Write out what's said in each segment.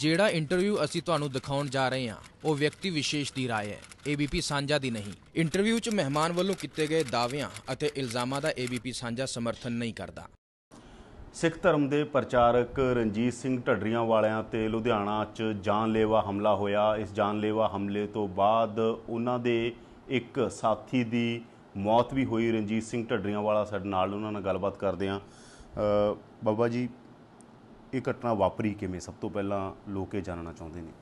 ਜਿਹੜਾ ਇੰਟਰਵਿਊ ਅਸੀਂ ਤੁਹਾਨੂੰ ਦਿਖਾਉਣ ਜਾ ਰਹੇ ਹਾਂ ਉਹ ਵਿਅਕਤੀ ਵਿਸ਼ੇਸ਼ ਦੀ رائے ਹੈ ਏਬੀਪੀ ਸਾਂਝਾ ਦੀ ਨਹੀਂ ਇੰਟਰਵਿਊ 'ਚ ਮਹਿਮਾਨ ਵੱਲੋਂ ਕੀਤੇ ਗਏ ਦਾਅਵਿਆਂ ਅਤੇ ਇਲਜ਼ਾਮਾਂ ਦਾ ਏਬੀਪੀ ਸਾਂਝਾ ਸਮਰਥਨ ਨਹੀਂ ਕਰਦਾ ਸਿੱਖ ਧਰਮ ਦੇ ਪ੍ਰਚਾਰਕ ਰਣਜੀਤ ਸਿੰਘ ਢੱਡਰੀਆਂ ਵਾਲਿਆਂ ਤੇ ਲੁਧਿਆਣਾ 'ਚ ਜਾਨਲੇਵਾ ਹਮਲਾ ਹੋਇਆ ਇਸ ਜਾਨਲੇਵਾ ਹਮਲੇ ਤੋਂ ਬਾਅਦ ਉਹਨਾਂ ਦੇ ਇੱਕ ਸਾਥੀ ਦੀ ਮੌਤ ਵੀ ਹੋਈ ਰਣਜੀਤ ਸਿੰਘ ਢੱਡਰੀਆਂ ਵਾਲਾ ਸਾਡੇ ਨਾਲ ਉਹਨਾਂ ਨਾਲ ਗੱਲਬਾਤ ਕਰਦੇ ਆ ਬਾਬਾ ਜੀ ਇਹ ਘਟਨਾ ਵਾਪਰੀ ਕਿਵੇਂ ਸਭ ਤੋਂ ਪਹਿਲਾਂ ਲੋਕ ਇਹ ਜਾਣਨਾ ਚਾਹੁੰਦੇ ਨੇ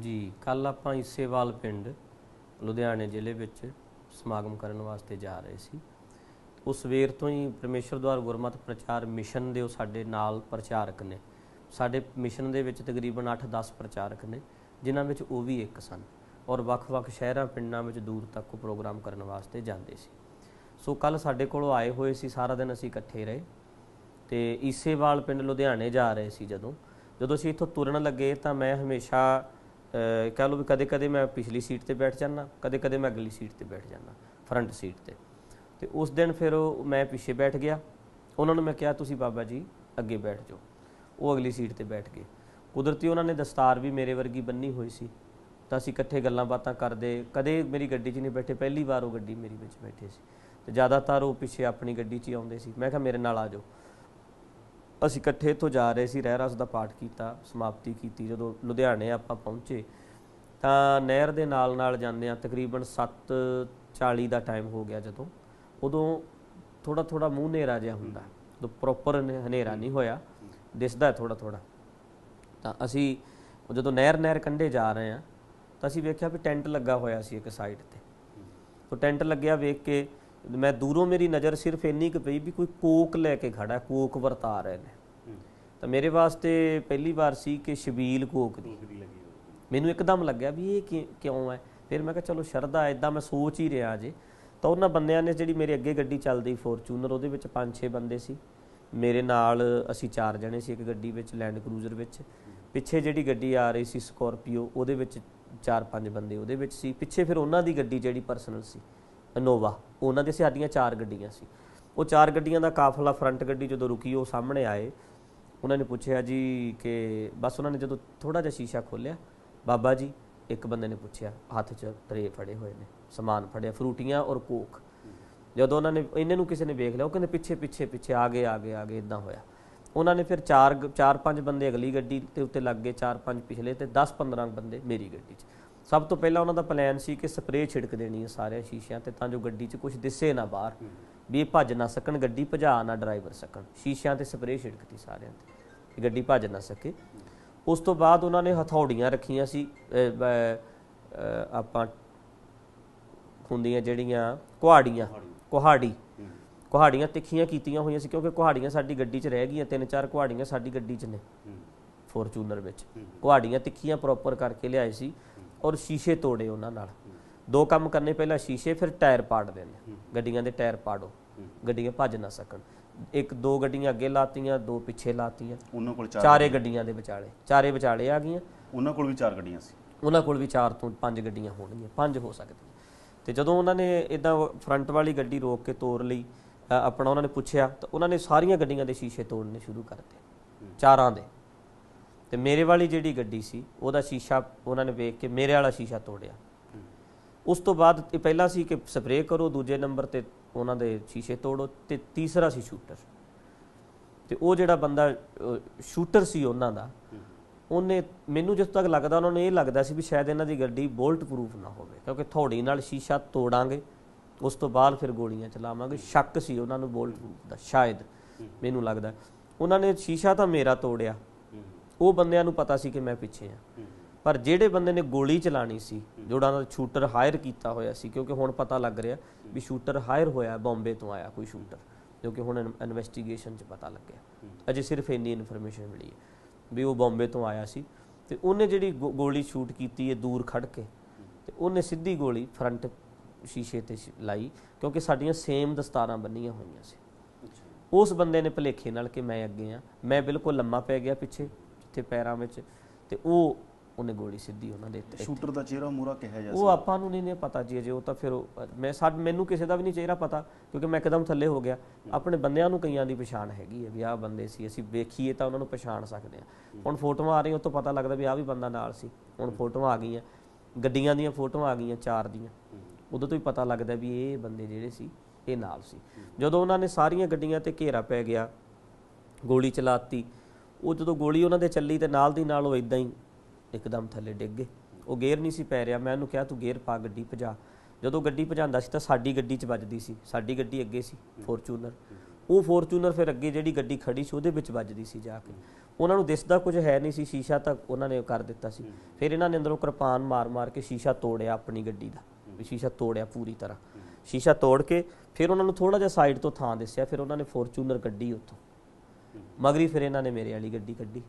ਜੀ ਕੱਲ ਆਪਾਂ ਇਸੇਵਾਲ ਪਿੰਡ ਲੁਧਿਆਣੇ ਜ਼ਿਲ੍ਹੇ ਵਿੱਚ ਸਮਾਗਮ ਕਰਨ ਵਾਸਤੇ ਜਾ ਰਹੇ ਸੀ ਉਸ ਸਵੇਰ ਤੋਂ ਹੀ ਪਰਮੇਸ਼ਰ ਦਵਾਰ ਗੁਰਮਤ ਪ੍ਰਚਾਰ ਮਿਸ਼ਨ ਦੇ ਉਹ ਸਾਡੇ ਨਾਲ ਪ੍ਰਚਾਰਕ ਨੇ ਸਾਡੇ ਮਿਸ਼ਨ ਦੇ ਵਿੱਚ ਤਕਰੀਬਨ 8-10 ਪ੍ਰਚਾਰਕ ਨੇ ਜਿਨ੍ਹਾਂ ਵਿੱਚ ਉਹ ਵੀ ਇੱਕ ਸਨ ਔਰ ਵੱਖ-ਵੱਖ ਸ਼ਹਿਰਾਂ ਪਿੰਡਾਂ ਵਿੱਚ ਦੂਰ ਤੱਕ ਉਹ ਪ੍ਰੋਗਰਾਮ ਕਰਨ ਵਾਸਤੇ ਜਾਂਦੇ ਸੀ ਸੋ ਕੱਲ ਸਾਡੇ ਕੋਲ ਆਏ ਹੋਏ ਸੀ ਸਾਰਾ ਦਿਨ ਅਸੀਂ ਇਕੱਠੇ ਰਹੇ ਤੇ ਈਸੇਵਾਲ ਪਿੰਡ ਲੁਧਿਆਣੇ ਜਾ ਰਹੇ ਸੀ ਜਦੋਂ ਜਦੋਂ ਅਸੀਂ ਇੱਥੋਂ ਤੁਰਨ ਲੱਗੇ ਤਾਂ ਮੈਂ ਹਮੇਸ਼ਾ ਕਹ ਲਓ ਵੀ ਕਦੇ ਕਦੇ ਮੈਂ ਪਿਛਲੀ ਸੀਟ ਤੇ ਬੈਠ ਜਾਣਾ ਕਦੇ ਕਦੇ ਮੈਂ ਅਗਲੀ ਸੀਟ ਤੇ ਬੈਠ ਜਾਣਾ ਫਰੰਟ ਸੀਟ ਤੇ ਤੇ ਉਸ ਦਿਨ ਫਿਰ ਉਹ ਮੈਂ ਪਿੱਛੇ ਬੈਠ ਗਿਆ ਉਹਨਾਂ ਨੂੰ ਮੈਂ ਕਿਹਾ ਤੁਸੀਂ ਬਾਬਾ ਜੀ ਅੱਗੇ ਬੈਠ ਜਾਓ ਉਹ ਅਗਲੀ ਸੀਟ ਤੇ ਬੈਠ ਗਏ ਕੁਦਰਤੀ ਉਹਨਾਂ ਨੇ ਦਸਤਾਰ ਵੀ ਮੇਰੇ ਵਰਗੀ ਬੰਨੀ ਹੋਈ ਸੀ ਤਾਂ ਅਸੀਂ ਇਕੱਠੇ ਗੱਲਾਂ ਬਾਤਾਂ ਕਰਦੇ ਕਦੇ ਮੇਰੀ ਗੱਡੀ 'ਚ ਨਹੀਂ ਬੈਠੇ ਪਹਿਲੀ ਵਾਰ ਉਹ ਗੱਡੀ ਮੇਰੀ ਵਿੱਚ ਬੈਠੇ ਸੀ ਤੇ ਜ਼ਿਆਦਾਤਰ ਉਹ ਪਿੱਛੇ ਆਪਣੀ ਗੱਡੀ 'ਚ ਹੀ ਆਉਂਦੇ ਸੀ ਮੈਂ ਕਿਹਾ ਮੇਰੇ ਨਾਲ ਆ ਜਾਓ ਅਸੀਂ ਇਕੱਠੇ ਤੋਂ ਜਾ ਰਹੇ ਸੀ ਰਹਿਰਾਸ ਦਾ ਪਾਠ ਕੀਤਾ ਸਮਾਪਤੀ ਕੀਤੀ ਜਦੋਂ ਲੁਧਿਆਣੇ ਆਪਾਂ ਪਹੁੰਚੇ ਤਾਂ ਨਹਿਰ ਦੇ ਨਾਲ ਨਾਲ ਜਾਂਦੇ ਆ ਤਕਰੀਬਨ 7:40 ਦਾ ਟਾਈਮ ਹੋ ਗਿਆ ਜਦੋਂ ਉਦੋਂ ਥੋੜਾ ਥੋੜਾ ਮੂੰਹ ਨੇਰਾ ਜਿਹਾ ਹੁੰਦਾ ਤਾਂ ਪ੍ਰੋਪਰ ਹਨੇਰਾ ਨਹੀਂ ਹੋਇਆ ਦਿਸਦਾ ਥੋੜਾ ਥੋੜਾ ਤਾਂ ਅਸੀਂ ਜਦੋਂ ਨਹਿਰ ਨਹਿਰ ਕੰਢੇ ਜਾ ਰਹੇ ਆ ਤਾਂ ਅਸੀਂ ਵੇਖਿਆ ਵੀ ਟੈਂਟ ਲੱਗਾ ਹੋਇਆ ਸੀ ਇੱਕ ਸਾਈਡ ਤੇ ਉਹ ਟੈਂਟ ਲੱਗਿਆ ਵੇਖ ਕੇ ਮੈਂ ਦੂਰੋਂ ਮੇਰੀ ਨਜ਼ਰ ਸਿਰਫ ਇੰਨੀ ਕਿ ਪਈ ਵੀ ਕੋਈ ਕੋਕ ਲੈ ਕੇ ਖੜਾ ਕੋਕ ਵਰਤਾ ਰਹੇ ਨੇ ਤਾਂ ਮੇਰੇ ਵਾਸਤੇ ਪਹਿਲੀ ਵਾਰ ਸੀ ਕਿ ਸ਼ਬੀਲ ਕੋਕ ਦੀ ਮੈਨੂੰ ਇੱਕਦਮ ਲੱਗਿਆ ਵੀ ਇਹ ਕਿਉਂ ਹੈ ਫਿਰ ਮੈਂ ਕਿਹਾ ਚਲੋ ਸ਼ਰਦਾ ਐਦਾਂ ਮੈਂ ਸੋਚ ਹੀ ਰਿਹਾ ਜੇ ਤਾਂ ਉਹਨਾਂ ਬੰਦਿਆਂ ਨੇ ਜਿਹੜੀ ਮੇਰੇ ਅੱਗੇ ਗੱਡੀ ਚੱਲਦੀ ਫੋਰਚੂਨਰ ਉਹਦੇ ਵਿੱਚ ਪੰਜ ਛੇ ਬੰਦੇ ਸੀ ਮੇਰੇ ਨਾਲ ਅਸੀਂ ਚਾਰ ਜਣੇ ਸੀ ਇੱਕ ਗੱਡੀ ਵਿੱਚ ਲੈਂਡ ਕਰੂਜ਼ਰ ਵਿੱਚ ਪਿੱਛੇ ਜਿਹੜੀ ਗੱਡੀ ਆ ਰਹੀ ਸੀ ਸਕੋਰਪੀਓ ਉਹਦੇ ਵਿੱਚ ਚਾਰ ਪੰਜ ਬੰਦੇ ਉਹਦੇ ਵਿੱਚ ਸੀ ਪਿੱਛੇ ਫਿਰ ਉਹਨਾਂ ਦੀ ਗੱਡੀ ਜਿਹੜੀ ਪਰਸਨਲ ਸੀ ਇਨੋਵਾ ਉਹਨਾਂ ਦੇ ਸਾਡੀਆਂ ਚਾਰ ਗੱਡੀਆਂ ਸੀ ਉਹ ਚਾਰ ਗੱਡੀਆਂ ਦਾ ਕਾਫਲਾ ਫਰੰਟ ਗੱਡੀ ਜਦੋਂ ਰੁਕੀ ਉਹ ਸਾਹਮਣੇ ਆਏ ਉਹਨਾਂ ਨੇ ਪੁੱਛਿਆ ਜੀ ਕਿ ਬਸ ਉਹਨਾਂ ਨੇ ਜਦੋਂ ਥੋੜਾ ਜਿਹਾ ਸ਼ੀਸ਼ਾ ਖੋਲਿਆ ਬਾਬਾ ਜੀ ਇੱਕ ਬੰਦੇ ਨੇ ਪੁੱਛਿਆ ਹੱਥ 'ਚ ਤਰੇ ਫੜੇ ਹੋਏ ਨੇ ਸਮਾਨ ਫੜਿਆ ਫਰੂਟੀਆਂ ਔਰ ਕੋਕ ਜਦੋਂ ਉਹਨਾਂ ਨੇ ਇਹਨਾਂ ਨੂੰ ਕਿਸੇ ਨੇ ਵੇਖ ਲਿਆ ਉਹ ਕਹਿੰਦੇ ਪਿੱਛੇ ਪਿੱਛੇ ਪਿੱਛੇ ਆ ਗਏ ਆਗੇ ਆਗੇ ਆਗੇ ਇਦਾਂ ਹੋਇਆ ਉਹਨਾਂ ਨੇ ਫਿਰ ਚਾਰ ਚਾਰ ਪੰਜ ਬੰਦੇ ਅਗਲੀ ਗੱਡੀ ਤੇ ਉੱਤੇ ਲੱਗ ਗਏ ਚਾਰ ਪੰਜ ਪਿਛਲੇ ਤੇ 10 15 ਬੰਦੇ ਮੇਰੀ ਗੱਡੀ 'ਚ ਸਭ ਤੋਂ ਪਹਿਲਾਂ ਉਹਨਾਂ ਦਾ ਪਲਾਨ ਸੀ ਕਿ ਸਪਰੇਅ ਛਿੜਕ ਦੇਣੀ ਹੈ ਸਾਰਿਆਂ ਸ਼ੀਸ਼ਿਆਂ ਤੇ ਤਾਂ ਜੋ ਗੱਡੀ 'ਚ ਕੁਝ ਦਿਸੇ ਨਾ ਬਾਹਰ ਵੀ ਇਹ ਭੱਜ ਨਾ ਸਕਣ ਗੱਡੀ ਭਜਾ ਨਾ ਡਰਾਈਵਰ ਸਕਣ ਸ਼ੀਸ਼ਿਆਂ ਤੇ ਸਪਰੇਅ ਛਿੜਕਤੀ ਸਾਰਿਆਂ ਤੇ ਕਿ ਗੱਡੀ ਭੱਜ ਨਾ ਸਕੇ ਉਸ ਤੋਂ ਬਾਅਦ ਉਹਨਾਂ ਨੇ ਹਥੌੜੀਆਂ ਰੱਖੀਆਂ ਸੀ ਆਪਾਂ ਹੁੰਦੀਆਂ ਜਿਹੜੀਆਂ ਕੁਹਾੜੀਆਂ ਕੁਹਾੜੀ ਕੁਹਾੜੀਆਂ ਤਿੱਖੀਆਂ ਕੀਤੀਆਂ ਹੋਈਆਂ ਸੀ ਕਿਉਂਕਿ ਕੁਹਾੜੀਆਂ ਸਾਡੀ ਗੱਡੀ 'ਚ ਰਹਿ ਗਈਆਂ ਤਿੰਨ ਚਾਰ ਕੁਹਾੜੀਆਂ ਸਾਡੀ ਗੱਡੀ 'ਚ ਨੇ ਫੋਰਚੂਨਰ ਵਿੱਚ ਕੁਹਾੜੀਆਂ ਤਿੱਖੀਆਂ ਪ੍ਰੋਪਰ ਕਰਕੇ ਲਿਆਏ ਸੀ ਔਰ ਸ਼ੀਸ਼ੇ ਤੋੜੇ ਉਹਨਾਂ ਨਾਲ ਦੋ ਕੰਮ ਕਰਨੇ ਪਹਿਲਾਂ ਸ਼ੀਸ਼ੇ ਫਿਰ ਟਾਇਰ ਪਾੜ ਦੇਣੇ ਗੱਡੀਆਂ ਦੇ ਟਾਇਰ ਪਾੜੋ ਗੱਡੀਆਂ ਭੱਜ ਨਾ ਸਕਣ ਇੱਕ ਦੋ ਗੱਡੀਆਂ ਅੱਗੇ ਲਾਤੀਆਂ ਦੋ ਪਿੱਛੇ ਲਾਤੀਆਂ ਉਹਨਾਂ ਕੋਲ ਚਾਰੇ ਗੱਡੀਆਂ ਦੇ ਵਿਚਾਲੇ ਚਾਰੇ ਵਿਚਾਲੇ ਆ ਗਈਆਂ ਉਹਨਾਂ ਕੋਲ ਵੀ ਚਾਰ ਗੱਡੀਆਂ ਸੀ ਉਹਨਾਂ ਕੋਲ ਵੀ ਚਾਰ ਤੋਂ ਪੰਜ ਗੱਡੀਆਂ ਹੋਣਗੀਆਂ ਪੰਜ ਹੋ ਸਕਦੀਆਂ ਤੇ ਜਦੋਂ ਉਹਨਾਂ ਨੇ ਇਦਾਂ ਫਰੰਟ ਵਾਲੀ ਗੱਡੀ ਰੋਕ ਕੇ ਤੋੜ ਲਈ ਆਪਣਾ ਉਹਨਾਂ ਨੇ ਪੁੱਛਿਆ ਤਾਂ ਉਹਨਾਂ ਨੇ ਸਾਰੀਆਂ ਗੱਡੀਆਂ ਦੇ ਸ਼ੀਸ਼ੇ ਤੋੜਨੇ ਸ਼ੁਰੂ ਕਰ ਦਿੱਤੇ ਚਾਰਾਂ ਦੇ ਤੇ ਮੇਰੇ ਵਾਲੀ ਜਿਹੜੀ ਗੱਡੀ ਸੀ ਉਹਦਾ ਸ਼ੀਸ਼ਾ ਉਹਨਾਂ ਨੇ ਵੇਖ ਕੇ ਮੇਰੇ ਵਾਲਾ ਸ਼ੀਸ਼ਾ ਤੋੜਿਆ ਉਸ ਤੋਂ ਬਾਅਦ ਇਹ ਪਹਿਲਾ ਸੀ ਕਿ ਸਪਰੇਅ ਕਰੋ ਦੂਜੇ ਨੰਬਰ ਤੇ ਉਹਨਾਂ ਦੇ ਸ਼ੀਸ਼ੇ ਤੋੜੋ ਤੇ ਤੀਸਰਾ ਸੀ ਸ਼ੂਟਰ ਤੇ ਉਹ ਜਿਹੜਾ ਬੰਦਾ ਸ਼ੂਟਰ ਸੀ ਉਹਨਾਂ ਦਾ ਉਹਨੇ ਮੈਨੂੰ ਜਿਸ ਤੱਕ ਲੱਗਦਾ ਉਹਨਾਂ ਨੂੰ ਇਹ ਲੱਗਦਾ ਸੀ ਵੀ ਸ਼ਾਇਦ ਇਹਨਾਂ ਦੀ ਗੱਡੀ ਬੋਲਟ ਪ੍ਰੂਫ ਨਾ ਹੋਵੇ ਕਿਉਂਕਿ ਥੋੜੀ ਨਾਲ ਸ਼ੀਸ਼ਾ ਤੋੜਾਂਗੇ ਉਸ ਤੋਂ ਬਾਅਦ ਫਿਰ ਗੋਲੀਆਂ ਚਲਾਵਾਂਗੇ ਸ਼ੱਕ ਸੀ ਉਹਨਾਂ ਨੂੰ ਬੋਲਟ ਪ੍ਰੂਫ ਦਾ ਸ਼ਾਇਦ ਮੈਨੂੰ ਲੱਗਦਾ ਉਹਨਾਂ ਨੇ ਸ਼ੀਸ਼ਾ ਤਾਂ ਮੇਰਾ ਤੋੜਿਆ ਉਹ ਬੰਦਿਆਂ ਨੂੰ ਪਤਾ ਸੀ ਕਿ ਮੈਂ ਪਿੱਛੇ ਆ ਪਰ ਜਿਹੜੇ ਬੰਦੇ ਨੇ ਗੋਲੀ ਚਲਾਣੀ ਸੀ ਜੋੜਾ ਨਾਲ ਸ਼ੂਟਰ ਹਾਇਰ ਕੀਤਾ ਹੋਇਆ ਸੀ ਕਿਉਂਕਿ ਹੁਣ ਪਤਾ ਲੱਗ ਰਿਹਾ ਵੀ ਸ਼ੂਟਰ ਹਾਇਰ ਹੋਇਆ ਬੰਬੇ ਤੋਂ ਆਇਆ ਕੋਈ ਸ਼ੂਟਰ ਕਿਉਂਕਿ ਹੁਣ ਇਨਵੈਸਟੀਗੇਸ਼ਨ 'ਚ ਪਤਾ ਲੱਗਿਆ ਅਜੇ ਸਿਰਫ ਇੰਨੀ ਇਨਫੋਰਮੇਸ਼ਨ ਮਿਲੀ ਹੈ ਵੀ ਉਹ ਬੰਬੇ ਤੋਂ ਆਇਆ ਸੀ ਤੇ ਉਹਨੇ ਜਿਹੜੀ ਗੋਲੀ ਸ਼ੂਟ ਕੀਤੀ ਹੈ ਦੂਰ ਖੜ ਕੇ ਤੇ ਉਹਨੇ ਸਿੱਧੀ ਗੋਲੀ ਫਰੰਟ ਸ਼ੀਸ਼ੇ ਤੇ ਲਾਈ ਕਿਉਂਕਿ ਸਾਡੀਆਂ ਸੇਮ ਦਸਤਾਰਾਂ ਬੰਨੀਆਂ ਹੋਈਆਂ ਸੀ ਉਸ ਬੰਦੇ ਨੇ ਭਲੇਖੇ ਨਾਲ ਕਿ ਮੈਂ ਅੱਗੇ ਆ ਮੈਂ ਬਿਲਕੁਲ ਲੰਮਾ ਪੈ ਗਿਆ ਪਿੱਛੇ ਇੱਥੇ ਪੈਰਾਂ ਵਿੱਚ ਤੇ ਉਹ ਉਹਨੇ ਗੋਲੀ ਸਿੱਧੀ ਉਹਨਾਂ ਦੇ ਇੱਥੇ ਸ਼ੂਟਰ ਦਾ ਚਿਹਰਾ ਮੂਰਾ ਕਿਹਾ ਜਾਂਦਾ ਉਹ ਆਪਾਂ ਨੂੰ ਨਹੀਂ ਪਤਾ ਜੀ ਅਜੇ ਉਹ ਤਾਂ ਫਿਰ ਮੈਂ ਸਾਡ ਮੈਨੂੰ ਕਿਸੇ ਦਾ ਵੀ ਨਹੀਂ ਚਿਹਰਾ ਪਤਾ ਕਿਉਂਕਿ ਮੈਂ ਇੱਕਦਮ ਥੱਲੇ ਹੋ ਗਿਆ ਆਪਣੇ ਬੰਦਿਆਂ ਨੂੰ ਕਈਆਂ ਦੀ ਪਛਾਣ ਹੈਗੀ ਹੈ ਵੀ ਆਹ ਬੰਦੇ ਸੀ ਅਸੀਂ ਵੇਖੀਏ ਤਾਂ ਉਹਨਾਂ ਨੂੰ ਪਛਾਣ ਸਕਦੇ ਹਾਂ ਹੁਣ ਫੋਟੋਆਂ ਆ ਰਹੀਆਂ ਉਹ ਤੋਂ ਪਤਾ ਲੱਗਦਾ ਵੀ ਆਹ ਵੀ ਬੰਦਾ ਨਾਲ ਸੀ ਹੁਣ ਫੋਟੋਆਂ ਆ ਗਈਆਂ ਗੱਡੀਆਂ ਦੀਆਂ ਫੋਟੋਆਂ ਆ ਗਈਆਂ ਚਾਰ ਦੀਆਂ ਉਦੋਂ ਤੋਂ ਹੀ ਪਤਾ ਲੱਗਦਾ ਵੀ ਇਹ ਬੰਦੇ ਜਿਹੜੇ ਸੀ ਇਹ ਨਾਲ ਸੀ ਜਦੋਂ ਉਹਨਾਂ ਨੇ ਸਾਰੀਆਂ ਗੱਡੀਆਂ ਤੇ ਘੇਰਾ ਪੈ ਗਿਆ ਗੋਲੀ ਚਲਾਤੀ ਉਹ ਜਦੋਂ ਗੋਲੀ ਉਹਨਾਂ ਦੇ ਚੱਲੀ ਤੇ ਨਾਲ ਦੀ ਨਾਲ ਉਹ ਇਦਾਂ ਹੀ ਇੱਕਦਮ ਥੱਲੇ ਡਿੱਗ ਗਏ ਉਹ ਗੇਅਰ ਨਹੀਂ ਸੀ ਪੈ ਰਿਹਾ ਮੈਂ ਉਹਨੂੰ ਕਿਹਾ ਤੂੰ ਗੇਅਰ ਪਾ ਗੱਡੀ ਭਜਾ ਜਦੋਂ ਗੱਡੀ ਭਜਾਉਂਦਾ ਸੀ ਤਾਂ ਸਾਡੀ ਗੱਡੀ 'ਚ ਵੱਜਦੀ ਸੀ ਸਾਡੀ ਗੱਡੀ ਅੱਗੇ ਸੀ ਫੋਰਚੂਨਰ ਉਹ ਫੋਰਚੂਨਰ ਫਿਰ ਅੱਗੇ ਜਿਹੜੀ ਗੱਡੀ ਖੜੀ ਸੀ ਉਹਦੇ ਵਿੱਚ ਵੱਜਦੀ ਸੀ ਜਾ ਕੇ ਉਹਨਾਂ ਨੂੰ ਦਿਸਦਾ ਕੁਝ ਹੈ ਨਹੀਂ ਸੀ ਸ਼ੀਸ਼ਾ ਤਾਂ ਉਹਨਾਂ ਨੇ ਕਰ ਦਿੱਤਾ ਸੀ ਫਿਰ ਇਹਨਾਂ ਨੇ ਅੰਦਰੋਂ ਕਿਰਪਾਨ ਮਾਰ-ਮਾਰ ਕੇ ਸ਼ੀਸ਼ਾ ਤੋੜਿਆ ਆਪਣੀ ਗੱਡੀ ਦਾ ਵੀ ਸ਼ੀਸ਼ਾ ਤੋੜਿਆ ਪੂਰੀ ਤਰ੍ਹਾਂ ਸ਼ੀਸ਼ਾ ਤੋੜ ਕੇ ਫਿਰ ਉਹਨਾਂ ਨੂੰ ਥੋੜਾ ਜਿਹਾ ਸਾਈਡ ਤੋਂ ਥਾਂ ਦਿੱਸਿਆ ਫਿਰ ਉਹਨਾਂ ਨੇ ਫੋਰਚੂਨਰ ਗੱਡੀ ਉੱਥੋਂ ਮਗਰੀ ਫਿਰ ਇਹਨਾਂ ਨੇ ਮੇਰੇ ਵਾਲੀ ਗੱਡੀ ਕੱਢੀ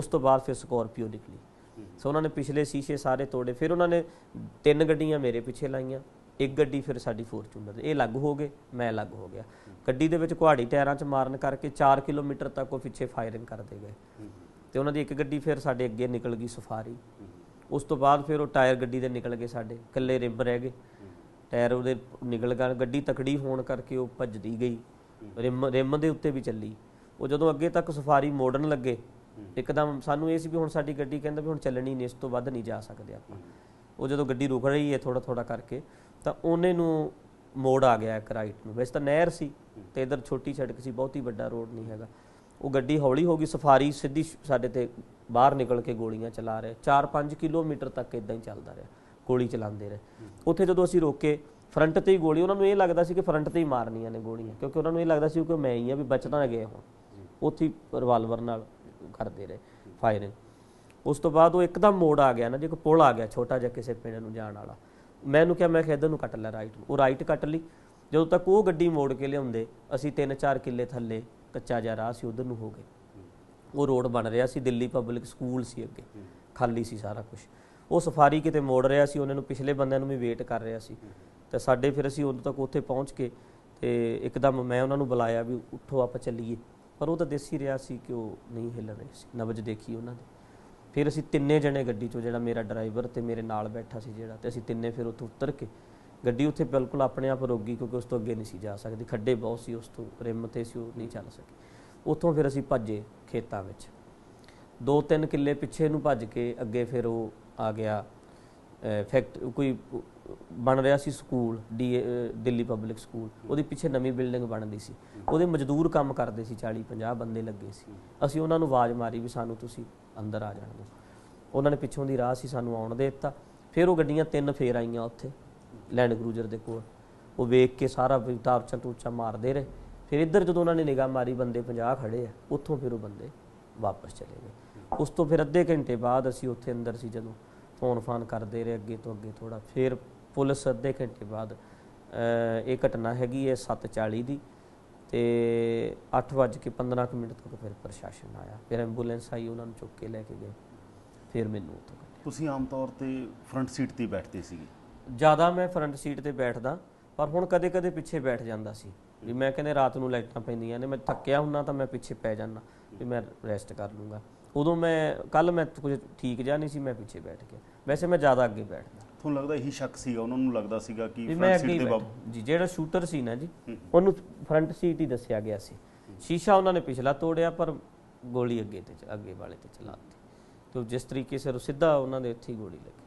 ਉਸ ਤੋਂ ਬਾਅਦ ਫਿਰ ਸਕੋਰਪੀਓ ਨਿਕਲੀ ਸੋ ਉਹਨਾਂ ਨੇ ਪਿਛਲੇ ਸ਼ੀਸ਼ੇ ਸਾਰੇ ਤੋੜੇ ਫਿਰ ਉਹਨਾਂ ਨੇ ਤਿੰਨ ਗੱਡੀਆਂ ਮੇਰੇ ਪਿੱਛੇ ਲਾਈਆਂ ਇੱਕ ਗੱਡੀ ਫਿਰ ਸਾਡੀ ਫੋਰਚੂਨਰ ਇਹ ਲੱਗ ਹੋ ਗਏ ਮੈਂ ਲੱਗ ਹੋ ਗਿਆ ਗੱਡੀ ਦੇ ਵਿੱਚ ਕੁਹਾੜੀ ਟਾਇਰਾਂ 'ਚ ਮਾਰਨ ਕਰਕੇ 4 ਕਿਲੋਮੀਟਰ ਤੱਕ ਉਹ ਪਿੱਛੇ ਫਾਇਰਿੰਗ ਕਰਦੇ ਗਏ ਤੇ ਉਹਨਾਂ ਦੀ ਇੱਕ ਗੱਡੀ ਫਿਰ ਸਾਡੇ ਅੱਗੇ ਨਿਕਲ ਗਈ ਸਫਾਰੀ ਉਸ ਤੋਂ ਬਾਅਦ ਫਿਰ ਉਹ ਟਾਇਰ ਗੱਡੀ ਦੇ ਨਿਕਲ ਗਏ ਸਾਡੇ ਕੱਲੇ ਰਿਬ ਰਹਿ ਗਏ ਟਾਇਰ ਉਹਦੇ ਨਿਕਲ ਗਏ ਗੱਡੀ ਤਕੜੀ ਹੋਣ ਕਰਕੇ ਉਹ ਭੱਜਦੀ ਗਈ ਰਿਮ ਰਿਮ ਦੇ ਉੱਤੇ ਵੀ ਚੱਲੀ ਉਹ ਜਦੋਂ ਅੱਗੇ ਤੱਕ ਸਫਾਰੀ ਮੋੜਨ ਲੱਗੇ ਇੱਕਦਮ ਸਾਨੂੰ ਇਹ ਸੀ ਵੀ ਹੁਣ ਸਾਡੀ ਗੱਡੀ ਕਹਿੰਦਾ ਵੀ ਹੁਣ ਚੱਲਣੀ ਨਹੀਂ ਇਸ ਤੋਂ ਵੱਧ ਨਹੀਂ ਜਾ ਸਕਦੇ ਆਪਾਂ ਉਹ ਜਦੋਂ ਗੱਡੀ ਰੁਕ ਰਹੀ ਹੈ ਥੋੜਾ ਥੋੜਾ ਕਰਕੇ ਤਾਂ ਉਹਨੇ ਨੂੰ ਮੋੜ ਆ ਗਿਆ ਇੱਕ ਰਾਈਟ ਨੂੰ ਵੈਸੇ ਤਾਂ ਨਹਿਰ ਸੀ ਤੇ ਇਧਰ ਛੋਟੀ ਛੜਕ ਸੀ ਬਹੁਤੀ ਵੱਡਾ ਰੋਡ ਨਹੀਂ ਹੈਗਾ ਉਹ ਗੱਡੀ ਹੌਲੀ ਹੋ ਗਈ ਸਫਾਰੀ ਸਿੱਧੀ ਸਾਡੇ ਤੇ ਬਾਹਰ ਨਿਕਲ ਕੇ ਗੋਲੀਆਂ ਚਲਾ ਰਹੇ 4-5 ਕਿਲੋਮੀਟਰ ਤੱਕ ਇਦਾਂ ਹੀ ਚੱਲਦਾ ਰਿਹਾ ਗੋਲੀ ਚਲਾਉਂਦੇ ਰਹੇ ਉੱਥੇ ਜਦੋਂ ਅਸੀਂ ਰੋਕੇ ਫਰੰਟ ਤੇ ਹੀ ਗੋਲੀ ਉਹਨਾਂ ਨੂੰ ਇਹ ਲੱਗਦਾ ਸੀ ਕਿ ਫਰੰਟ ਤੇ ਹੀ ਮਾਰਨੀਆਂ ਨੇ ਗੋਲੀਆਂ ਕਿਉਂਕਿ ਉਹਨਾਂ ਨੂੰ ਇਹ ਲੱਗਦਾ ਸੀ ਕਿ ਮੈਂ ਹੀ ਆ ਵੀ ਬਚਣਾ ਗਏ ਹੁਣ ਉੱਥੇ ਰਿਵਾਲਵਰ ਨਾਲ ਕਰਦੇ ਰਹੇ ਫਾਇਰਿੰਗ ਉਸ ਤੋਂ ਬਾਅਦ ਉਹ ਇੱਕਦਮ ਮੋੜ ਆ ਗਿਆ ਨਾ ਜੇ ਕੋ ਪੁਲ ਆ ਗਿਆ ਛੋਟਾ ਜਿਹਾ ਕਿਸੇ ਪਿੰਡ ਨੂੰ ਜਾਣ ਵਾਲਾ ਮੈਨੂੰ ਕਿਹਾ ਮੈਂ ਖੇਦਰ ਨੂੰ ਕੱਟ ਲੈ ਰਾਈਟ ਉਹ ਰਾਈਟ ਕੱਟ ਲਈ ਜਦੋਂ ਤੱਕ ਉਹ ਗੱਡੀ ਮੋੜ ਕੇ ਲਿਆਉਂਦੇ ਅਸੀਂ 3-4 ਕਿੱਲੇ ਥੱਲੇ ਕੱਚਾ ਜਿਹਾ ਰਾਹ ਸੀ ਉਧਰ ਨੂੰ ਹੋ ਗਏ ਉਹ ਰੋਡ ਬਣ ਰਿਹਾ ਸੀ ਦਿੱਲੀ ਪਬਲਿਕ ਸਕੂਲ ਸੀ ਅੱਗੇ ਖਾਲੀ ਸੀ ਸਾਰਾ ਕੁਝ ਉਹ ਸਫਾਰੀ ਕਿਤੇ ਮੋੜ ਰਿਹਾ ਸੀ ਉਹਨਾਂ ਨੂੰ ਪਿਛਲੇ ਬੰਦਿਆਂ ਨੂੰ ਵੀ ਵੇਟ ਕਰ ਰਿਹਾ ਸੀ ਤੇ ਸਾਡੇ ਫਿਰ ਅਸੀਂ ਉਦੋਂ ਤੱਕ ਉੱਥੇ ਪਹੁੰਚ ਕੇ ਤੇ ਇੱਕਦਮ ਮੈਂ ਉਹਨਾਂ ਨੂੰ ਬੁਲਾਇਆ ਵੀ ਉੱਠੋ ਆਪਾਂ ਚੱਲੀਏ ਪਰ ਉਹ ਤਾਂ ਦੇਸੀ ਰਿਆ ਸੀ ਕਿ ਉਹ ਨਹੀਂ ਹਿੱਲ ਰਹੇ ਸੀ ਨਵਜ ਦੇਖੀ ਉਹਨਾਂ ਨੇ ਫਿਰ ਅਸੀਂ ਤਿੰਨੇ ਜਣੇ ਗੱਡੀ ਚੋਂ ਜਿਹੜਾ ਮੇਰਾ ਡਰਾਈਵਰ ਤੇ ਮੇਰੇ ਨਾਲ ਬੈਠਾ ਸੀ ਜਿਹੜਾ ਤੇ ਅਸੀਂ ਤਿੰਨੇ ਫਿਰ ਉੱਥੋਂ ਉਤਰ ਕੇ ਗੱਡੀ ਉੱਥੇ ਬਿਲਕੁਲ ਆਪਣੇ ਆਪ ਰੋਗੀ ਕਿਉਂਕਿ ਉਸ ਤੋਂ ਅੱਗੇ ਨਹੀਂ ਸੀ ਜਾ ਸਕਦੀ ਖੱਡੇ ਬਹੁਤ ਸੀ ਉਸ ਤੋਂ ਰਿਮ ਤੇ ਸੀ ਉਹ ਨਹੀਂ ਚੱਲ ਸਕੀ ਉੱਥੋਂ ਫਿਰ ਅਸੀਂ ਭੱਜੇ ਖੇਤਾਂ ਵਿੱਚ ਦੋ ਤਿੰਨ ਕਿੱਲੇ ਪਿੱਛੇ ਨੂੰ ਭੱਜ ਕੇ ਅੱਗੇ ਫਿਰ ਉਹ ਆ ਗਿਆ ਫੈਕਟ ਕੋਈ ਬਣ ਰਿਹਾ ਸੀ ਸਕੂਲ ਦਿੱਲੀ ਪਬਲਿਕ ਸਕੂਲ ਉਹਦੇ ਪਿੱਛੇ ਨਵੀਂ ਬਿਲਡਿੰਗ ਬਣਦੀ ਸੀ ਉਹਦੇ ਮਜ਼ਦੂਰ ਕੰਮ ਕਰਦੇ ਸੀ 40 50 ਬੰਦੇ ਲੱਗੇ ਸੀ ਅਸੀਂ ਉਹਨਾਂ ਨੂੰ ਆਵਾਜ਼ ਮਾਰੀ ਵੀ ਸਾਨੂੰ ਤੁਸੀਂ ਅੰਦਰ ਆ ਜਾਣ ਦਿਓ ਉਹਨਾਂ ਨੇ ਪਿੱਛੋਂ ਦੀ ਰਾਹ ਸੀ ਸਾਨੂੰ ਆਉਣ ਦੇ ਦਿੱਤਾ ਫਿਰ ਉਹ ਗੱਡੀਆਂ ਤਿੰਨ ਫੇਰ ਆਈਆਂ ਉੱਥੇ ਲੈਂਡ ਕਰੂਜ਼ਰ ਦੇ ਕੋਲ ਉਹ ਵੇਖ ਕੇ ਸਾਰਾ ਵਿਤਾਪ ਚੰਟੂਚਾ ਮਾਰਦੇ ਰਹੇ ਫਿਰ ਇੱਧਰ ਜਦੋਂ ਉਹਨਾਂ ਨੇ ਨਿਗਾਹ ਮਾਰੀ ਬੰਦੇ 50 ਖੜੇ ਆ ਉੱਥੋਂ ਫਿਰ ਉਹ ਬੰਦੇ ਵਾਪਸ ਚਲੇ ਗਏ ਉਸ ਤੋਂ ਫਿਰ ਅੱਧੇ ਘੰਟੇ ਬਾਅਦ ਅਸੀਂ ਉੱਥੇ ਅੰਦਰ ਸੀ ਜਦੋਂ ਫੋਨ ਫਾਨ ਕਰਦੇ ਰਹੇ ਅੱਗੇ ਤੋਂ ਅੱਗੇ ਥੋੜਾ ਫਿਰ ਪੁਲਿਸ ਅੱਧੇ ਘੰਟੇ ਬਾਅਦ ਇਹ ਘਟਨਾ ਹੈਗੀ ਹੈ 7:40 ਦੀ ਤੇ 8:15 ਮਿੰਟ ਤੱਕ ਫਿਰ ਪ੍ਰਸ਼ਾਸਨ ਆਇਆ ਫਿਰ ਐਂਬੂਲੈਂਸ ਆਈ ਉਹਨਾਂ ਨੂੰ ਚੁੱਕ ਕੇ ਲੈ ਕੇ ਗਏ ਫਿਰ ਮੈਨੂੰ ਉੱਥੋਂ ਤੁਸੀਂ ਆਮ ਤੌਰ ਤੇ ਫਰੰਟ ਸੀਟ ਤੇ ਬੈਠਦੇ ਸੀਗੇ ਜ਼ਿਆਦਾ ਮੈਂ ਫਰੰਟ ਸੀਟ ਤੇ ਬੈਠਦਾ ਪਰ ਹੁਣ ਕਦੇ-ਕਦੇ ਪਿੱਛੇ ਬੈਠ ਜਾਂਦਾ ਸੀ ਵੀ ਮੈਂ ਕਹਿੰਦੇ ਰਾਤ ਨੂੰ ਲਾਈਟਾਂ ਪੈਂਦੀਆਂ ਨੇ ਮੈਂ ਥੱਕਿਆ ਹੁੰਨਾ ਤਾਂ ਮੈਂ ਪਿੱਛੇ ਪੈ ਜਾਂਦਾ ਵੀ ਮੈਂ ਰੈਸਟ ਕਰ ਲੂੰਗਾ ਉਦੋਂ ਮੈਂ ਕੱਲ ਮੈਂ ਕੁਝ ਠੀਕ ਜਾ ਨਹੀਂ ਸੀ ਮੈਂ ਪਿੱਛੇ ਬੈਠ ਗਿਆ ਵੈਸੇ ਮੈਂ ਜ਼ਿਆਦਾ ਅੱਗੇ ਬੈਠਦਾ ਉੱਥੋਂ ਲੱਗਦਾ ਇਹੀ ਸ਼ੱਕ ਸੀਗਾ ਉਹਨਾਂ ਨੂੰ ਲੱਗਦਾ ਸੀਗਾ ਕਿ ਫਰੰਟ ਸੀਟ ਦੇ ਬਾਬ ਜੀ ਜਿਹੜਾ ਸ਼ੂਟਰ ਸੀ ਨਾ ਜੀ ਉਹਨੂੰ ਫਰੰਟ ਸੀਟ ਹੀ ਦੱਸਿਆ ਗਿਆ ਸੀ ਸ਼ੀਸ਼ਾ ਉਹਨਾਂ ਨੇ ਪਿਛਲਾ ਤੋੜਿਆ ਪਰ ਗੋਲੀ ਅੱਗੇ ਤੇ ਅੱਗੇ ਵਾਲੇ ਤੇ ਚਲਾਤੀ ਤੇ ਜਿਸ ਤਰੀਕੇ ਸਿਰ ਸਿੱਧਾ ਉਹਨਾਂ ਦੇ ਇੱਥੇ ਹੀ ਗੋਲੀ ਲੱਗੀ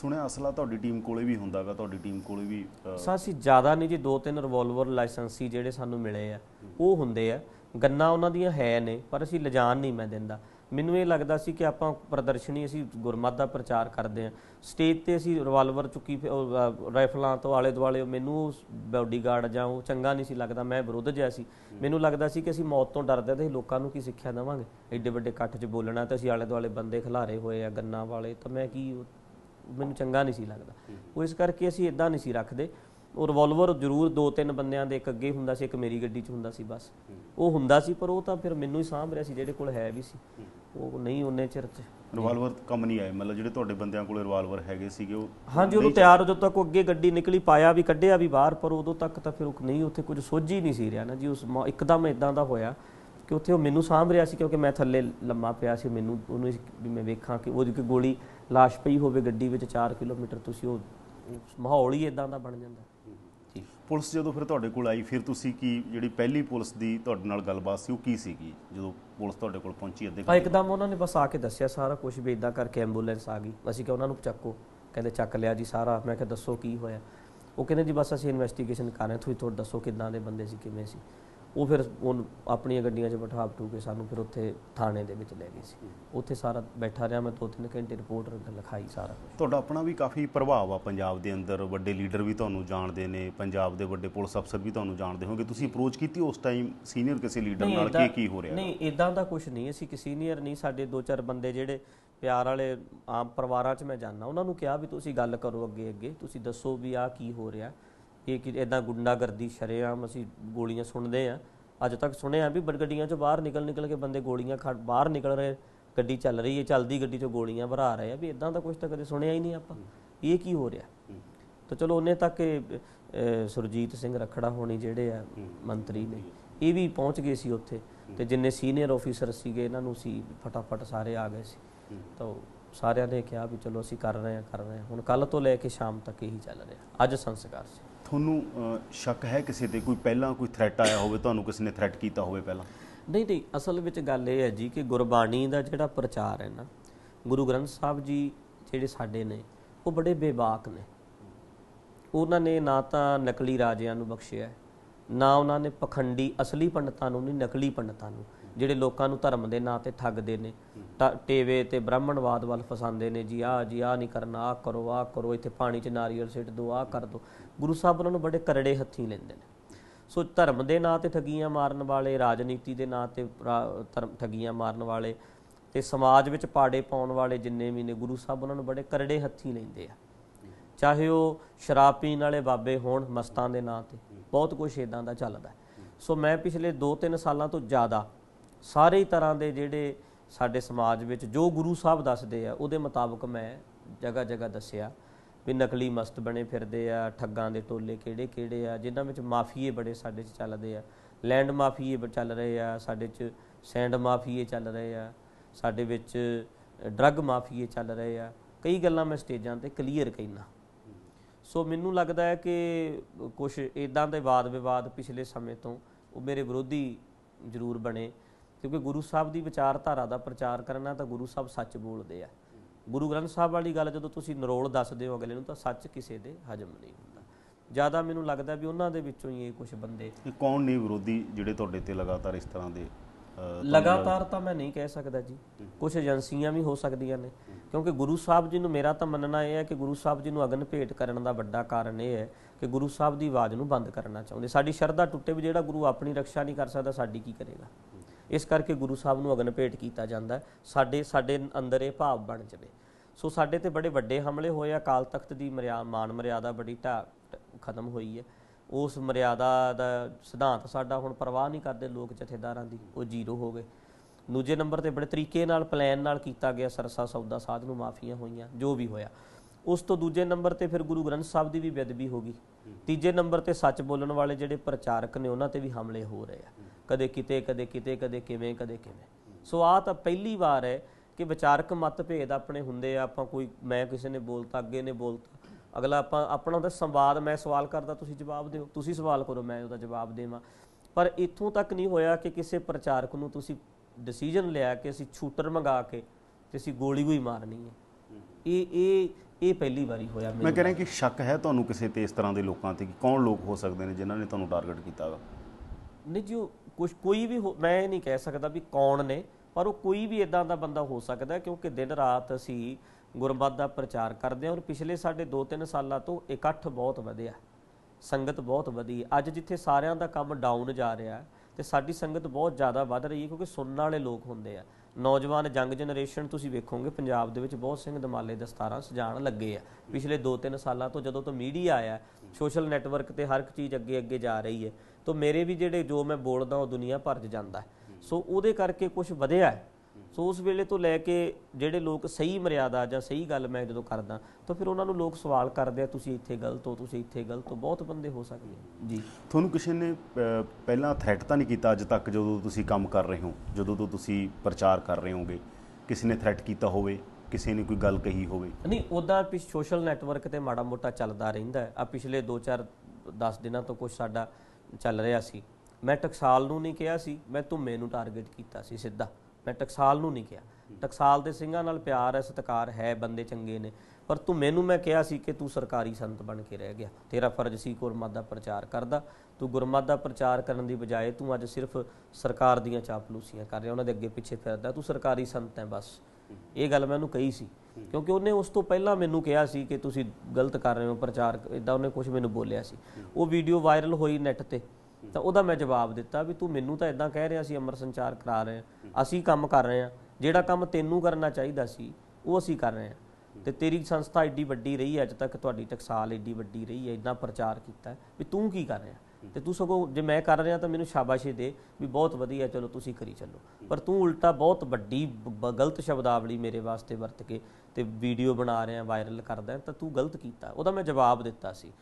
ਸੁਣਿਆ ਅਸਲਾ ਤੁਹਾਡੀ ਟੀਮ ਕੋਲੇ ਵੀ ਹੁੰਦਾਗਾ ਤੁਹਾਡੀ ਟੀਮ ਕੋਲੇ ਵੀ ਸਾਸੀ ਜ਼ਿਆਦਾ ਨਹੀਂ ਜੀ ਦੋ ਤਿੰਨ ਰਿਵਾਲਵਰ ਲਾਇਸੈਂਸੀ ਜਿਹੜੇ ਸਾਨੂੰ ਮਿਲੇ ਆ ਉਹ ਹੁੰਦੇ ਆ ਗੰਨਾ ਉਹਨਾਂ ਦੀਆਂ ਹੈ ਨੇ ਪਰ ਅਸੀਂ ਲਿਜਾਣ ਨਹੀਂ ਮੈਂ ਦਿੰਦਾ ਮੈਨੂੰ ਇਹ ਲੱਗਦਾ ਸੀ ਕਿ ਆਪਾਂ ਪ੍ਰਦਰਸ਼ਨੀ ਅਸੀਂ ਗੁਰਮਤ ਦਾ ਪ੍ਰਚਾਰ ਕਰਦੇ ਆ ਸਟੇਜ ਤੇ ਅਸੀਂ ਰਿਵਾਲਵਰ ਚੁੱਕੀ ਰਾਈਫਲਾਂ ਤੋਂ ਆਲੇ ਦੁਆਲੇ ਮੈਨੂੰ ਬਾਡੀਗਾਰਡ ਜਾਂ ਉਹ ਚੰਗਾ ਨਹੀਂ ਸੀ ਲੱਗਦਾ ਮੈਂ ਵਿਰੋਧ ਜਿਆ ਸੀ ਮੈਨੂੰ ਲੱਗਦਾ ਸੀ ਕਿ ਅਸੀਂ ਮੌਤ ਤੋਂ ਡਰਦੇ ਤੇ ਲੋਕਾਂ ਨੂੰ ਕੀ ਸਿੱਖਿਆ ਦੇਵਾਂਗੇ ਐਡੇ ਵੱਡੇ ਇਕੱਠ 'ਚ ਬੋਲਣਾ ਤੇ ਅਸੀਂ ਆਲੇ ਦੁਆਲੇ ਬੰਦੇ ਖਿਲਾਰੇ ਹੋਏ ਆ ਗੰਨਾ ਵਾਲੇ ਤਾਂ ਮੈਂ ਕੀ ਮੈਨੂੰ ਚੰਗਾ ਨਹੀਂ ਸੀ ਲੱਗਦਾ ਉਹ ਇਸ ਕਰਕੇ ਅਸੀਂ ਇਦਾਂ ਨਹੀਂ ਸੀ ਰੱਖਦੇ ਉਹ ਰਿਵਾਲਵਰ ਜ਼ਰੂਰ ਦੋ ਤਿੰਨ ਬੰਦਿਆਂ ਦੇ ਇੱਕ ਅੱਗੇ ਹੁੰਦਾ ਸੀ ਇੱਕ ਮੇਰੀ ਗੱਡੀ 'ਚ ਹੁੰਦਾ ਸੀ ਬਸ ਉਹ ਹੁੰਦਾ ਸੀ ਪਰ ਉਹ ਤਾਂ ਫਿਰ ਮੈਨੂੰ ਹੀ ਸਾਂਭ ਰਿਹਾ ਸੀ ਜਿਹੜੇ ਕੋਲ ਹੈ ਵੀ ਸੀ ਉਹ ਨਹੀਂ ਉਹਨੇ ਚਿਰ 'ਚ ਰਿਵਾਲਵਰ ਕੰਮ ਨਹੀਂ ਆਏ ਮਤਲਬ ਜਿਹੜੇ ਤੁਹਾਡੇ ਬੰਦਿਆਂ ਕੋਲ ਰਿਵਾਲਵਰ ਹੈਗੇ ਸੀਗੇ ਉਹ ਹਾਂਜੀ ਉਹਨੂੰ ਤਿਆਰ ਜਦੋਂ ਤੱਕ ਅੱਗੇ ਗੱਡੀ ਨਿਕਲੀ ਪਾਇਆ ਵੀ ਕੱਢਿਆ ਵੀ ਬਾਹਰ ਪਰ ਉਦੋਂ ਤੱਕ ਤਾਂ ਫਿਰ ਉਹ ਨਹੀਂ ਉੱਥੇ ਕੁਝ ਸੋਝੀ ਨਹੀਂ ਸੀ ਰਿਹਾ ਨਾ ਜੀ ਉਸ ਇੱਕਦਮ ਇਦਾਂ ਦਾ ਹੋਇਆ ਕਿ ਉੱਥੇ ਉਹ ਮੈਨੂੰ ਸਾਂਭ ਰਿਹਾ ਸੀ ਕਿਉਂਕਿ ਮੈਂ ਥੱਲੇ ਲੰਮਾ ਪਿਆ ਸੀ ਮੈਨੂੰ ਉਹਨੂੰ ਵੀ ਮੈਂ ਵੇਖਾਂ ਕਿ ਉਹ ਜਿਹੜੀ ਗੋਲੀ ਲਾਸ਼ ਪਈ ਹੋਵੇ ਗੱਡੀ ਵਿੱਚ 4 ਕਿਲੋਮੀਟਰ ਤੁਸੀਂ ਉਹ ਮਾਹੌਲ ਹੀ ਇਦਾਂ ਦਾ ਬਣ ਜਾਂਦਾ ਜੀ ਪੁਲਿਸ ਜਦੋਂ ਫਿਰ ਤੁਹਾਡੇ ਕੋਲ ਆਈ ਫਿਰ ਤੁਸੀਂ ਕੀ ਜਿਹੜੀ ਪਹਿਲੀ ਪੁਲਿਸ ਦੀ ਤੁਹਾਡੇ ਨਾਲ ਗੱਲਬਾਤ ਸੀ ਉਹ ਕੀ ਸੀਗੀ ਜਦੋਂ ਪੁਲਿਸ ਤੁਹਾਡੇ ਕੋਲ ਪਹੁੰਚੀ ਅੱਧੇ ਘੰਟੇ ਇੱਕਦਮ ਉਹਨਾਂ ਨੇ ਬਸ ਆ ਕੇ ਦੱਸਿਆ ਸਾਰਾ ਕੁਝ ਵੀ ਇਦਾਂ ਕਰਕੇ ਐਂਬੂਲੈਂਸ ਆ ਗਈ ਅਸੀਂ ਕਿ ਉਹਨਾਂ ਨੂੰ ਚੱਕੋ ਕਹਿੰਦੇ ਚੱਕ ਲਿਆ ਜੀ ਸਾਰਾ ਮੈਂ ਕਿਹਾ ਦੱਸੋ ਕੀ ਹੋਇਆ ਉਹ ਕਹਿੰਦੇ ਜੀ ਬਸ ਅਸੀਂ ਇਨਵੈਸਟੀਗੇਸ਼ਨ ਕਰ ਰਹੇ ਹਾਂ ਤੁਸੀਂ ਤੁਹਾਨੂੰ ਦੱਸੋ ਕਿਦਾਂ ਦੇ ਬੰਦੇ ਸੀ ਕਿਵੇਂ ਸੀ ਉਹ ਫਿਰ ਉਹ ਆਪਣੀਆਂ ਗੱਡੀਆਂ 'ਚ ਬਿਠਾ ਬਟੂ ਕੇ ਸਾਨੂੰ ਫਿਰ ਉੱਥੇ ਥਾਣੇ ਦੇ ਵਿੱਚ ਲੈ ਗਏ ਸੀ ਉੱਥੇ ਸਾਰਾ ਬੈਠਾ ਰਿਹਾ ਮੈਂ 2-3 ਘੰਟੇ ਰਿਪੋਰਟ ਲਿਖਾਈ ਸਾਰਾ ਤੁਹਾਡਾ ਆਪਣਾ ਵੀ ਕਾਫੀ ਪ੍ਰਭਾਵ ਆ ਪੰਜਾਬ ਦੇ ਅੰਦਰ ਵੱਡੇ ਲੀਡਰ ਵੀ ਤੁਹਾਨੂੰ ਜਾਣਦੇ ਨੇ ਪੰਜਾਬ ਦੇ ਵੱਡੇ ਪੁਲਿਸ ਅਫਸਰ ਵੀ ਤੁਹਾਨੂੰ ਜਾਣਦੇ ਹੋਣਗੇ ਤੁਸੀਂ ਅਪਰੋਚ ਕੀਤੀ ਉਸ ਟਾਈਮ ਸੀਨੀਅਰ ਕਿਸੇ ਲੀਡਰ ਨਾਲ ਕੀ ਕੀ ਹੋ ਰਿਹਾ ਨਹੀਂ ਇਦਾਂ ਦਾ ਕੁਝ ਨਹੀਂ ਅਸੀਂ ਕਿ ਸੀਨੀਅਰ ਨਹੀਂ ਸਾਡੇ 2-4 ਬੰਦੇ ਜਿਹੜੇ ਪਿਆਰ ਵਾਲੇ ਆਮ ਪਰਿਵਾਰਾਂ 'ਚ ਮੈਂ ਜਾਣਦਾ ਉਹਨਾਂ ਨੂੰ ਕਿਹਾ ਵੀ ਤੁਸੀਂ ਗੱਲ ਕਰੋ ਅੱਗੇ ਅੱਗੇ ਤੁਸੀਂ ਦੱਸੋ ਵੀ ਆ ਕੀ ਹੋ ਰਿਹਾ ਇਹ ਕਿ ਇਦਾਂ ਗੁੰਡਾਗਰਦੀ ਸ਼ਰੇਆਮ ਅਸੀਂ ਗੋਲੀਆਂ ਸੁਣਦੇ ਆ ਅੱਜ ਤੱਕ ਸੁਣਿਆ ਵੀ ਬੜਗੱਡੀਆਂ ਚੋਂ ਬਾਹਰ ਨਿਕਲ ਨਿਕਲ ਕੇ ਬੰਦੇ ਗੋਲੀਆਂ ਖੜ ਬਾਹਰ ਨਿਕਲ ਰਹੇ ਗੱਡੀ ਚੱਲ ਰਹੀ ਹੈ ਚੱਲਦੀ ਗੱਡੀ ਚੋਂ ਗੋਲੀਆਂ ਭਰਾ ਰਹੇ ਆ ਵੀ ਇਦਾਂ ਦਾ ਕੁਝ ਤਾਂ ਕਦੇ ਸੁਣਿਆ ਹੀ ਨਹੀਂ ਆਪਾਂ ਇਹ ਕੀ ਹੋ ਰਿਹਾ ਤਾਂ ਚਲੋ ਉਹਨੇ ਤੱਕ ਸੁਰਜੀਤ ਸਿੰਘ ਰਖੜਾ ਹੋਣੀ ਜਿਹੜੇ ਆ ਮੰਤਰੀ ਨੇ ਇਹ ਵੀ ਪਹੁੰਚ ਗਏ ਸੀ ਉੱਥੇ ਤੇ ਜਿੰਨੇ ਸੀਨੀਅਰ ਆਫੀਸਰ ਸੀਗੇ ਇਹਨਾਂ ਨੂੰ ਸੀ ਫਟਾਫਟ ਸਾਰੇ ਆ ਗਏ ਸੀ ਤਾਂ ਸਾਰਿਆਂ ਨੇ ਕਿਹਾ ਵੀ ਚਲੋ ਅਸੀਂ ਕਰ ਰਹੇ ਹਾਂ ਕਰ ਰਹੇ ਹਾਂ ਹੁਣ ਕੱਲ ਤੋਂ ਲੈ ਕੇ ਸ਼ਾਮ ਤੱਕ ਇਹੀ ਚੱਲ ਰਿਹਾ ਅੱਜ ਸੰਸਕਾਰ ਸੀ ਤੁਹਾਨੂੰ ਸ਼ੱਕ ਹੈ ਕਿਸੇ ਤੇ ਕੋਈ ਪਹਿਲਾਂ ਕੋਈ ਥ੍ਰੈਟ ਆਇਆ ਹੋਵੇ ਤੁਹਾਨੂੰ ਕਿਸੇ ਨੇ ਥ੍ਰੈਟ ਕੀਤਾ ਹੋਵੇ ਪਹਿਲਾਂ ਨਹੀਂ ਨਹੀਂ ਅਸਲ ਵਿੱਚ ਗੱਲ ਇਹ ਹੈ ਜੀ ਕਿ ਗੁਰਬਾਣੀ ਦਾ ਜਿਹੜਾ ਪ੍ਰਚਾਰ ਹੈ ਨਾ ਗੁਰੂ ਗ੍ਰੰਥ ਸਾਹਿਬ ਜੀ ਜਿਹੜੇ ਸਾਡੇ ਨੇ ਉਹ ਬੜੇ ਬੇਬਾਕ ਨੇ ਉਹਨਾਂ ਨੇ ਨਾ ਤਾਂ ਨਕਲੀ ਰਾਜਿਆਂ ਨੂੰ ਬਖਸ਼ਿਆ ਨਾ ਉਹਨਾਂ ਨੇ ਪਖੰਡੀ ਅਸਲੀ ਪੰਡਤਾਂ ਨੂੰ ਨਹੀਂ ਨਕਲੀ ਪੰਡਤਾਂ ਨੂੰ ਜਿਹੜੇ ਲੋਕਾਂ ਨੂੰ ਧਰਮ ਦੇ ਨਾਂ ਤੇ ਠੱਗਦੇ ਨੇ ਟੇਵੇ ਤੇ ਬ੍ਰਾਹਮਣਵਾਦ ਵੱਲ ਫਸਾਉਂਦੇ ਨੇ ਜੀ ਆ ਜੀ ਆ ਨਹੀਂ ਕਰਨਾ ਆ ਕਰੋ ਆ ਕਰੋ ਇੱਥੇ ਪਾਣੀ 'ਚ ਨਾਰੀਅਲ ਸਿੱਟ ਦੋ ਆ ਕਰ ਦੋ ਗੁਰੂ ਸਾਹਿਬ ਉਹਨਾਂ ਨੂੰ ਬੜੇ ਕਰੜੇ ਹੱਥੀ ਲੈਂਦੇ ਨੇ ਸੋ ਧਰਮ ਦੇ ਨਾਂ ਤੇ ਠਗੀਆਂ ਮਾਰਨ ਵਾਲੇ ਰਾਜਨੀਤੀ ਦੇ ਨਾਂ ਤੇ ਧਰਮ ਠਗੀਆਂ ਮਾਰਨ ਵਾਲੇ ਤੇ ਸਮਾਜ ਵਿੱਚ ਪਾੜੇ ਪਾਉਣ ਵਾਲੇ ਜਿੰਨੇ ਵੀ ਨੇ ਗੁਰੂ ਸਾਹਿਬ ਉਹਨਾਂ ਨੂੰ ਬੜੇ ਕਰੜੇ ਹੱਥੀ ਲੈਂਦੇ ਆ ਚਾਹੇ ਉਹ ਸ਼ਰਾਬ ਪੀਣ ਵਾਲੇ ਬਾਬੇ ਹੋਣ ਮਸਤਾਂ ਦੇ ਨਾਂ ਤੇ ਬਹੁਤ ਕੁਝ ਇਦਾਂ ਦਾ ਚੱਲਦਾ ਸੋ ਮੈਂ ਪਿਛਲੇ 2-3 ਸਾਲਾਂ ਤੋਂ ਜ਼ਿਆਦਾ ਸਾਰੇ ਤਰ੍ਹਾਂ ਦੇ ਜਿਹੜੇ ਸਾਡੇ ਸਮਾਜ ਵਿੱਚ ਜੋ ਗੁਰੂ ਸਾਹਿਬ ਦੱਸਦੇ ਆ ਉਹਦੇ ਮੁਤਾਬਕ ਮੈਂ ਜਗਾ ਜਗਾ ਦੱਸਿਆ ਵੀ ਨਕਲੀ ਮਸਤ ਬਣੇ ਫਿਰਦੇ ਆ ਠੱਗਾਂ ਦੇ ਟੋਲੇ ਕਿਹੜੇ ਕਿਹੜੇ ਆ ਜਿਨ੍ਹਾਂ ਵਿੱਚ ਮਾਫੀਏ ਬੜੇ ਸਾਡੇ 'ਚ ਚੱਲਦੇ ਆ ਲੈਂਡ ਮਾਫੀਏ ਚੱਲ ਰਹੇ ਆ ਸਾਡੇ 'ਚ ਸੈਂਡ ਮਾਫੀਏ ਚੱਲ ਰਹੇ ਆ ਸਾਡੇ ਵਿੱਚ ਡਰੱਗ ਮਾਫੀਏ ਚੱਲ ਰਹੇ ਆ ਕਈ ਗੱਲਾਂ ਮੈਂ ਸਟੇਜਾਂ ਤੇ ਕਲੀਅਰ ਕਹਿਣਾ ਸੋ ਮੈਨੂੰ ਲੱਗਦਾ ਹੈ ਕਿ ਕੁਝ ਇਦਾਂ ਦੇ ਵਾਦ ਵਿਵਾਦ ਪਿਛਲੇ ਸਮੇਂ ਤੋਂ ਉਹ ਮੇਰੇ ਵਿਰੋਧੀ ਜ਼ਰੂਰ ਬਣੇ ਕਿਉਂਕਿ ਗੁਰੂ ਸਾਹਿਬ ਦੀ ਵਿਚਾਰਧਾਰਾ ਦਾ ਪ੍ਰਚਾਰ ਕਰਨਾ ਤਾਂ ਗੁਰੂ ਸਾਹਿਬ ਸੱਚ ਬੋਲਦੇ ਆ ਗੁਰੂ ਗ੍ਰੰਥ ਸਾਹਿਬ ਵਾਲੀ ਗੱਲ ਜਦੋਂ ਤੁਸੀਂ ਨਰੋਲ ਦੱਸਦੇ ਹੋ ਅਗਲੇ ਨੂੰ ਤਾਂ ਸੱਚ ਕਿਸੇ ਦੇ ਹਜਮ ਨਹੀਂ ਹੁੰਦਾ ਜਿਆਦਾ ਮੈਨੂੰ ਲੱਗਦਾ ਵੀ ਉਹਨਾਂ ਦੇ ਵਿੱਚੋਂ ਹੀ ਇਹ ਕੁਝ ਬੰਦੇ ਕੌਣ ਨਹੀਂ ਵਿਰੋਧੀ ਜਿਹੜੇ ਤੁਹਾਡੇ ਤੇ ਲਗਾਤਾਰ ਇਸ ਤਰ੍ਹਾਂ ਦੇ ਲਗਾਤਾਰ ਤਾਂ ਮੈਂ ਨਹੀਂ ਕਹਿ ਸਕਦਾ ਜੀ ਕੁਝ ਏਜੰਸੀਆਂ ਵੀ ਹੋ ਸਕਦੀਆਂ ਨੇ ਕਿਉਂਕਿ ਗੁਰੂ ਸਾਹਿਬ ਜੀ ਨੂੰ ਮੇਰਾ ਤਾਂ ਮੰਨਣਾ ਇਹ ਹੈ ਕਿ ਗੁਰੂ ਸਾਹਿਬ ਜੀ ਨੂੰ ਅਗਨ ਭੇਟ ਕਰਨ ਦਾ ਵੱਡਾ ਕਾਰਨ ਇਹ ਹੈ ਕਿ ਗੁਰੂ ਸਾਹਿਬ ਦੀ ਆਵਾਜ਼ ਨੂੰ ਬੰਦ ਕਰਨਾ ਚਾਹੁੰਦੇ ਸਾਡੀ ਸ਼ਰਧਾ ਟੁੱਟੇ ਵੀ ਜਿਹੜਾ ਗੁਰੂ ਆਪਣੀ ਰੱਖਿਆ ਨਹੀਂ ਕਰ ਸਕਦਾ ਸਾਡੀ ਕੀ ਕਰੇਗਾ ਇਸ ਕਰਕੇ ਗੁਰੂ ਸਾਹਿਬ ਨੂੰ ਅਗਨ ਭੇਟ ਕੀਤਾ ਜਾਂਦਾ ਸਾਡੇ ਸਾਡੇ ਅੰਦਰ ਇਹ ਭਾਵ ਬਣ ਜਵੇ ਸੋ ਸਾਡੇ ਤੇ ਬੜੇ ਵੱਡੇ ਹਮਲੇ ਹੋਏ ਆ ਕਾਲ ਤਖਤ ਦੀ ਮਾਨ ਮਰਿਆਦਾ ਬੜੀ ਢਾ ਖਤਮ ਹੋਈ ਹੈ ਉਸ ਮਰਿਆਦਾ ਦਾ ਸਿਧਾਂਤ ਸਾਡਾ ਹੁਣ ਪਰਵਾਹ ਨਹੀਂ ਕਰਦੇ ਲੋਕ ਜਥੇਦਾਰਾਂ ਦੀ ਉਹ ਜ਼ੀਰੋ ਹੋ ਗਏ ਦੂਜੇ ਨੰਬਰ ਤੇ ਬੜੇ ਤਰੀਕੇ ਨਾਲ ਪਲਾਨ ਨਾਲ ਕੀਤਾ ਗਿਆ ਸਰਸਾ ਸੌਦਾ ਸਾਧ ਨੂੰ ਮਾਫੀਆਂ ਹੋਈਆਂ ਜੋ ਵੀ ਹੋਇਆ ਉਸ ਤੋਂ ਦੂਜੇ ਨੰਬਰ ਤੇ ਫਿਰ ਗੁਰੂ ਗ੍ਰੰਥ ਸਾਹਿਬ ਦੀ ਵੀ ਬੇਦਬੀ ਹੋ ਗਈ ਤੀਜੇ ਨੰਬਰ ਤੇ ਸੱਚ ਬੋਲਣ ਵਾਲੇ ਜਿਹੜੇ ਪ੍ਰਚਾਰਕ ਨੇ ਉਹਨਾਂ ਤੇ ਵੀ ਹਮਲੇ ਹੋ ਰਹੇ ਆ ਕਦੇ ਕਿਤੇ ਕਦੇ ਕਿਤੇ ਕਦੇ ਕਿਵੇਂ ਕਦੇ ਕਿਵੇਂ ਸੋ ਆ ਤਾਂ ਪਹਿਲੀ ਵਾਰ ਹੈ ਕਿ ਵਿਚਾਰਕ ਮਤਭੇਦ ਆਪਣੇ ਹੁੰਦੇ ਆ ਆਪਾਂ ਕੋਈ ਮੈਂ ਕਿਸੇ ਨੇ ਬੋਲਤਾ ਅੱਗੇ ਨੇ ਬੋਲਤਾ ਅਗਲਾ ਆਪਾਂ ਆਪਣਾ ਦਾ ਸੰਵਾਦ ਮੈਂ ਸਵਾਲ ਕਰਦਾ ਤੁਸੀਂ ਜਵਾਬ ਦਿਓ ਤੁਸੀਂ ਸਵਾਲ ਕਰੋ ਮੈਂ ਉਹਦਾ ਜਵਾਬ ਦੇਵਾਂ ਪਰ ਇੱਥੋਂ ਤੱਕ ਨਹੀਂ ਹੋਇਆ ਕਿ ਕਿਸੇ ਪ੍ਰਚਾਰਕ ਨੂੰ ਤੁਸੀਂ ਡਿਸੀਜਨ ਲਿਆ ਕਿ ਅਸੀਂ ਛੂਟਰ ਮੰਗਾ ਕੇ ਤੇ ਅਸੀਂ ਗੋਲੀ ਕੋਈ ਮਾਰਨੀ ਹੈ ਇਹ ਇਹ ਇਹ ਪਹਿਲੀ ਵਾਰੀ ਹੋਇਆ ਮੈਂ ਕਹਿੰਦਾ ਰਿਹਾ ਕਿ ਸ਼ੱਕ ਹੈ ਤੁਹਾਨੂੰ ਕਿਸੇ ਤੇ ਇਸ ਤਰ੍ਹਾਂ ਦੇ ਲੋਕਾਂ ਤੇ ਕਿ ਕੌਣ ਲੋਕ ਹੋ ਸਕਦੇ ਨੇ ਜਿਨ੍ਹਾਂ ਨੇ ਤੁਹਾਨੂੰ ਟਾਰਗੇਟ ਕੀਤਾ ਵਾ ਨਹੀਂ ਜੋ ਕੁਝ ਕੋਈ ਵੀ ਮੈਂ ਇਹ ਨਹੀਂ ਕਹਿ ਸਕਦਾ ਵੀ ਕੌਣ ਨੇ ਪਰ ਉਹ ਕੋਈ ਵੀ ਇਦਾਂ ਦਾ ਬੰਦਾ ਹੋ ਸਕਦਾ ਕਿਉਂਕਿ ਦਿਨ ਰਾਤ ਅਸੀਂ ਗੁਰਮਤ ਦਾ ਪ੍ਰਚਾਰ ਕਰਦੇ ਹਾਂ ਔਰ ਪਿਛਲੇ ਸਾਡੇ 2-3 ਸਾਲਾਂ ਤੋਂ ਇਕੱਠ ਬਹੁਤ ਵਧਿਆ ਸੰਗਤ ਬਹੁਤ ਵਧੀ ਅੱਜ ਜਿੱਥੇ ਸਾਰਿਆਂ ਦਾ ਕੰਮ ਡਾਊਨ ਜਾ ਰਿਹਾ ਤੇ ਸਾਡੀ ਸੰਗਤ ਬਹੁਤ ਜ਼ਿਆਦਾ ਵੱਧ ਰਹੀ ਹੈ ਕਿਉਂਕਿ ਸੁਣਨ ਵਾਲੇ ਲੋਕ ਹੁੰਦੇ ਆ ਨੌਜਵਾਨ ਜੰਗ ਜਨਰੇਸ਼ਨ ਤੁਸੀਂ ਵੇਖੋਗੇ ਪੰਜਾਬ ਦੇ ਵਿੱਚ ਬਹੁਤ ਸਿੰਘ ਦਮਾਲੇ ਦਸਤਾਰਾਂ ਸਜਾਣ ਲੱਗੇ ਆ ਪਿਛਲੇ 2-3 ਸਾਲਾਂ ਤੋਂ ਜਦੋਂ ਤੋਂ ਮੀਡੀਆ ਆਇਆ ਸੋਸ਼ਲ ਨੈਟਵਰਕ ਤੇ ਹਰ ਇੱਕ ਚੀਜ਼ ਅੱਗੇ ਅੱਗੇ ਜਾ ਰਹੀ ਹੈ ਤੋਂ ਮੇਰੇ ਵੀ ਜਿਹੜੇ ਜੋ ਮੈਂ ਬੋਲਦਾ ਉਹ ਦੁਨੀਆ ਭਰ 'ਚ ਜਾਂਦਾ ਸੋ ਉਹਦੇ ਕਰਕੇ ਕੁਝ ਵਧਿਆ ਹੈ ਸੋ ਉਸ ਵੇਲੇ ਤੋਂ ਲੈ ਕੇ ਜਿਹੜੇ ਲੋਕ ਸਹੀ ਮਰਿਆਦਾ ਜਾਂ ਸਹੀ ਗੱਲ ਮੈਂ ਜਦੋਂ ਕਰਦਾ ਤਾਂ ਫਿਰ ਉਹਨਾਂ ਨੂੰ ਲੋਕ ਸਵਾਲ ਕਰਦੇ ਆ ਤੁਸੀਂ ਇੱਥੇ ਗਲਤ ਹੋ ਤੁਸੀਂ ਇੱਥੇ ਗਲਤ ਹੋ ਬਹੁਤ ਬੰਦੇ ਹੋ ਸਕਦੇ ਆ ਜੀ ਤੁਹਾਨੂੰ ਕਿਸੇ ਨੇ ਪਹਿਲਾਂ ਥ੍ਰੈਟ ਤਾਂ ਨਹੀਂ ਕੀਤਾ ਅੱਜ ਤੱਕ ਜਦੋਂ ਤੁਸੀਂ ਕੰਮ ਕਰ ਰਹੇ ਹੋ ਜਦੋਂ ਤੋਂ ਤੁਸੀਂ ਪ੍ਰਚਾਰ ਕਰ ਰਹੇ ਹੋਗੇ ਕਿਸੇ ਨੇ ਥ੍ਰੈਟ ਕੀਤਾ ਹੋਵੇ ਕਿਸੇ ਨੇ ਕੋਈ ਗੱਲ ਕਹੀ ਹੋਵੇ ਨਹੀਂ ਉਹਦਾ ਪਿਛ ਸੋਸ਼ਲ ਨੈਟਵਰਕ ਤੇ ਮਾੜਾ ਮੋਟਾ ਚੱਲਦਾ ਰਹਿੰਦਾ ਆ ਪਿਛਲੇ 2-4 10 ਦਿਨਾਂ ਤੋਂ ਕੁਝ ਸਾਡਾ ਚੱਲ ਰਿਹਾ ਸੀ ਮੈਂ ਟਕਸਾਲ ਨੂੰ ਨਹੀਂ ਕਿਹਾ ਸੀ ਮੈਂ ਧੁੰਮੇ ਨੂੰ ਟਾਰਗੇਟ ਕੀਤਾ ਸੀ ਸਿੱਧਾ ਮੈਂ ਟਕਸਾਲ ਨੂੰ ਨਹੀਂ ਕਿਹਾ ਟਕਸਾਲ ਦੇ ਸਿੰਘਾਂ ਨਾਲ ਪਿਆਰ ਹੈ ਸਤਕਾਰ ਹੈ ਬੰਦੇ ਚੰਗੇ ਨੇ ਪਰ ਤੂੰ ਮੈਨੂੰ ਮੈਂ ਕਿਹਾ ਸੀ ਕਿ ਤੂੰ ਸਰਕਾਰੀ ਸੰਤ ਬਣ ਕੇ ਰਹਿ ਗਿਆ ਤੇਰਾ ਫਰਜ਼ ਸੀ ਗੁਰਮਤ ਦਾ ਪ੍ਰਚਾਰ ਕਰਦਾ ਤੂੰ ਗੁਰਮਤ ਦਾ ਪ੍ਰਚਾਰ ਕਰਨ ਦੀ ਬਜਾਏ ਤੂੰ ਅੱਜ ਸਿਰਫ ਸਰਕਾਰ ਦੀਆਂ ਚਾਪਲੂਸੀਆਂ ਕਰ ਰਿਹਾ ਉਹਨਾਂ ਦੇ ਅੱਗੇ ਪਿੱਛੇ ਫਿਰਦਾ ਤੂੰ ਸਰਕਾਰੀ ਸੰਤ ਹੈ ਬਸ ਇਹ ਗੱਲ ਮੈਂ ਉਹਨੂੰ ਕਹੀ ਸੀ ਕਿਉਂਕਿ ਉਹਨੇ ਉਸ ਤੋਂ ਪਹਿਲਾਂ ਮੈਨੂੰ ਕਿਹਾ ਸੀ ਕਿ ਤੁਸੀਂ ਗਲਤ ਕਰ ਰਹੇ ਹੋ ਪ੍ਰਚਾਰ ਇਦਾਂ ਉਹਨੇ ਕੁਝ ਮੈਨੂੰ ਬੋਲਿਆ ਸੀ ਉਹ ਵੀਡੀਓ ਵਾਇਰਲ ਹੋਈ ਨੈਟ ਤੇ ਤਾਂ ਉਹਦਾ ਮੈਂ ਜਵਾਬ ਦਿੱਤਾ ਵੀ ਤੂੰ ਮੈਨੂੰ ਤਾਂ ਇਦਾਂ ਕਹਿ ਰਿਹਾ ਸੀ ਅਮਰ ਸੰਚਾਰ ਕਰਾ ਰਹੇ ਆ ਅਸੀਂ ਕੰਮ ਕਰ ਰਹੇ ਆ ਜਿਹੜਾ ਕੰਮ ਤੈਨੂੰ ਕਰਨਾ ਚਾਹੀਦਾ ਸੀ ਉਹ ਅਸੀਂ ਕਰ ਰਹੇ ਆ ਤੇ ਤੇਰੀ ਸੰਸਥਾ ਏਡੀ ਵੱਡੀ ਰਹੀ ਹੈ ਅੱਜ ਤੱਕ ਤੁਹਾਡੀ ਟਕਸਾਲ ਏਡੀ ਵੱਡੀ ਰਹੀ ਹੈ ਇਦਾਂ ਪ੍ਰਚਾਰ ਕੀਤਾ ਵੀ ਤੂੰ ਕੀ ਕਰ ਰਿਹਾ ਤੇ ਤੂੰ ਸਗੋਂ ਜੇ ਮੈਂ ਕਰ ਰਿਹਾ ਤਾਂ ਮੈਨੂੰ ਸ਼ਾਬਾਸ਼ੀ ਦੇ ਵੀ ਬਹੁਤ ਵਧੀਆ ਚਲੋ ਤੁਸੀਂ ਕਰੀ ਚੱਲੋ ਪਰ ਤੂੰ ਉਲਟਾ ਬਹੁਤ ਵੱਡੀ ਗਲਤ ਸ਼ਬਦਾਵਲੀ ਮੇਰੇ ਵਾਸਤੇ ਵਰਤ ਕੇ ਤੇ ਵੀਡੀਓ ਬਣਾ ਰਿਹਾ ਵਾਇਰਲ ਕਰਦਾ ਤਾਂ ਤੂੰ ਗਲਤ ਕੀਤਾ ਉਹਦਾ ਮੈਂ ਜਵਾਬ ਦਿੱਤਾ ਸੀ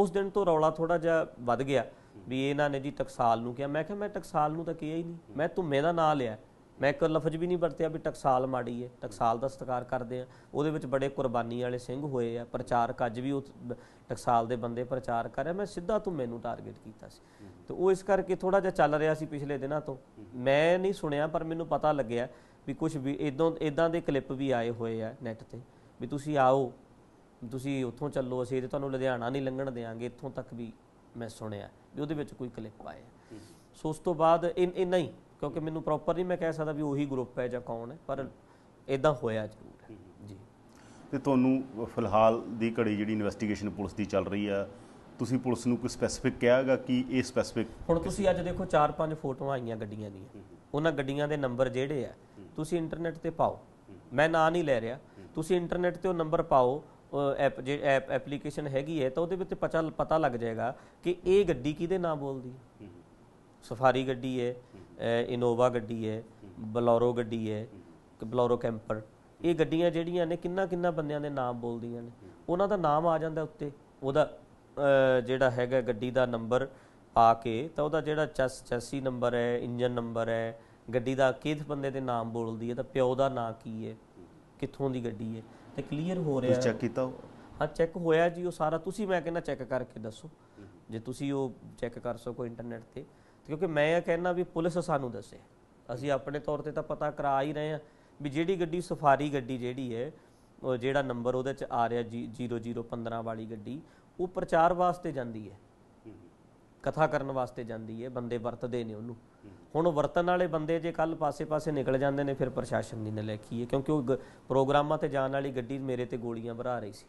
ਉਸ ਦਿਨ ਤੋਂ ਰੌਲਾ ਥੋੜਾ ਜਿਹਾ ਵੱਧ ਗਿਆ ਵੀ ਇਹਨਾਂ ਨੇ ਜੀ ਟਕਸਾਲ ਨੂੰ ਕਿਹਾ ਮੈਂ ਕਿਹਾ ਮੈਂ ਟਕਸਾਲ ਨੂੰ ਤਾਂ ਕਿਹਾ ਹੀ ਨਹੀਂ ਮੈਂ ਤੁਮੇ ਦਾ ਨਾਂ ਲਿਆ ਮੈਂ ਇੱਕ ਲਫ਼ਜ਼ ਵੀ ਨਹੀਂ ਵਰਤਿਆ ਵੀ ਟਕਸਾਲ ਮਾੜੀ ਹੈ ਟਕਸਾਲ ਦਾ ਸਤਿਕਾਰ ਕਰਦੇ ਆ ਉਹਦੇ ਵਿੱਚ ਬੜੇ ਕੁਰਬਾਨੀ ਵਾਲੇ ਸਿੰਘ ਹੋਏ ਆ ਪ੍ਰਚਾਰਕ ਅੱਜ ਵੀ ਉਹ ਟਕਸਾਲ ਦੇ ਬੰਦੇ ਪ੍ਰਚਾਰ ਕਰ ਰਿਹਾ ਮੈਂ ਸਿੱਧਾ ਤੂੰ ਮੈਨੂੰ ਟਾਰਗੇਟ ਕੀਤਾ ਸੀ ਤੇ ਉਹ ਇਸ ਕਰਕੇ ਥੋੜਾ ਜਿਹਾ ਚੱਲ ਰਿਹਾ ਸੀ ਪਿਛਲੇ ਦਿਨਾਂ ਤੋਂ ਮੈਂ ਨਹੀਂ ਸੁਣਿਆ ਪਰ ਮੈਨੂੰ ਪਤਾ ਲੱਗਿਆ ਵੀ ਕੁਝ ਵੀ ਇਦੋਂ ਇਦਾਂ ਦੇ ਕਲਿੱਪ ਵੀ ਆਏ ਹੋਏ ਆ ਨੈਟ ਤੇ ਵੀ ਤੁਸੀਂ ਆਓ ਤੁਸੀਂ ਉੱਥੋਂ ਚੱਲੋ ਅਸੀਂ ਤੇ ਤੁਹਾਨੂੰ ਲੁਧਿਆਣਾ ਨਹੀਂ ਲੰਘਣ ਦੇਾਂਗੇ ਇੱਥੋਂ ਤੱਕ ਵੀ ਮੈਂ ਸੁਣਿਆ ਵੀ ਉਹਦੇ ਵਿੱਚ ਕੋਈ ਕਲਿੱਪ ਆਏ ਸੋ ਉਸ ਤੋਂ ਬਾਅਦ ਇਹ ਨਹੀਂ ਕਿਉਂਕਿ ਮੈਨੂੰ ਪ੍ਰੋਪਰ ਨਹੀਂ ਮੈਂ ਕਹਿ ਸਕਦਾ ਵੀ ਉਹੀ ਗਰੁੱਪ ਹੈ ਜਾਂ ਕੌਣ ਹੈ ਪਰ ਇਦਾਂ ਹੋਇਆ ਜ਼ਰੂਰ ਹੈ ਜੀ ਤੇ ਤੁਹਾਨੂੰ ਫਿਲਹਾਲ ਦੀ ਘੜੀ ਜਿਹੜੀ ਇਨਵੈਸਟੀਗੇਸ਼ਨ ਪੁਲਿਸ ਦੀ ਚੱਲ ਰਹੀ ਆ ਤੁਸੀਂ ਪੁਲਿਸ ਨੂੰ ਕੋਈ ਸਪੈਸੀਫਿਕ ਕਿਹਾਗਾ ਕਿ ਇਹ ਸਪੈਸੀਫਿਕ ਹੁਣ ਤੁਸੀਂ ਅੱਜ ਦੇਖੋ 4-5 ਫੋਟੋਆਂ ਆਈਆਂ ਗੱਡੀਆਂ ਦੀਆਂ ਉਹਨਾਂ ਗੱਡੀਆਂ ਦੇ ਨੰਬਰ ਜਿਹੜੇ ਆ ਤੁਸੀਂ ਇੰਟਰਨੈਟ ਤੇ ਪਾਓ ਮੈਂ ਨਾਂ ਨਹੀਂ ਲੈ ਰਿਹਾ ਤੁਸੀਂ ਇੰਟਰਨੈਟ ਤੇ ਉਹ ਨੰਬਰ ਪਾਓ ਐਪ ਜੇ ਐਪ ਐਪਲੀਕੇਸ਼ਨ ਹੈਗੀ ਹੈ ਤਾਂ ਉਹਦੇ ਵਿੱਚ ਪਤਾ ਪਤਾ ਲੱਗ ਜਾਏਗਾ ਕਿ ਇਹ ਗੱਡੀ ਕਿਹਦੇ ਨਾਂ ਬੋਲਦੀ ਹੈ ਸਫਾਰੀ ਗੱਡੀ ਹੈ ਇਨੋਵਾ ਗੱਡੀ ਹੈ ਬਲੋਰੋ ਗੱਡੀ ਹੈ ਬਲੋਰੋ ਕੈਂਪਰ ਇਹ ਗੱਡੀਆਂ ਜਿਹੜੀਆਂ ਨੇ ਕਿੰਨਾ ਕਿੰਨਾ ਬੰਦਿਆਂ ਦੇ ਨਾਮ ਬੋਲਦੀਆਂ ਨੇ ਉਹਨਾਂ ਦਾ ਨਾਮ ਆ ਜਾਂਦਾ ਉੱਤੇ ਉਹਦਾ ਜਿਹੜਾ ਹੈਗਾ ਗੱਡੀ ਦਾ ਨੰਬਰ ਪਾ ਕੇ ਤਾਂ ਉਹਦਾ ਜਿਹੜਾ ਚੈਸ ਚੈਸੀ ਨੰਬਰ ਹੈ ਇੰਜਨ ਨੰਬਰ ਹੈ ਗੱਡੀ ਦਾ ਕਿਸ ਬੰਦੇ ਦੇ ਨਾਮ ਬੋਲਦੀ ਹੈ ਤਾਂ ਪਿਓ ਦਾ ਨਾਂ ਕੀ ਹੈ ਕਿੱਥੋਂ ਦੀ ਗੱਡੀ ਹੈ ਤੇ ਕਲੀਅਰ ਹੋ ਰਿਹਾ ਚੈੱਕ ਕੀਤਾ ਹਾਂ ਚੈੱਕ ਹੋਇਆ ਜੀ ਉਹ ਸਾਰਾ ਤੁਸੀਂ ਮੈਂ ਕਹਿੰਦਾ ਚੈੱਕ ਕਰਕੇ ਦੱਸੋ ਜੇ ਤੁਸੀਂ ਉਹ ਚੈੱਕ ਕਰ ਸਕੋ ਇੰਟਰਨੈਟ ਤੇ ਕਿਉਂਕਿ ਮੈਂ ਇਹ ਕਹਿਣਾ ਵੀ ਪੁਲਿਸ ਸਾਨੂੰ ਦੱਸੇ ਅਸੀਂ ਆਪਣੇ ਤੌਰ ਤੇ ਤਾਂ ਪਤਾ ਕਰਾ ਹੀ ਰਹੇ ਆ ਵੀ ਜਿਹੜੀ ਗੱਡੀ ਸਫਾਰੀ ਗੱਡੀ ਜਿਹੜੀ ਹੈ ਉਹ ਜਿਹੜਾ ਨੰਬਰ ਉਹਦੇ ਚ ਆ ਰਿਹਾ 0015 ਵਾਲੀ ਗੱਡੀ ਉਹ ਪ੍ਰਚਾਰ ਵਾਸਤੇ ਜਾਂਦੀ ਹੈ ਕਥਾ ਕਰਨ ਵਾਸਤੇ ਜਾਂਦੀ ਹੈ ਬੰਦੇ ਵਰਤਦੇ ਨੇ ਉਹਨੂੰ ਹੁਣ ਵਰਤਨ ਵਰਤਣ ਵਾਲੇ ਬੰਦੇ ਜੇ ਕੱਲ ਪਾਸੇ-ਪਾਸੇ ਨਿਕਲ ਜਾਂਦੇ ਨੇ ਫਿਰ ਪ੍ਰਸ਼ਾਸਨ ਨਹੀਂ ਨੇ ਲੈਖੀ ਹੈ ਕਿਉਂਕਿ ਉਹ ਪ੍ਰੋਗਰਾਮਾਂ ਤੇ ਜਾਣ ਵਾਲੀ ਗੱਡੀ ਮੇਰੇ ਤੇ ਗੋਲੀਆਂ ਭਰਾ ਰਹੀ ਸੀ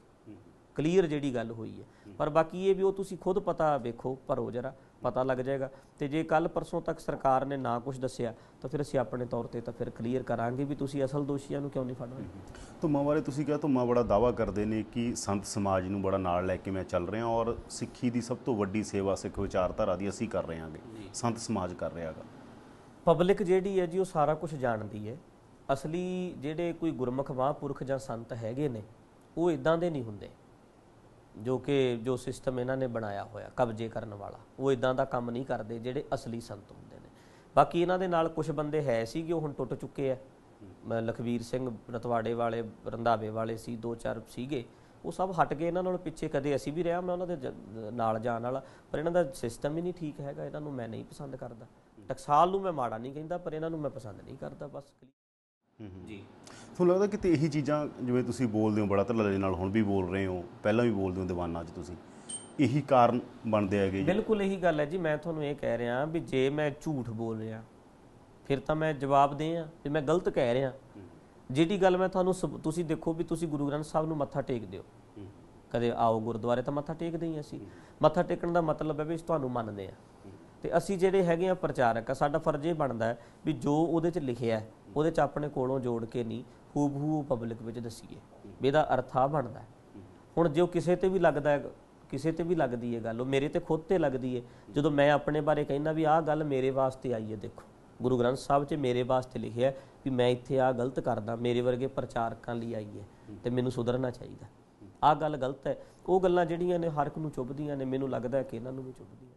ਕਲੀਅਰ ਜਿਹੜੀ ਗੱਲ ਹੋਈ ਹੈ ਪਰ ਬਾਕੀ ਇਹ ਵੀ ਉਹ ਤੁਸੀਂ ਖੁਦ ਪਤਾ ਵੇਖੋ ਪਰ ਉਹ ਜਰਾ ਪਤਾ ਲੱਗ ਜਾਏਗਾ ਤੇ ਜੇ ਕੱਲ ਪਰਸੋਂ ਤੱਕ ਸਰਕਾਰ ਨੇ ਨਾ ਕੁਝ ਦੱਸਿਆ ਤਾਂ ਫਿਰ ਅਸੀਂ ਆਪਣੇ ਤੌਰ ਤੇ ਤਾਂ ਫਿਰ ਕਲੀਅਰ ਕਰਾਂਗੇ ਵੀ ਤੁਸੀਂ ਅਸਲ ਦੋਸ਼ੀਆਂ ਨੂੰ ਕਿਉਂ ਨਹੀਂ ਫੜ ਰਹੇ ਬਾਰੇ ਤੁਸੀਂ ਕਿਹਾ ਧੁਮਾ ਬੜਾ ਦਾਵਾ ਕਰਦੇ ਨੇ ਕਿ ਸੰਤ ਸਮਾਜ ਨੂੰ ਬੜਾ ਨਾਲ ਲੈ ਕੇ ਮੈਂ ਚੱਲ ਰਿਹਾ ਔਰ ਸਿੱਖੀ ਦੀ ਸਭ ਤੋਂ ਵੱਡੀ ਸੇਵਾ ਸਿੱਖ ਵਿਚਾਰਧਾਰਾ ਦੀ ਅਸੀਂ ਕਰ ਰਹੇ ਹਾਂਗੇ ਸੰਤ ਸਮਾਜ ਕਰ ਰਿਹਾਗਾ ਪਬਲਿਕ ਜਿਹੜੀ ਹੈ ਜੀ ਉਹ ਸਾਰਾ ਕੁਝ ਜਾਣਦੀ ਹੈ ਅਸਲੀ ਜਿਹੜੇ ਕੋਈ ਗੁਰਮੁਖ ਮਹਾਂਪੁਰਖ ਜਾਂ ਸੰਤ ਹੈਗੇ ਨੇ ਉਹ ਇਦਾਂ ਦੇ ਨਹੀਂ ਹੁੰਦੇ ਜੋ ਕਿ ਜੋ ਸਿਸਟਮ ਇਹਨਾਂ ਨੇ ਬਣਾਇਆ ਹੋਇਆ ਕਬਜ਼ੇ ਕਰਨ ਵਾਲਾ ਉਹ ਇਦਾਂ ਦਾ ਕੰਮ ਨਹੀਂ ਕਰਦੇ ਜਿਹੜੇ ਅਸਲੀ ਸੰਤ ਹੁੰਦੇ ਨੇ ਬਾਕੀ ਇਹਨਾਂ ਦੇ ਨਾਲ ਕੁਝ ਬੰਦੇ ਹੈ ਸੀ ਕਿ ਉਹ ਹੁਣ ਟੁੱਟ ਚੁੱਕੇ ਆ ਲਖਵੀਰ ਸਿੰਘ ਰਤਵਾੜੇ ਵਾਲੇ ਰੰਧਾਵੇ ਵਾਲੇ ਸੀ ਦੋ ਚਾਰ ਸੀਗੇ ਉਹ ਸਭ ਹਟ ਗਏ ਇਹਨਾਂ ਨਾਲ ਪਿੱਛੇ ਕਦੇ ਅਸੀਂ ਵੀ ਰਿਹਾ ਮੈਂ ਉਹਨਾਂ ਦੇ ਨਾਲ ਜਾਣ ਵਾਲਾ ਪਰ ਇਹਨਾਂ ਦਾ ਸਿਸਟਮ ਹੀ ਨਹੀਂ ਠੀਕ ਹੈਗਾ ਇਹਨਾਂ ਨੂੰ ਮੈਂ ਨਹੀਂ ਪਸੰਦ ਕਰਦਾ ਟਕਸਾਲ ਨੂੰ ਮੈਂ ਮਾੜਾ ਨਹੀਂ ਕਹਿੰਦਾ ਪਰ ਇਹਨਾਂ ਨੂੰ ਮੈਂ ਪਸੰਦ ਨਹੀਂ ਕਰਦਾ ਬਸ ਜੀ ਤੁਹਾਨੂੰ ਲੱਗਦਾ ਕਿਤੇ ਇਹੀ ਚੀਜ਼ਾਂ ਜਿਵੇਂ ਤੁਸੀਂ ਬੋਲਦੇ ਹੋ ਬੜਾ ਤਰਲੇ ਨਾਲ ਹੁਣ ਵੀ ਬੋਲ ਰਹੇ ਹੋ ਪਹਿਲਾਂ ਵੀ ਬੋਲਦੇ ਹੋ ਦੀਵਾਨਾ 'ਚ ਤੁਸੀਂ ਇਹੀ ਕਾਰਨ ਬਣਦੇ ਆਗੇ ਬਿਲਕੁਲ ਇਹੀ ਗੱਲ ਹੈ ਜੀ ਮੈਂ ਤੁਹਾਨੂੰ ਇਹ ਕਹਿ ਰਿਹਾ ਵੀ ਜੇ ਮੈਂ ਝੂਠ ਬੋਲ ਰਿਹਾ ਫਿਰ ਤਾਂ ਮੈਂ ਜਵਾਬ ਦੇ ਆ ਤੇ ਮੈਂ ਗਲਤ ਕਹਿ ਰਿਹਾ ਜਿਹੜੀ ਗੱਲ ਮੈਂ ਤੁਹਾਨੂੰ ਤੁਸੀਂ ਦੇਖੋ ਵੀ ਤੁਸੀਂ ਗੁਰੂ ਗ੍ਰੰਥ ਸਾਹਿਬ ਨੂੰ ਮੱਥਾ ਟੇਕਦੇ ਹੋ ਕਦੇ ਆਓ ਗੁਰਦੁਆਰੇ ਤਾਂ ਮੱਥਾ ਟੇਕਦੇ ਹੀ ਅਸੀਂ ਮੱਥਾ ਟੇਕਣ ਦਾ ਮਤਲਬ ਹੈ ਵੀ ਤੁਹਾਨੂੰ ਮੰਨਦੇ ਆ ਤੇ ਅਸੀਂ ਜਿਹੜੇ ਹੈਗੇ ਆ ਪ੍ਰਚਾਰਕ ਆ ਸਾਡਾ ਫਰਜ਼ ਇਹ ਬਣਦਾ ਵੀ ਜੋ ਉਹਦੇ 'ਚ ਲਿਖਿਆ ਉਹਦੇ 'ਚ ਆਪਣੇ ਕੋਲੋਂ ਜੋੜ ਕੇ ਨਹੀਂ ਹੂਬਹੂ ਪਬਲਿਕ ਵਿੱਚ ਦਸੀਏ ਇਹਦਾ ਅਰਥਾ ਬਣਦਾ ਹੁਣ ਜੇ ਉਹ ਕਿਸੇ ਤੇ ਵੀ ਲੱਗਦਾ ਹੈ ਕਿਸੇ ਤੇ ਵੀ ਲੱਗਦੀ ਹੈ ਗੱਲ ਉਹ ਮੇਰੇ ਤੇ ਖੁਦ ਤੇ ਲੱਗਦੀ ਹੈ ਜਦੋਂ ਮੈਂ ਆਪਣੇ ਬਾਰੇ ਕਹਿੰਦਾ ਵੀ ਆਹ ਗੱਲ ਮੇਰੇ ਵਾਸਤੇ ਆਈ ਹੈ ਦੇਖੋ ਗੁਰੂ ਗ੍ਰੰਥ ਸਾਹਿਬ 'ਚ ਮੇਰੇ ਵਾਸਤੇ ਲਿਖਿਆ ਵੀ ਮੈਂ ਇੱਥੇ ਆਹ ਗਲਤ ਕਰਦਾ ਮੇਰੇ ਵਰਗੇ ਪ੍ਰਚਾਰਕਾਂ ਲਈ ਆਈ ਹੈ ਤੇ ਮੈਨੂੰ ਸੁਧਰਨਾ ਚਾਹੀਦਾ ਆਹ ਗੱਲ ਗਲਤ ਹੈ ਉਹ ਗੱਲਾਂ ਜਿਹੜੀਆਂ ਨੇ ਹਰ ਇੱਕ ਨੂੰ ਚੁੱਭਦੀਆਂ ਨੇ ਮੈਨੂੰ ਲੱਗਦਾ ਕਿ ਇਹਨਾਂ ਨੂੰ ਵੀ ਚੁੱਭਦੀਆਂ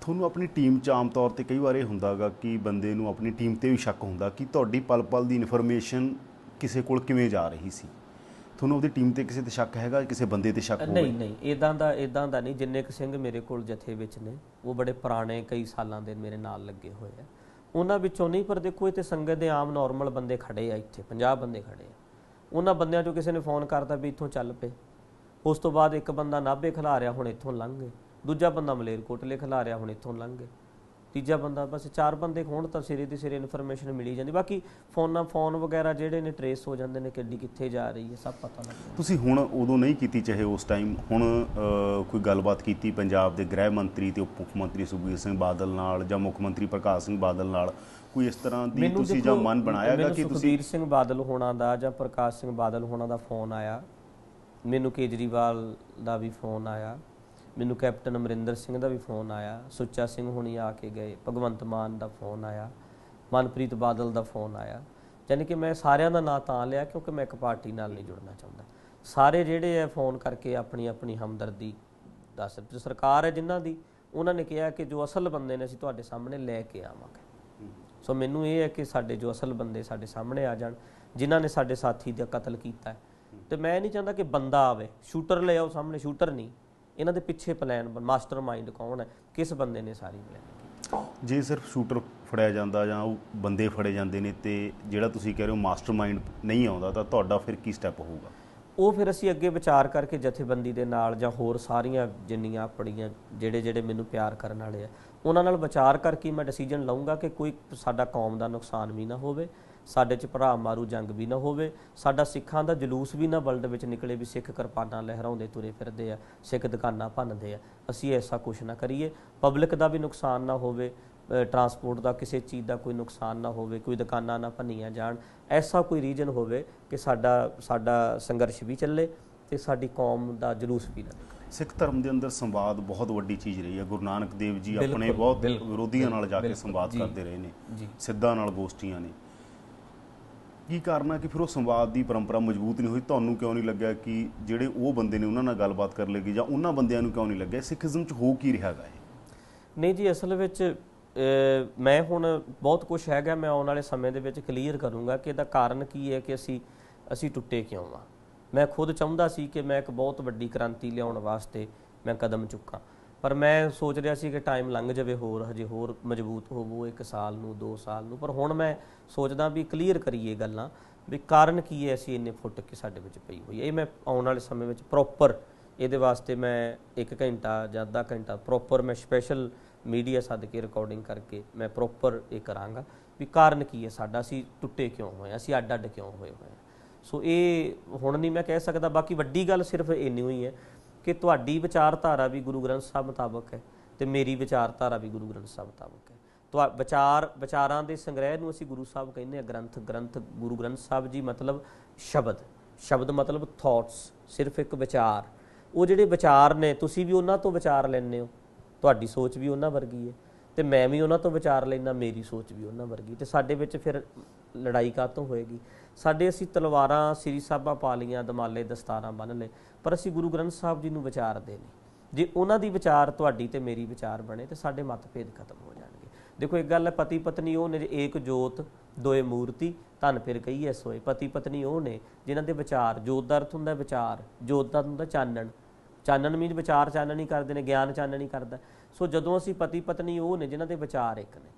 ਤੁਹਾਨੂੰ ਆਪਣੀ ਟੀਮ 'ਚ ਆਮ ਤੌਰ ਤੇ ਕਈ ਵਾਰ ਇਹ ਹੁੰਦਾਗਾ ਕਿ ਬੰਦੇ ਨੂੰ ਆਪਣੀ ਟੀਮ ਤੇ ਵੀ ਸ਼ੱਕ ਹੁੰਦਾ ਕਿ ਤੁਹਾਡੀ ਪਲ ਪਲ ਦੀ ਇਨਫੋਰਮੇਸ਼ਨ ਕਿਸੇ ਕੋਲ ਕਿਵੇਂ ਜਾ ਰਹੀ ਸੀ ਤੁਹਾਨੂੰ ਉਹਦੀ ਟੀਮ ਤੇ ਕਿਸੇ ਤੇ ਸ਼ੱਕ ਹੈਗਾ ਕਿਸੇ ਬੰਦੇ ਤੇ ਸ਼ੱਕ ਹੋਵੇ ਨਹੀਂ ਨਹੀਂ ਇਦਾਂ ਦਾ ਇਦਾਂ ਦਾ ਨਹੀਂ ਜਿੰਨੇ ਕੁ ਸਿੰਘ ਮੇਰੇ ਕੋਲ ਜਥੇ ਵਿੱਚ ਨੇ ਉਹ ਬੜੇ ਪੁਰਾਣੇ ਕਈ ਸਾਲਾਂ ਦੇ ਮੇਰੇ ਨਾਲ ਲੱਗੇ ਹੋਏ ਆ ਉਹਨਾਂ ਵਿੱਚੋਂ ਨਹੀਂ ਪਰ ਦੇਖੋ ਇੱਥੇ ਸੰਗਤ ਦੇ ਆਮ ਨਾਰਮਲ ਬੰਦੇ ਖੜੇ ਆ ਇੱਥੇ 50 ਬੰਦੇ ਖੜੇ ਆ ਉਹਨਾਂ ਬੰਦਿਆਂ ਚੋਂ ਕਿਸੇ ਨੇ ਫੋਨ ਕਰਤਾ ਵੀ ਇੱਥੋਂ ਚੱਲ ਪਏ ਉਸ ਤੋਂ ਬਾਅਦ ਇੱਕ ਬੰਦਾ ਨਾਭੇ ਖਿਲਾ ਰਿਹਾ ਹੁਣ ਇੱਥੋਂ ਲੰਘ ਗਏ ਦੂਜਾ ਬੰਦਾ ਮਲੇਰਕੋਟਲੇ ਖਿਲਾ ਰਿਹਾ ਹੁਣ ਇੱਥੋਂ ਲੰਘ ਗਏ ਤੀਜਾ ਬੰਦਾ ਬਸ ਚਾਰ ਬੰਦੇ ਹੋਣ ਤਾਂ ਸਿਰੇ ਦੀ ਸਿਰੇ ਇਨਫੋਰਮੇਸ਼ਨ ਮਿਲੀ ਜਾਂਦੀ ਬਾਕੀ ਫੋਨਾਂ ਫੋਨ ਵਗੈਰਾ ਜਿਹੜੇ ਨੇ ਟ੍ਰੇਸ ਹੋ ਜਾਂਦੇ ਨੇ ਕਿੱਡੀ ਕਿੱਥੇ ਜਾ ਰਹੀ ਹੈ ਸਭ ਪਤਾ ਲੱਗਦਾ ਤੁਸੀਂ ਹੁਣ ਉਦੋਂ ਨਹੀਂ ਕੀਤੀ ਚਾਹੇ ਉਸ ਟਾਈਮ ਹੁਣ ਕੋਈ ਗੱਲਬਾਤ ਕੀਤੀ ਪੰਜਾਬ ਦੇ ਗ੍ਰਹਿ ਮੰਤਰੀ ਤੇ ਉਪ ਮੁੱਖ ਮੰਤਰੀ ਸੁਖਬੀਰ ਸਿੰਘ ਬਾਦਲ ਨਾਲ ਜਾਂ ਮੁੱਖ ਮੰਤਰੀ ਪ੍ਰਕਾਸ਼ ਸਿੰਘ ਬਾਦਲ ਨਾਲ ਕੋਈ ਇਸ ਤਰ੍ਹਾਂ ਦੀ ਤੁਸੀਂ ਜਾਂ ਮਨ ਬਣਾਇਆਗਾ ਕਿ ਤੁਸੀਂ ਸੁਖਬੀਰ ਸਿੰਘ ਬਾਦਲ ਹੋਣਾ ਦਾ ਜਾਂ ਪ੍ਰਕਾਸ਼ ਸਿੰਘ ਬਾਦਲ ਹੋਣਾ ਦਾ ਫੋਨ ਆਇਆ ਮੈਨੂੰ ਕੇਜਰੀਵਾਲ ਦਾ ਵੀ ਫੋਨ ਆਇਆ ਮੈਨੂੰ ਕੈਪਟਨ ਅਮਰਿੰਦਰ ਸਿੰਘ ਦਾ ਵੀ ਫੋਨ ਆਇਆ ਸੁੱਚਾ ਸਿੰਘ ਹੁਣੀ ਆ ਕੇ ਗਏ ਭਗਵੰਤ ਮਾਨ ਦਾ ਫੋਨ ਆਇਆ ਮਨਪ੍ਰੀਤ ਬਾਦਲ ਦਾ ਫੋਨ ਆਇਆ ਯਾਨੀ ਕਿ ਮੈਂ ਸਾਰਿਆਂ ਦਾ ਨਾਂ ਤਾਂ ਲਿਆ ਕਿਉਂਕਿ ਮੈਂ ਇੱਕ ਪਾਰਟੀ ਨਾਲ ਨਹੀਂ ਜੁੜਨਾ ਚਾਹੁੰਦਾ ਸਾਰੇ ਜਿਹੜੇ ਐ ਫੋਨ ਕਰਕੇ ਆਪਣੀ ਆਪਣੀ ਹਮਦਰਦੀ ਦੱਸ ਸਰਕਾਰ ਹੈ ਜਿਨ੍ਹਾਂ ਦੀ ਉਹਨਾਂ ਨੇ ਕਿਹਾ ਕਿ ਜੋ ਅਸਲ ਬੰਦੇ ਨੇ ਅਸੀਂ ਤੁਹਾਡੇ ਸਾਹਮਣੇ ਲੈ ਕੇ ਆਵਾਂਗੇ ਸੋ ਮੈਨੂੰ ਇਹ ਹੈ ਕਿ ਸਾਡੇ ਜੋ ਅਸਲ ਬੰਦੇ ਸਾਡੇ ਸਾਹਮਣੇ ਆ ਜਾਣ ਜਿਨ੍ਹਾਂ ਨੇ ਸਾਡੇ ਸਾਥੀ ਦਾ ਕਤਲ ਕੀਤਾ ਤੇ ਮੈਂ ਨਹੀਂ ਚਾਹੁੰਦਾ ਕਿ ਬੰਦਾ ਆਵੇ ਸ਼ੂਟਰ ਲੈ ਆਓ ਸਾਹਮਣੇ ਸ਼ੂਟਰ ਨਹੀਂ ਇਹਨਾਂ ਦੇ ਪਿੱਛੇ ਪਲਾਨ ਮਾਸਟਰ ਮਾਈਂਡ ਕੌਣ ਹੈ ਕਿਸ ਬੰਦੇ ਨੇ ਸਾਰੀ ਪਲਾਨ ਜੇ ਸਿਰਫ ਸ਼ੂਟਰ ਫੜਿਆ ਜਾਂਦਾ ਜਾਂ ਉਹ ਬੰਦੇ ਫੜੇ ਜਾਂਦੇ ਨੇ ਤੇ ਜਿਹੜਾ ਤੁਸੀਂ ਕਹਿ ਰਹੇ ਹੋ ਮਾਸਟਰ ਮਾਈਂਡ ਨਹੀਂ ਆਉਂਦਾ ਤਾਂ ਤੁਹਾਡਾ ਫਿਰ ਕੀ ਸਟੈਪ ਹੋਊਗਾ ਉਹ ਫਿਰ ਅਸੀਂ ਅੱਗੇ ਵਿਚਾਰ ਕਰਕੇ ਜਥੇਬੰਦੀ ਦੇ ਨਾਲ ਜਾਂ ਹੋਰ ਸਾਰੀਆਂ ਜਿੰਨੀਆਂ ਆਪਣੀਆਂ ਜਿਹੜੇ ਜਿਹੜੇ ਮੈਨੂੰ ਪਿਆਰ ਕਰਨ ਵਾਲੇ ਆ ਉਹਨਾਂ ਨਾਲ ਵਿਚਾਰ ਕਰਕੇ ਮੈਂ ਡਿਸੀਜਨ ਲਵਾਂਗਾ ਕਿ ਕੋਈ ਸਾਡਾ ਕੌਮ ਦਾ ਨੁਕਸਾਨ ਵੀ ਨਾ ਹੋਵੇ ਸਾਡੇ 'ਚ ਭਰਾ ਮਾਰੂ ਜੰਗ ਵੀ ਨਾ ਹੋਵੇ ਸਾਡਾ ਸਿੱਖਾਂ ਦਾ ਜਲੂਸ ਵੀ ਨਾ ਵਰਲਡ ਵਿੱਚ ਨਿਕਲੇ ਵੀ ਸਿੱਖ ਕਿਰਪਾਨਾਂ ਲਹਿਰਾਉਂਦੇ ਤੁਰੇ ਫਿਰਦੇ ਆ ਸਿੱਖ ਦੁਕਾਨਾਂ ਭੰਨਦੇ ਆ ਅਸੀਂ ਐਸਾ ਕੁਝ ਨਾ ਕਰੀਏ ਪਬਲਿਕ ਦਾ ਵੀ ਨੁਕਸਾਨ ਨਾ ਹੋਵੇ ਟਰਾਂਸਪੋਰਟ ਦਾ ਕਿਸੇ ਚੀਜ਼ ਦਾ ਕੋਈ ਨੁਕਸਾਨ ਨਾ ਹੋਵੇ ਕੋਈ ਦੁਕਾਨਾਂ ਨਾ ਭੰਨੀਆਂ ਜਾਣ ਐਸਾ ਕੋਈ ਰੀਜਨ ਹੋਵੇ ਕਿ ਸਾਡਾ ਸਾਡਾ ਸੰਘਰਸ਼ ਵੀ ਚੱਲੇ ਤੇ ਸਾਡੀ ਕੌਮ ਦਾ ਜਲੂਸ ਵੀ ਨਾ ਸਿੱਖ ਧਰਮ ਦੇ ਅੰਦਰ ਸੰਵਾਦ ਬਹੁਤ ਵੱਡੀ ਚੀਜ਼ ਰਹੀ ਹੈ ਗੁਰੂ ਨਾਨਕ ਦੇਵ ਜੀ ਆਪਣੇ ਬਹੁਤ ਵਿਰੋਧੀਆਂ ਨਾਲ ਜਾ ਕੇ ਸੰਵਾਦ ਕਰਦੇ ਰਹੇ ਨੇ ਸਿੱਧਾਂ ਨਾਲ ਗੋਸ਼ਟੀਆਂ ਨੇ ਕੀ ਕਾਰਨ ਹੈ ਕਿ ਫਿਰ ਉਹ ਸੰਵਾਦ ਦੀ ਪਰੰਪਰਾ ਮਜ਼ਬੂਤ ਨਹੀਂ ਹੋਈ ਤੁਹਾਨੂੰ ਕਿਉਂ ਨਹੀਂ ਲੱਗਿਆ ਕਿ ਜਿਹੜੇ ਉਹ ਬੰਦੇ ਨੇ ਉਹਨਾਂ ਨਾਲ ਗੱਲਬਾਤ ਕਰ ਲੇਗੀ ਜਾਂ ਉਹਨਾਂ ਬੰਦਿਆਂ ਨੂੰ ਕਿਉਂ ਨਹੀਂ ਲੱਗਿਆ ਸਿੱਖੀਜ਼ਮ 'ਚ ਹੋ ਕੀ ਰਿਹਾ ਗਾ ਇਹ ਨਹੀਂ ਜੀ ਅਸਲ ਵਿੱਚ ਮੈਂ ਹੁਣ ਬਹੁਤ ਕੁਝ ਹੈਗਾ ਮੈਂ ਆਉਣ ਵਾਲੇ ਸਮੇਂ ਦੇ ਵਿੱਚ ਕਲੀਅਰ ਕਰੂੰਗਾ ਕਿ ਇਹਦਾ ਕਾਰਨ ਕੀ ਹੈ ਕਿ ਅਸੀਂ ਅਸੀਂ ਟੁੱਟੇ ਕਿਉਂ ਆ ਮੈਂ ਖੁਦ ਚਾਹੁੰਦਾ ਸੀ ਕਿ ਮੈਂ ਇੱਕ ਬਹੁਤ ਵੱਡੀ ਕ੍ਰਾਂਤੀ ਲਿਆਉਣ ਵਾਸਤੇ ਮੈਂ ਕਦਮ ਚੁੱਕਾਂ ਪਰ ਮੈਂ ਸੋਚ ਰਿਹਾ ਸੀ ਕਿ ਟਾਈਮ ਲੰਘ ਜਾਵੇ ਹੋਰ ਹਜੇ ਹੋਰ ਮਜ਼ਬੂਤ ਹੋਵੋ ਇੱਕ ਸਾਲ ਨੂੰ 2 ਸਾਲ ਨੂੰ ਪਰ ਹੁਣ ਮੈਂ ਸੋਚਦਾ ਵੀ ਕਲੀਅਰ ਕਰੀਏ ਗੱਲਾਂ ਵੀ ਕਾਰਨ ਕੀ ਹੈ ਅਸੀਂ ਇੰਨੇ ਫੁੱਟ ਕੇ ਸਾਡੇ ਵਿੱਚ ਪਈ ਹੋਈ ਹੈ ਇਹ ਮੈਂ ਆਉਣ ਵਾਲੇ ਸਮੇਂ ਵਿੱਚ ਪ੍ਰੋਪਰ ਇਹਦੇ ਵਾਸਤੇ ਮੈਂ ਇੱਕ ਘੰਟਾ ਜਾਂ ਅੱਧਾ ਘੰਟਾ ਪ੍ਰੋਪਰ ਮੈਂ ਸਪੈਸ਼ਲ ਮੀਡੀਆ ਸੱਦ ਕੇ ਰਿਕਾਰਡਿੰਗ ਕਰਕੇ ਮੈਂ ਪ੍ਰੋਪਰ ਇਹ ਕਰਾਂਗਾ ਵੀ ਕਾਰਨ ਕੀ ਹੈ ਸਾਡਾ ਅਸੀਂ ਟੁੱਟੇ ਕਿਉਂ ਹੋਏ ਅਸੀਂ ਅੱਡ ਅੱਡ ਕਿਉਂ ਹੋਏ ਹੋਏ ਸੋ ਇਹ ਹੁਣ ਨਹੀਂ ਮੈਂ ਕਹਿ ਸਕਦਾ ਬਾਕੀ ਵੱਡੀ ਗੱਲ ਸਿਰਫ ਇੰਨੀ ਹੋਈ ਹੈ ਕਿ ਤੁਹਾਡੀ ਵਿਚਾਰਧਾਰਾ ਵੀ ਗੁਰੂ ਗ੍ਰੰਥ ਸਾਹਿਬ ਮੁਤਾਬਕ ਹੈ ਤੇ ਮੇਰੀ ਵਿਚਾਰਧਾਰਾ ਵੀ ਗੁਰੂ ਗ੍ਰੰਥ ਸਾਹਿਬ ਮੁਤਾਬਕ ਹੈ ਤੁਹਾ ਵਿਚਾਰ ਵਿਚਾਰਾਂ ਦੇ ਸੰਗ੍ਰਹਿ ਨੂੰ ਅਸੀਂ ਗੁਰੂ ਸਾਹਿਬ ਕਹਿੰਦੇ ਆ ਗ੍ਰੰਥ ਗ੍ਰੰਥ ਗੁਰੂ ਗ੍ਰੰਥ ਸਾਹਿਬ ਜੀ ਮਤਲਬ ਸ਼ਬਦ ਸ਼ਬਦ ਮਤਲਬ ਥਾਟਸ ਸਿਰਫ ਇੱਕ ਵਿਚਾਰ ਉਹ ਜਿਹੜੇ ਵਿਚਾਰ ਨੇ ਤੁਸੀਂ ਵੀ ਉਹਨਾਂ ਤੋਂ ਵਿਚਾਰ ਲੈਣੇ ਹੋ ਤੁਹਾਡੀ ਸੋਚ ਵੀ ਉਹਨਾਂ ਵਰਗੀ ਹੈ ਤੇ ਮੈਂ ਵੀ ਉਹਨਾਂ ਤੋਂ ਵਿਚਾਰ ਲੈਣਾ ਮੇਰੀ ਸੋਚ ਵੀ ਉਹਨਾਂ ਵਰਗੀ ਤੇ ਸਾਡੇ ਵਿੱਚ ਫਿਰ ਲੜਾਈ ਕਾਤੋਂ ਹੋਏਗੀ ਸਾਡੇ ਅਸੀਂ ਤਲਵਾਰਾਂ ਸ੍ਰੀ ਸਾਹਿਬਾਂ ਪਾ ਲੀਆਂ ਦਮਾਲੇ ਦਸਤਾਰਾਂ ਬੰਨ ਲੈ ਪਰ ਅਸੀਂ ਗੁਰੂ ਗ੍ਰੰਥ ਸਾਹਿਬ ਜੀ ਨੂੰ ਵਿਚਾਰਦੇ ਨਹੀਂ ਜੇ ਉਹਨਾਂ ਦੀ ਵਿਚਾਰ ਤੁਹਾਡੀ ਤੇ ਮੇਰੀ ਵਿਚਾਰ ਬਣੇ ਤੇ ਸਾਡੇ ਮਤਭੇਦ ਖਤਮ ਹੋ ਜਾਣਗੇ ਦੇਖੋ ਇੱਕ ਗੱਲ ਹੈ ਪਤੀ ਪਤਨੀ ਉਹ ਨੇ ਏਕ ਜੋਤ ਦੋਏ ਮੂਰਤੀ ਤਨ ਫਿਰ ਕਹੀਏ ਸੋਏ ਪਤੀ ਪਤਨੀ ਉਹ ਨੇ ਜਿਨ੍ਹਾਂ ਦੇ ਵਿਚਾਰ ਜੋਤ ਦਾ ਅਰਥ ਹੁੰਦਾ ਵਿਚਾਰ ਜੋਤ ਦਾ ਹੁੰਦਾ ਚਾਨਣ ਚਾਨਣ ਮੀਨ ਵਿਚਾਰ ਚਾਨਣ ਨਹੀਂ ਕਰਦੇ ਨੇ ਗਿਆਨ ਚਾਨਣ ਨਹੀਂ ਕਰਦਾ ਸੋ ਜਦੋਂ ਅਸੀਂ ਪਤੀ ਪਤਨੀ ਉਹ ਨੇ ਜਿਨ੍ਹਾਂ ਦੇ ਵਿਚਾਰ ਇੱਕ ਨੇ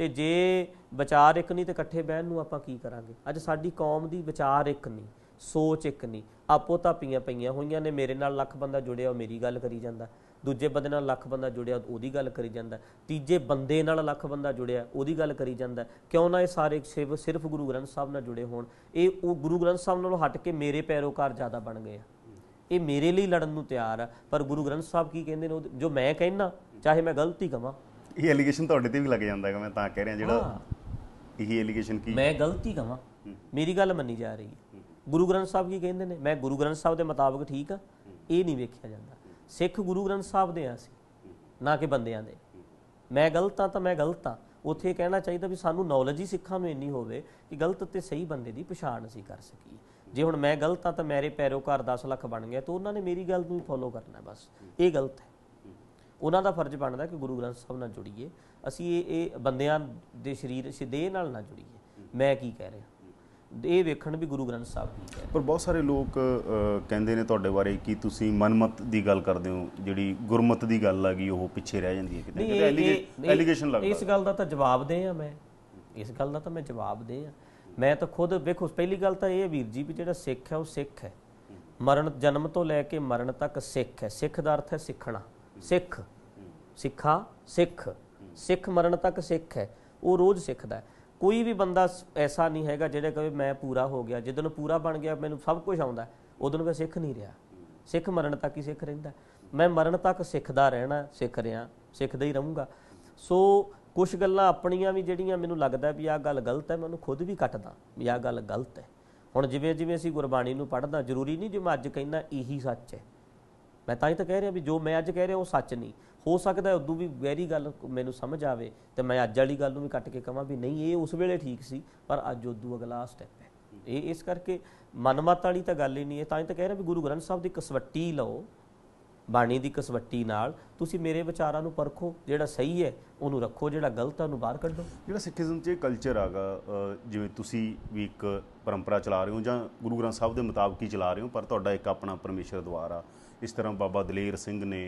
ਤੇ ਜੇ ਵਿਚਾਰ ਇੱਕ ਨਹੀਂ ਤੇ ਇਕੱਠੇ ਬਹਿਣ ਨੂੰ ਆਪਾਂ ਕੀ ਕਰਾਂਗੇ ਅੱਜ ਸਾਡੀ ਕੌਮ ਦੀ ਵਿਚਾਰ ਇੱਕ ਨਹੀਂ ਸੋਚ ਇੱਕ ਨਹੀਂ ਆਪੋ ਪੀਆਂ ਪਈਆਂ ਹੋਈਆਂ ਨੇ ਮੇਰੇ ਨਾਲ ਲੱਖ ਬੰਦਾ ਜੁੜਿਆ ਉਹ ਮੇਰੀ ਗੱਲ ਕਰੀ ਜਾਂਦਾ ਦੂਜੇ ਬੰਦੇ ਨਾਲ ਲੱਖ ਬੰਦਾ ਜੁੜਿਆ ਉਹਦੀ ਗੱਲ ਕਰੀ ਜਾਂਦਾ ਤੀਜੇ ਬੰਦੇ ਨਾਲ ਲੱਖ ਬੰਦਾ ਜੁੜਿਆ ਉਹਦੀ ਗੱਲ ਕਰੀ ਜਾਂਦਾ ਕਿਉਂ ਨਾ ਇਹ ਸਾਰੇ ਸਿਰਫ ਸਿਰਫ ਗੁਰੂ ਗ੍ਰੰਥ ਸਾਹਿਬ ਨਾਲ ਜੁੜੇ ਹੋਣ ਇਹ ਉਹ ਗੁਰੂ ਗ੍ਰੰਥ ਸਾਹਿਬ ਨਾਲੋਂ ਹਟ ਕੇ ਮੇਰੇ ਪੈਰੋਕਾਰ ਜ਼ਿਆਦਾ ਬਣ ਗਏ ਆ ਇਹ ਮੇਰੇ ਲਈ ਲੜਨ ਨੂੰ ਤਿਆਰ ਆ ਪਰ ਗੁਰੂ ਗ੍ਰੰਥ ਸਾਹਿਬ ਕੀ ਕਹਿੰਦੇ ਨੇ ਜੋ ਮੈਂ ਕਹਿਣਾ ਚਾਹੇ ਮੈਂ ਗਲਤੀ ਕਵਾਂ ਇਹ ਐਲੀਗੇਸ਼ਨ ਤੁਹਾਡੇ ਤੇ ਵੀ ਲੱਗ ਜਾਂਦਾ ਹੈ ਮੈਂ ਤਾਂ ਕਹਿ ਰਿਹਾ ਜਿਹੜਾ ਇਹ ਐਲੀਗੇਸ਼ਨ ਕੀ ਮੈਂ ਗਲਤੀ ਕਹਾਂ ਮੇਰੀ ਗੱਲ ਮੰਨੀ ਜਾ ਰਹੀ ਹੈ ਗੁਰੂ ਗ੍ਰੰਥ ਸਾਹਿਬ ਕੀ ਕਹਿੰਦੇ ਨੇ ਮੈਂ ਗੁਰੂ ਗ੍ਰੰਥ ਸਾਹਿਬ ਦੇ ਮੁਤਾਬਕ ਠੀਕ ਆ ਇਹ ਨਹੀਂ ਵੇਖਿਆ ਜਾਂਦਾ ਸਿੱਖ ਗੁਰੂ ਗ੍ਰੰਥ ਸਾਹਿਬ ਦੇ ਆ ਸੀ ਨਾ ਕਿ ਬੰਦਿਆਂ ਦੇ ਮੈਂ ਗਲਤ ਆ ਤਾਂ ਮੈਂ ਗਲਤ ਆ ਉਥੇ ਕਹਿਣਾ ਚਾਹੀਦਾ ਵੀ ਸਾਨੂੰ ਨੌਲੇਜ ਹੀ ਸਿੱਖਾਂ ਨੂੰ ਇੰਨੀ ਹੋਵੇ ਕਿ ਗਲਤ ਤੇ ਸਹੀ ਬੰਦੇ ਦੀ ਪਛਾਣ ਅਸੀਂ ਕਰ ਸਕੀਏ ਜੇ ਹੁਣ ਮੈਂ ਗਲਤ ਆ ਤਾਂ ਮੇਰੇ ਪੈਰੋਕਾਰ 10 ਲੱਖ ਬਣ ਗਿਆ ਤਾਂ ਉਹਨਾਂ ਨੇ ਮੇਰੀ ਗੱਲ ਨੂੰ ਹੀ ਫੋਲੋ ਕਰਨਾ ਬਸ ਇਹ ਗਲਤ ਹੈ ਉਹਨਾਂ ਦਾ ਫਰਜ਼ ਬਣਦਾ ਕਿ ਗੁਰੂ ਗ੍ਰੰਥ ਸਾਹਿਬ ਨਾਲ ਜੁੜੀਏ ਅਸੀਂ ਇਹ ਇਹ ਬੰਦਿਆਂ ਦੇ ਸਰੀਰ ਸਿੱਧੇ ਨਾਲ ਨਾ ਜੁੜੀਏ ਮੈਂ ਕੀ ਕਹਿ ਰਿਹਾ ਇਹ ਵੇਖਣ ਵੀ ਗੁਰੂ ਗ੍ਰੰਥ ਸਾਹਿਬ ਕੀ ਹੈ ਪਰ ਬਹੁਤ ਸਾਰੇ ਲੋਕ ਕਹਿੰਦੇ ਨੇ ਤੁਹਾਡੇ ਬਾਰੇ ਕਿ ਤੁਸੀਂ ਮਨਮਤ ਦੀ ਗੱਲ ਕਰਦੇ ਹੋ ਜਿਹੜੀ ਗੁਰਮਤ ਦੀ ਗੱਲ ਆ ਗਈ ਉਹ ਪਿੱਛੇ ਰਹਿ ਜਾਂਦੀ ਹੈ ਕਿਤੇ ਕਿਤੇ ਐਲੀਗੇਸ਼ਨ ਲੱਗਦਾ ਇਸ ਗੱਲ ਦਾ ਤਾਂ ਜਵਾਬ ਦੇ ਆ ਮੈਂ ਇਸ ਗੱਲ ਦਾ ਤਾਂ ਮੈਂ ਜਵਾਬ ਦੇ ਆ ਮੈਂ ਤਾਂ ਖੁਦ ਵੇਖੋ ਪਹਿਲੀ ਗੱਲ ਤਾਂ ਇਹ ਵੀਰ ਜੀ ਵੀ ਜਿਹੜਾ ਸਿੱਖ ਹੈ ਉਹ ਸਿੱਖ ਹੈ ਮਰਨ ਜਨਮ ਤੋਂ ਲੈ ਕੇ ਮਰਨ ਤੱਕ ਸਿੱਖ ਹੈ ਸਿੱਖ ਦਾ ਅਰਥ ਹੈ ਸਿੱਖਣਾ ਸਿੱਖ ਸਿੱਖਾ ਸਿੱਖ ਸਿੱਖ ਮਰਨ ਤੱਕ ਸਿੱਖ ਹੈ ਉਹ ਰੋਜ਼ ਸਿੱਖਦਾ ਕੋਈ ਵੀ ਬੰਦਾ ਐਸਾ ਨਹੀਂ ਹੈਗਾ ਜਿਹੜਾ ਕਹੇ ਮੈਂ ਪੂਰਾ ਹੋ ਗਿਆ ਜਦੋਂ ਪੂਰਾ ਬਣ ਗਿਆ ਮੈਨੂੰ ਸਭ ਕੁਝ ਆਉਂਦਾ ਉਦੋਂ ਮੈਂ ਸਿੱਖ ਨਹੀਂ ਰਿਹਾ ਸਿੱਖ ਮਰਨ ਤੱਕ ਹੀ ਸਿੱਖ ਰਹਿੰਦਾ ਮੈਂ ਮਰਨ ਤੱਕ ਸਿੱਖਦਾ ਰਹਿਣਾ ਸਿੱਖ ਰਿਆਂ ਸਿੱਖਦਾ ਹੀ ਰਹੂੰਗਾ ਸੋ ਕੁਝ ਗੱਲਾਂ ਆਪਣੀਆਂ ਵੀ ਜਿਹੜੀਆਂ ਮੈਨੂੰ ਲੱਗਦਾ ਵੀ ਆਹ ਗੱਲ ਗਲਤ ਹੈ ਮੈਂ ਉਹਨੂੰ ਖੁਦ ਵੀ ਕੱਟਦਾ ਵੀ ਆਹ ਗੱਲ ਗਲਤ ਹੈ ਹੁਣ ਜਿਵੇਂ ਜਿਵੇਂ ਅਸੀਂ ਗੁਰਬਾਣੀ ਨੂੰ ਪੜ੍ਹਦਾ ਜ਼ਰੂਰੀ ਨਹੀਂ ਜਿਵੇਂ ਅੱਜ ਕਹਿੰਦਾ ਇਹੀ ਸੱਚ ਹੈ ਮੈਂ ਤਾਂ ਹੀ ਤਾਂ ਕਹਿ ਰਿਹਾ ਵੀ ਜੋ ਮੈਂ ਅੱਜ ਕਹਿ ਰਿਹਾ ਉਹ ਸੱਚ ਨਹੀਂ ਹੋ ਸਕਦਾ ਉਦੋਂ ਵੀ ਵੈਰੀ ਗੱਲ ਮੈਨੂੰ ਸਮਝ ਆਵੇ ਤੇ ਮੈਂ ਅੱਜ ਵਾਲੀ ਗੱਲ ਨੂੰ ਵੀ ਕੱਟ ਕੇ ਕਹਾਂ ਵੀ ਨਹੀਂ ਇਹ ਉਸ ਵੇਲੇ ਠੀਕ ਸੀ ਪਰ ਅੱਜ ਉਦੋਂ ਅਗਲਾ ਸਟੈਪ ਹੈ ਇਹ ਇਸ ਕਰਕੇ ਮਨਮਤ ਵਾਲੀ ਤਾਂ ਗੱਲ ਹੀ ਨਹੀਂ ਹੈ ਤਾਂ ਹੀ ਤਾਂ ਕਹਿ ਰਿਹਾ ਵੀ ਗੁਰੂ ਗ੍ਰੰਥ ਸਾਹਿਬ ਦੀ ਕਸਵੱਟੀ ਲਓ ਬਾਣੀ ਦੀ ਕਸਵੱਟੀ ਨਾਲ ਤੁਸੀਂ ਮੇਰੇ ਵਿਚਾਰਾਂ ਨੂੰ ਪਰਖੋ ਜਿਹੜਾ ਸਹੀ ਹੈ ਉਹਨੂੰ ਰੱਖੋ ਜਿਹੜਾ ਗਲਤ ਹੈ ਉਹਨੂੰ ਬਾਹਰ ਕੱਢੋ ਜਿਹੜਾ ਸਿੱਖੀਜ਼ਮ 'ਚ ਕਲਚਰ ਆਗਾ ਜਿਵੇਂ ਤੁਸੀਂ ਵੀ ਇੱਕ ਪਰੰਪਰਾ ਚਲਾ ਰਹੇ ਹੋ ਜਾਂ ਗੁਰੂ ਗ੍ਰੰਥ ਸਾਹਿਬ ਦੇ ਮੁਤਾਬਕ ਹੀ ਚਲਾ ਰਹੇ ਹੋ ਪਰ ਤੁਹਾਡਾ ਇੱਕ ਆਪਣਾ ਪਰਮੇਸ਼ਰ ਦੁਆਰਾ ਆ ਇਸ ਤਰ੍ਹਾਂ ਬਾਬਾ ਦਲੇਰ ਸਿੰਘ ਨੇ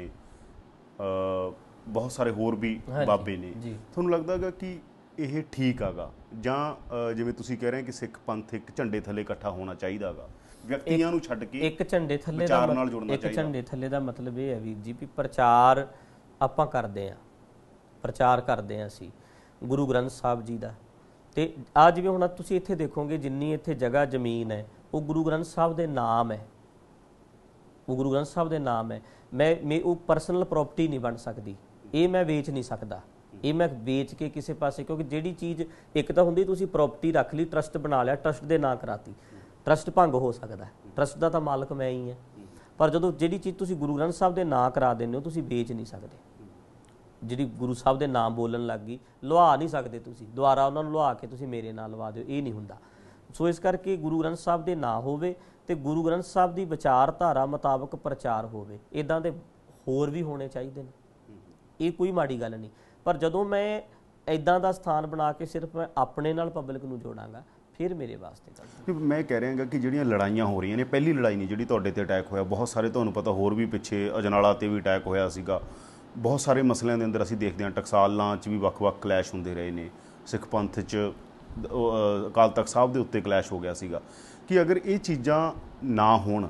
ਬਹੁਤ ਸਾਰੇ ਹੋਰ ਵੀ ਬਾਬੇ ਨੇ ਤੁਹਾਨੂੰ ਲੱਗਦਾਗਾ ਕਿ ਇਹ ਠੀਕ ਆਗਾ ਜਾਂ ਜਿਵੇਂ ਤੁਸੀਂ ਕਹਿ ਰਹੇ ਕਿ ਸਿੱਖ ਪੰਥ ਇੱਕ ਝੰਡੇ ਥੱਲੇ ਇਕੱਠਾ ਹੋਣਾ ਚਾਹੀਦਾਗਾ ਵਿਅਕਤੀਆਂ ਨੂੰ ਛੱਡ ਕੇ ਇੱਕ ਝੰਡੇ ਥੱਲੇ ਦਾ ਨਾਲ ਜੁੜਨਾ ਚਾਹੀਦਾ ਇੱਕ ਝੰਡੇ ਥੱਲੇ ਦਾ ਮਤਲਬ ਇਹ ਹੈ ਵੀ ਜੀ ਵੀ ਪ੍ਰਚਾਰ ਆਪਾਂ ਕਰਦੇ ਆ ਪ੍ਰਚਾਰ ਕਰਦੇ ਆ ਸੀ ਗੁਰੂ ਗ੍ਰੰਥ ਸਾਹਿਬ ਜੀ ਦਾ ਤੇ ਆ ਜਿਵੇਂ ਹੁਣ ਤੁਸੀਂ ਇੱਥੇ ਦੇਖੋਗੇ ਜਿੰਨੀ ਇੱਥੇ ਜਗ੍ਹਾ ਜ਼ਮੀਨ ਹੈ ਉਹ ਗੁਰੂ ਗ੍ਰੰਥ ਸਾਹਿਬ ਦੇ ਨਾਮ ਹੈ ਉਹ ਗੁਰੂ ਗ੍ਰੰਥ ਸਾਹਿਬ ਦੇ ਨਾਮ ਹੈ ਮੈਂ ਮੈਂ ਉਹ ਪਰਸਨਲ ਪ੍ਰਾਪਰਟੀ ਨਹੀਂ ਬਣ ਸਕਦੀ ਇਹ ਮੈਂ ਵੇਚ ਨਹੀਂ ਸਕਦਾ ਇਹ ਮੈਂ ਵੇਚ ਕੇ ਕਿਸੇ ਪਾਸੇ ਕਿਉਂਕਿ ਜਿਹੜੀ ਚੀਜ਼ ਇੱਕ ਤਾਂ ਹੁੰਦੀ ਤੁਸੀਂ ਪ੍ਰਾਪਰਟੀ ਰੱਖ ਲਈ ਟਰਸਟ ਬਣਾ ਲਿਆ ਟਰਸਟ ਦੇ ਨਾਂ ਕਰਾਤੀ ਟਰਸਟ ਭੰਗ ਹੋ ਸਕਦਾ ਟਰਸਟ ਦਾ ਤਾਂ ਮਾਲਕ ਮੈਂ ਹੀ ਹਾਂ ਪਰ ਜਦੋਂ ਜਿਹੜੀ ਚੀਜ਼ ਤੁਸੀਂ ਗੁਰੂ ਗ੍ਰੰਥ ਸਾਹਿਬ ਦੇ ਨਾਂ ਕਰਾ ਦਿੰਦੇ ਹੋ ਤੁਸੀਂ ਵੇਚ ਨਹੀਂ ਸਕਦੇ ਜਿਹੜੀ ਗੁਰੂ ਸਾਹਿਬ ਦੇ ਨਾਮ ਬੋਲਣ ਲੱਗ ਗਈ ਲੁਹਾ ਨਹੀਂ ਸਕਦੇ ਤੁਸੀਂ ਦੁਆਰਾ ਉਹਨਾਂ ਨੂੰ ਲੁਹਾ ਕੇ ਤੁਸੀਂ ਮੇਰੇ ਨਾਲ ਲਵਾ ਦਿਓ ਇਹ ਨਹੀਂ ਹੁੰਦਾ ਸੋ ਇਸ ਕਰਕੇ ਗੁਰੂ ਗ੍ਰੰਥ ਸਾਹਿਬ ਦੇ ਨਾਂ ਹੋਵੇ ਤੇ ਗੁਰੂ ਗ੍ਰੰਥ ਸਾਹਿਬ ਦੀ ਵਿਚਾਰਧਾਰਾ ਮੁਤਾਬਕ ਪ੍ਰਚਾਰ ਹੋਵੇ ਇਦਾਂ ਦੇ ਹੋਰ ਵੀ ਹੋਣੇ ਚਾਹੀਦੇ ਨੇ ਇਹ ਕੋਈ ਮਾੜੀ ਗੱਲ ਨਹੀਂ ਪਰ ਜਦੋਂ ਮੈਂ ਇਦਾਂ ਦਾ ਸਥਾਨ ਬਣਾ ਕੇ ਸਿਰਫ ਮੈਂ ਆਪਣੇ ਨਾਲ ਪਬਲਿਕ ਨੂੰ ਜੋੜਾਂਗਾ ਫਿਰ ਮੇਰੇ ਵਾਸਤੇ ਮੈਂ ਕਹਿ ਰਿਹਾਗਾ ਕਿ ਜਿਹੜੀਆਂ ਲੜਾਈਆਂ ਹੋ ਰਹੀਆਂ ਨੇ ਪਹਿਲੀ ਲੜਾਈ ਨਹੀਂ ਜਿਹੜੀ ਤੁਹਾਡੇ ਤੇ ਅਟੈਕ ਹੋਇਆ ਬਹੁਤ ਸਾਰੇ ਤੁਹਾਨੂੰ ਪਤਾ ਹੋਰ ਵੀ ਪਿੱਛੇ ਅਜਨਾਲਾ ਤੇ ਵੀ ਅਟੈਕ ਹੋਇਆ ਸੀਗਾ ਬਹੁਤ ਸਾਰੇ ਮਸਲਿਆਂ ਦੇ ਅੰਦਰ ਅਸੀਂ ਦੇਖਦੇ ਹਾਂ ਟਕਸਾਲਾਂ 'ਚ ਵੀ ਵੱਖ-ਵੱਖ ਕਲੈਸ਼ ਹੁੰਦੇ ਰਹੇ ਨੇ ਸਿੱਖ ਪੰਥ 'ਚ ਅਕਾਲ ਤਖਤ ਸਾਹਿਬ ਦੇ ਉੱਤੇ ਕਲੈਸ਼ ਹੋ ਗਿਆ ਸੀਗਾ ਕਿ ਅਗਰ ਇਹ ਚੀਜ਼ਾਂ ਨਾ ਹੋਣ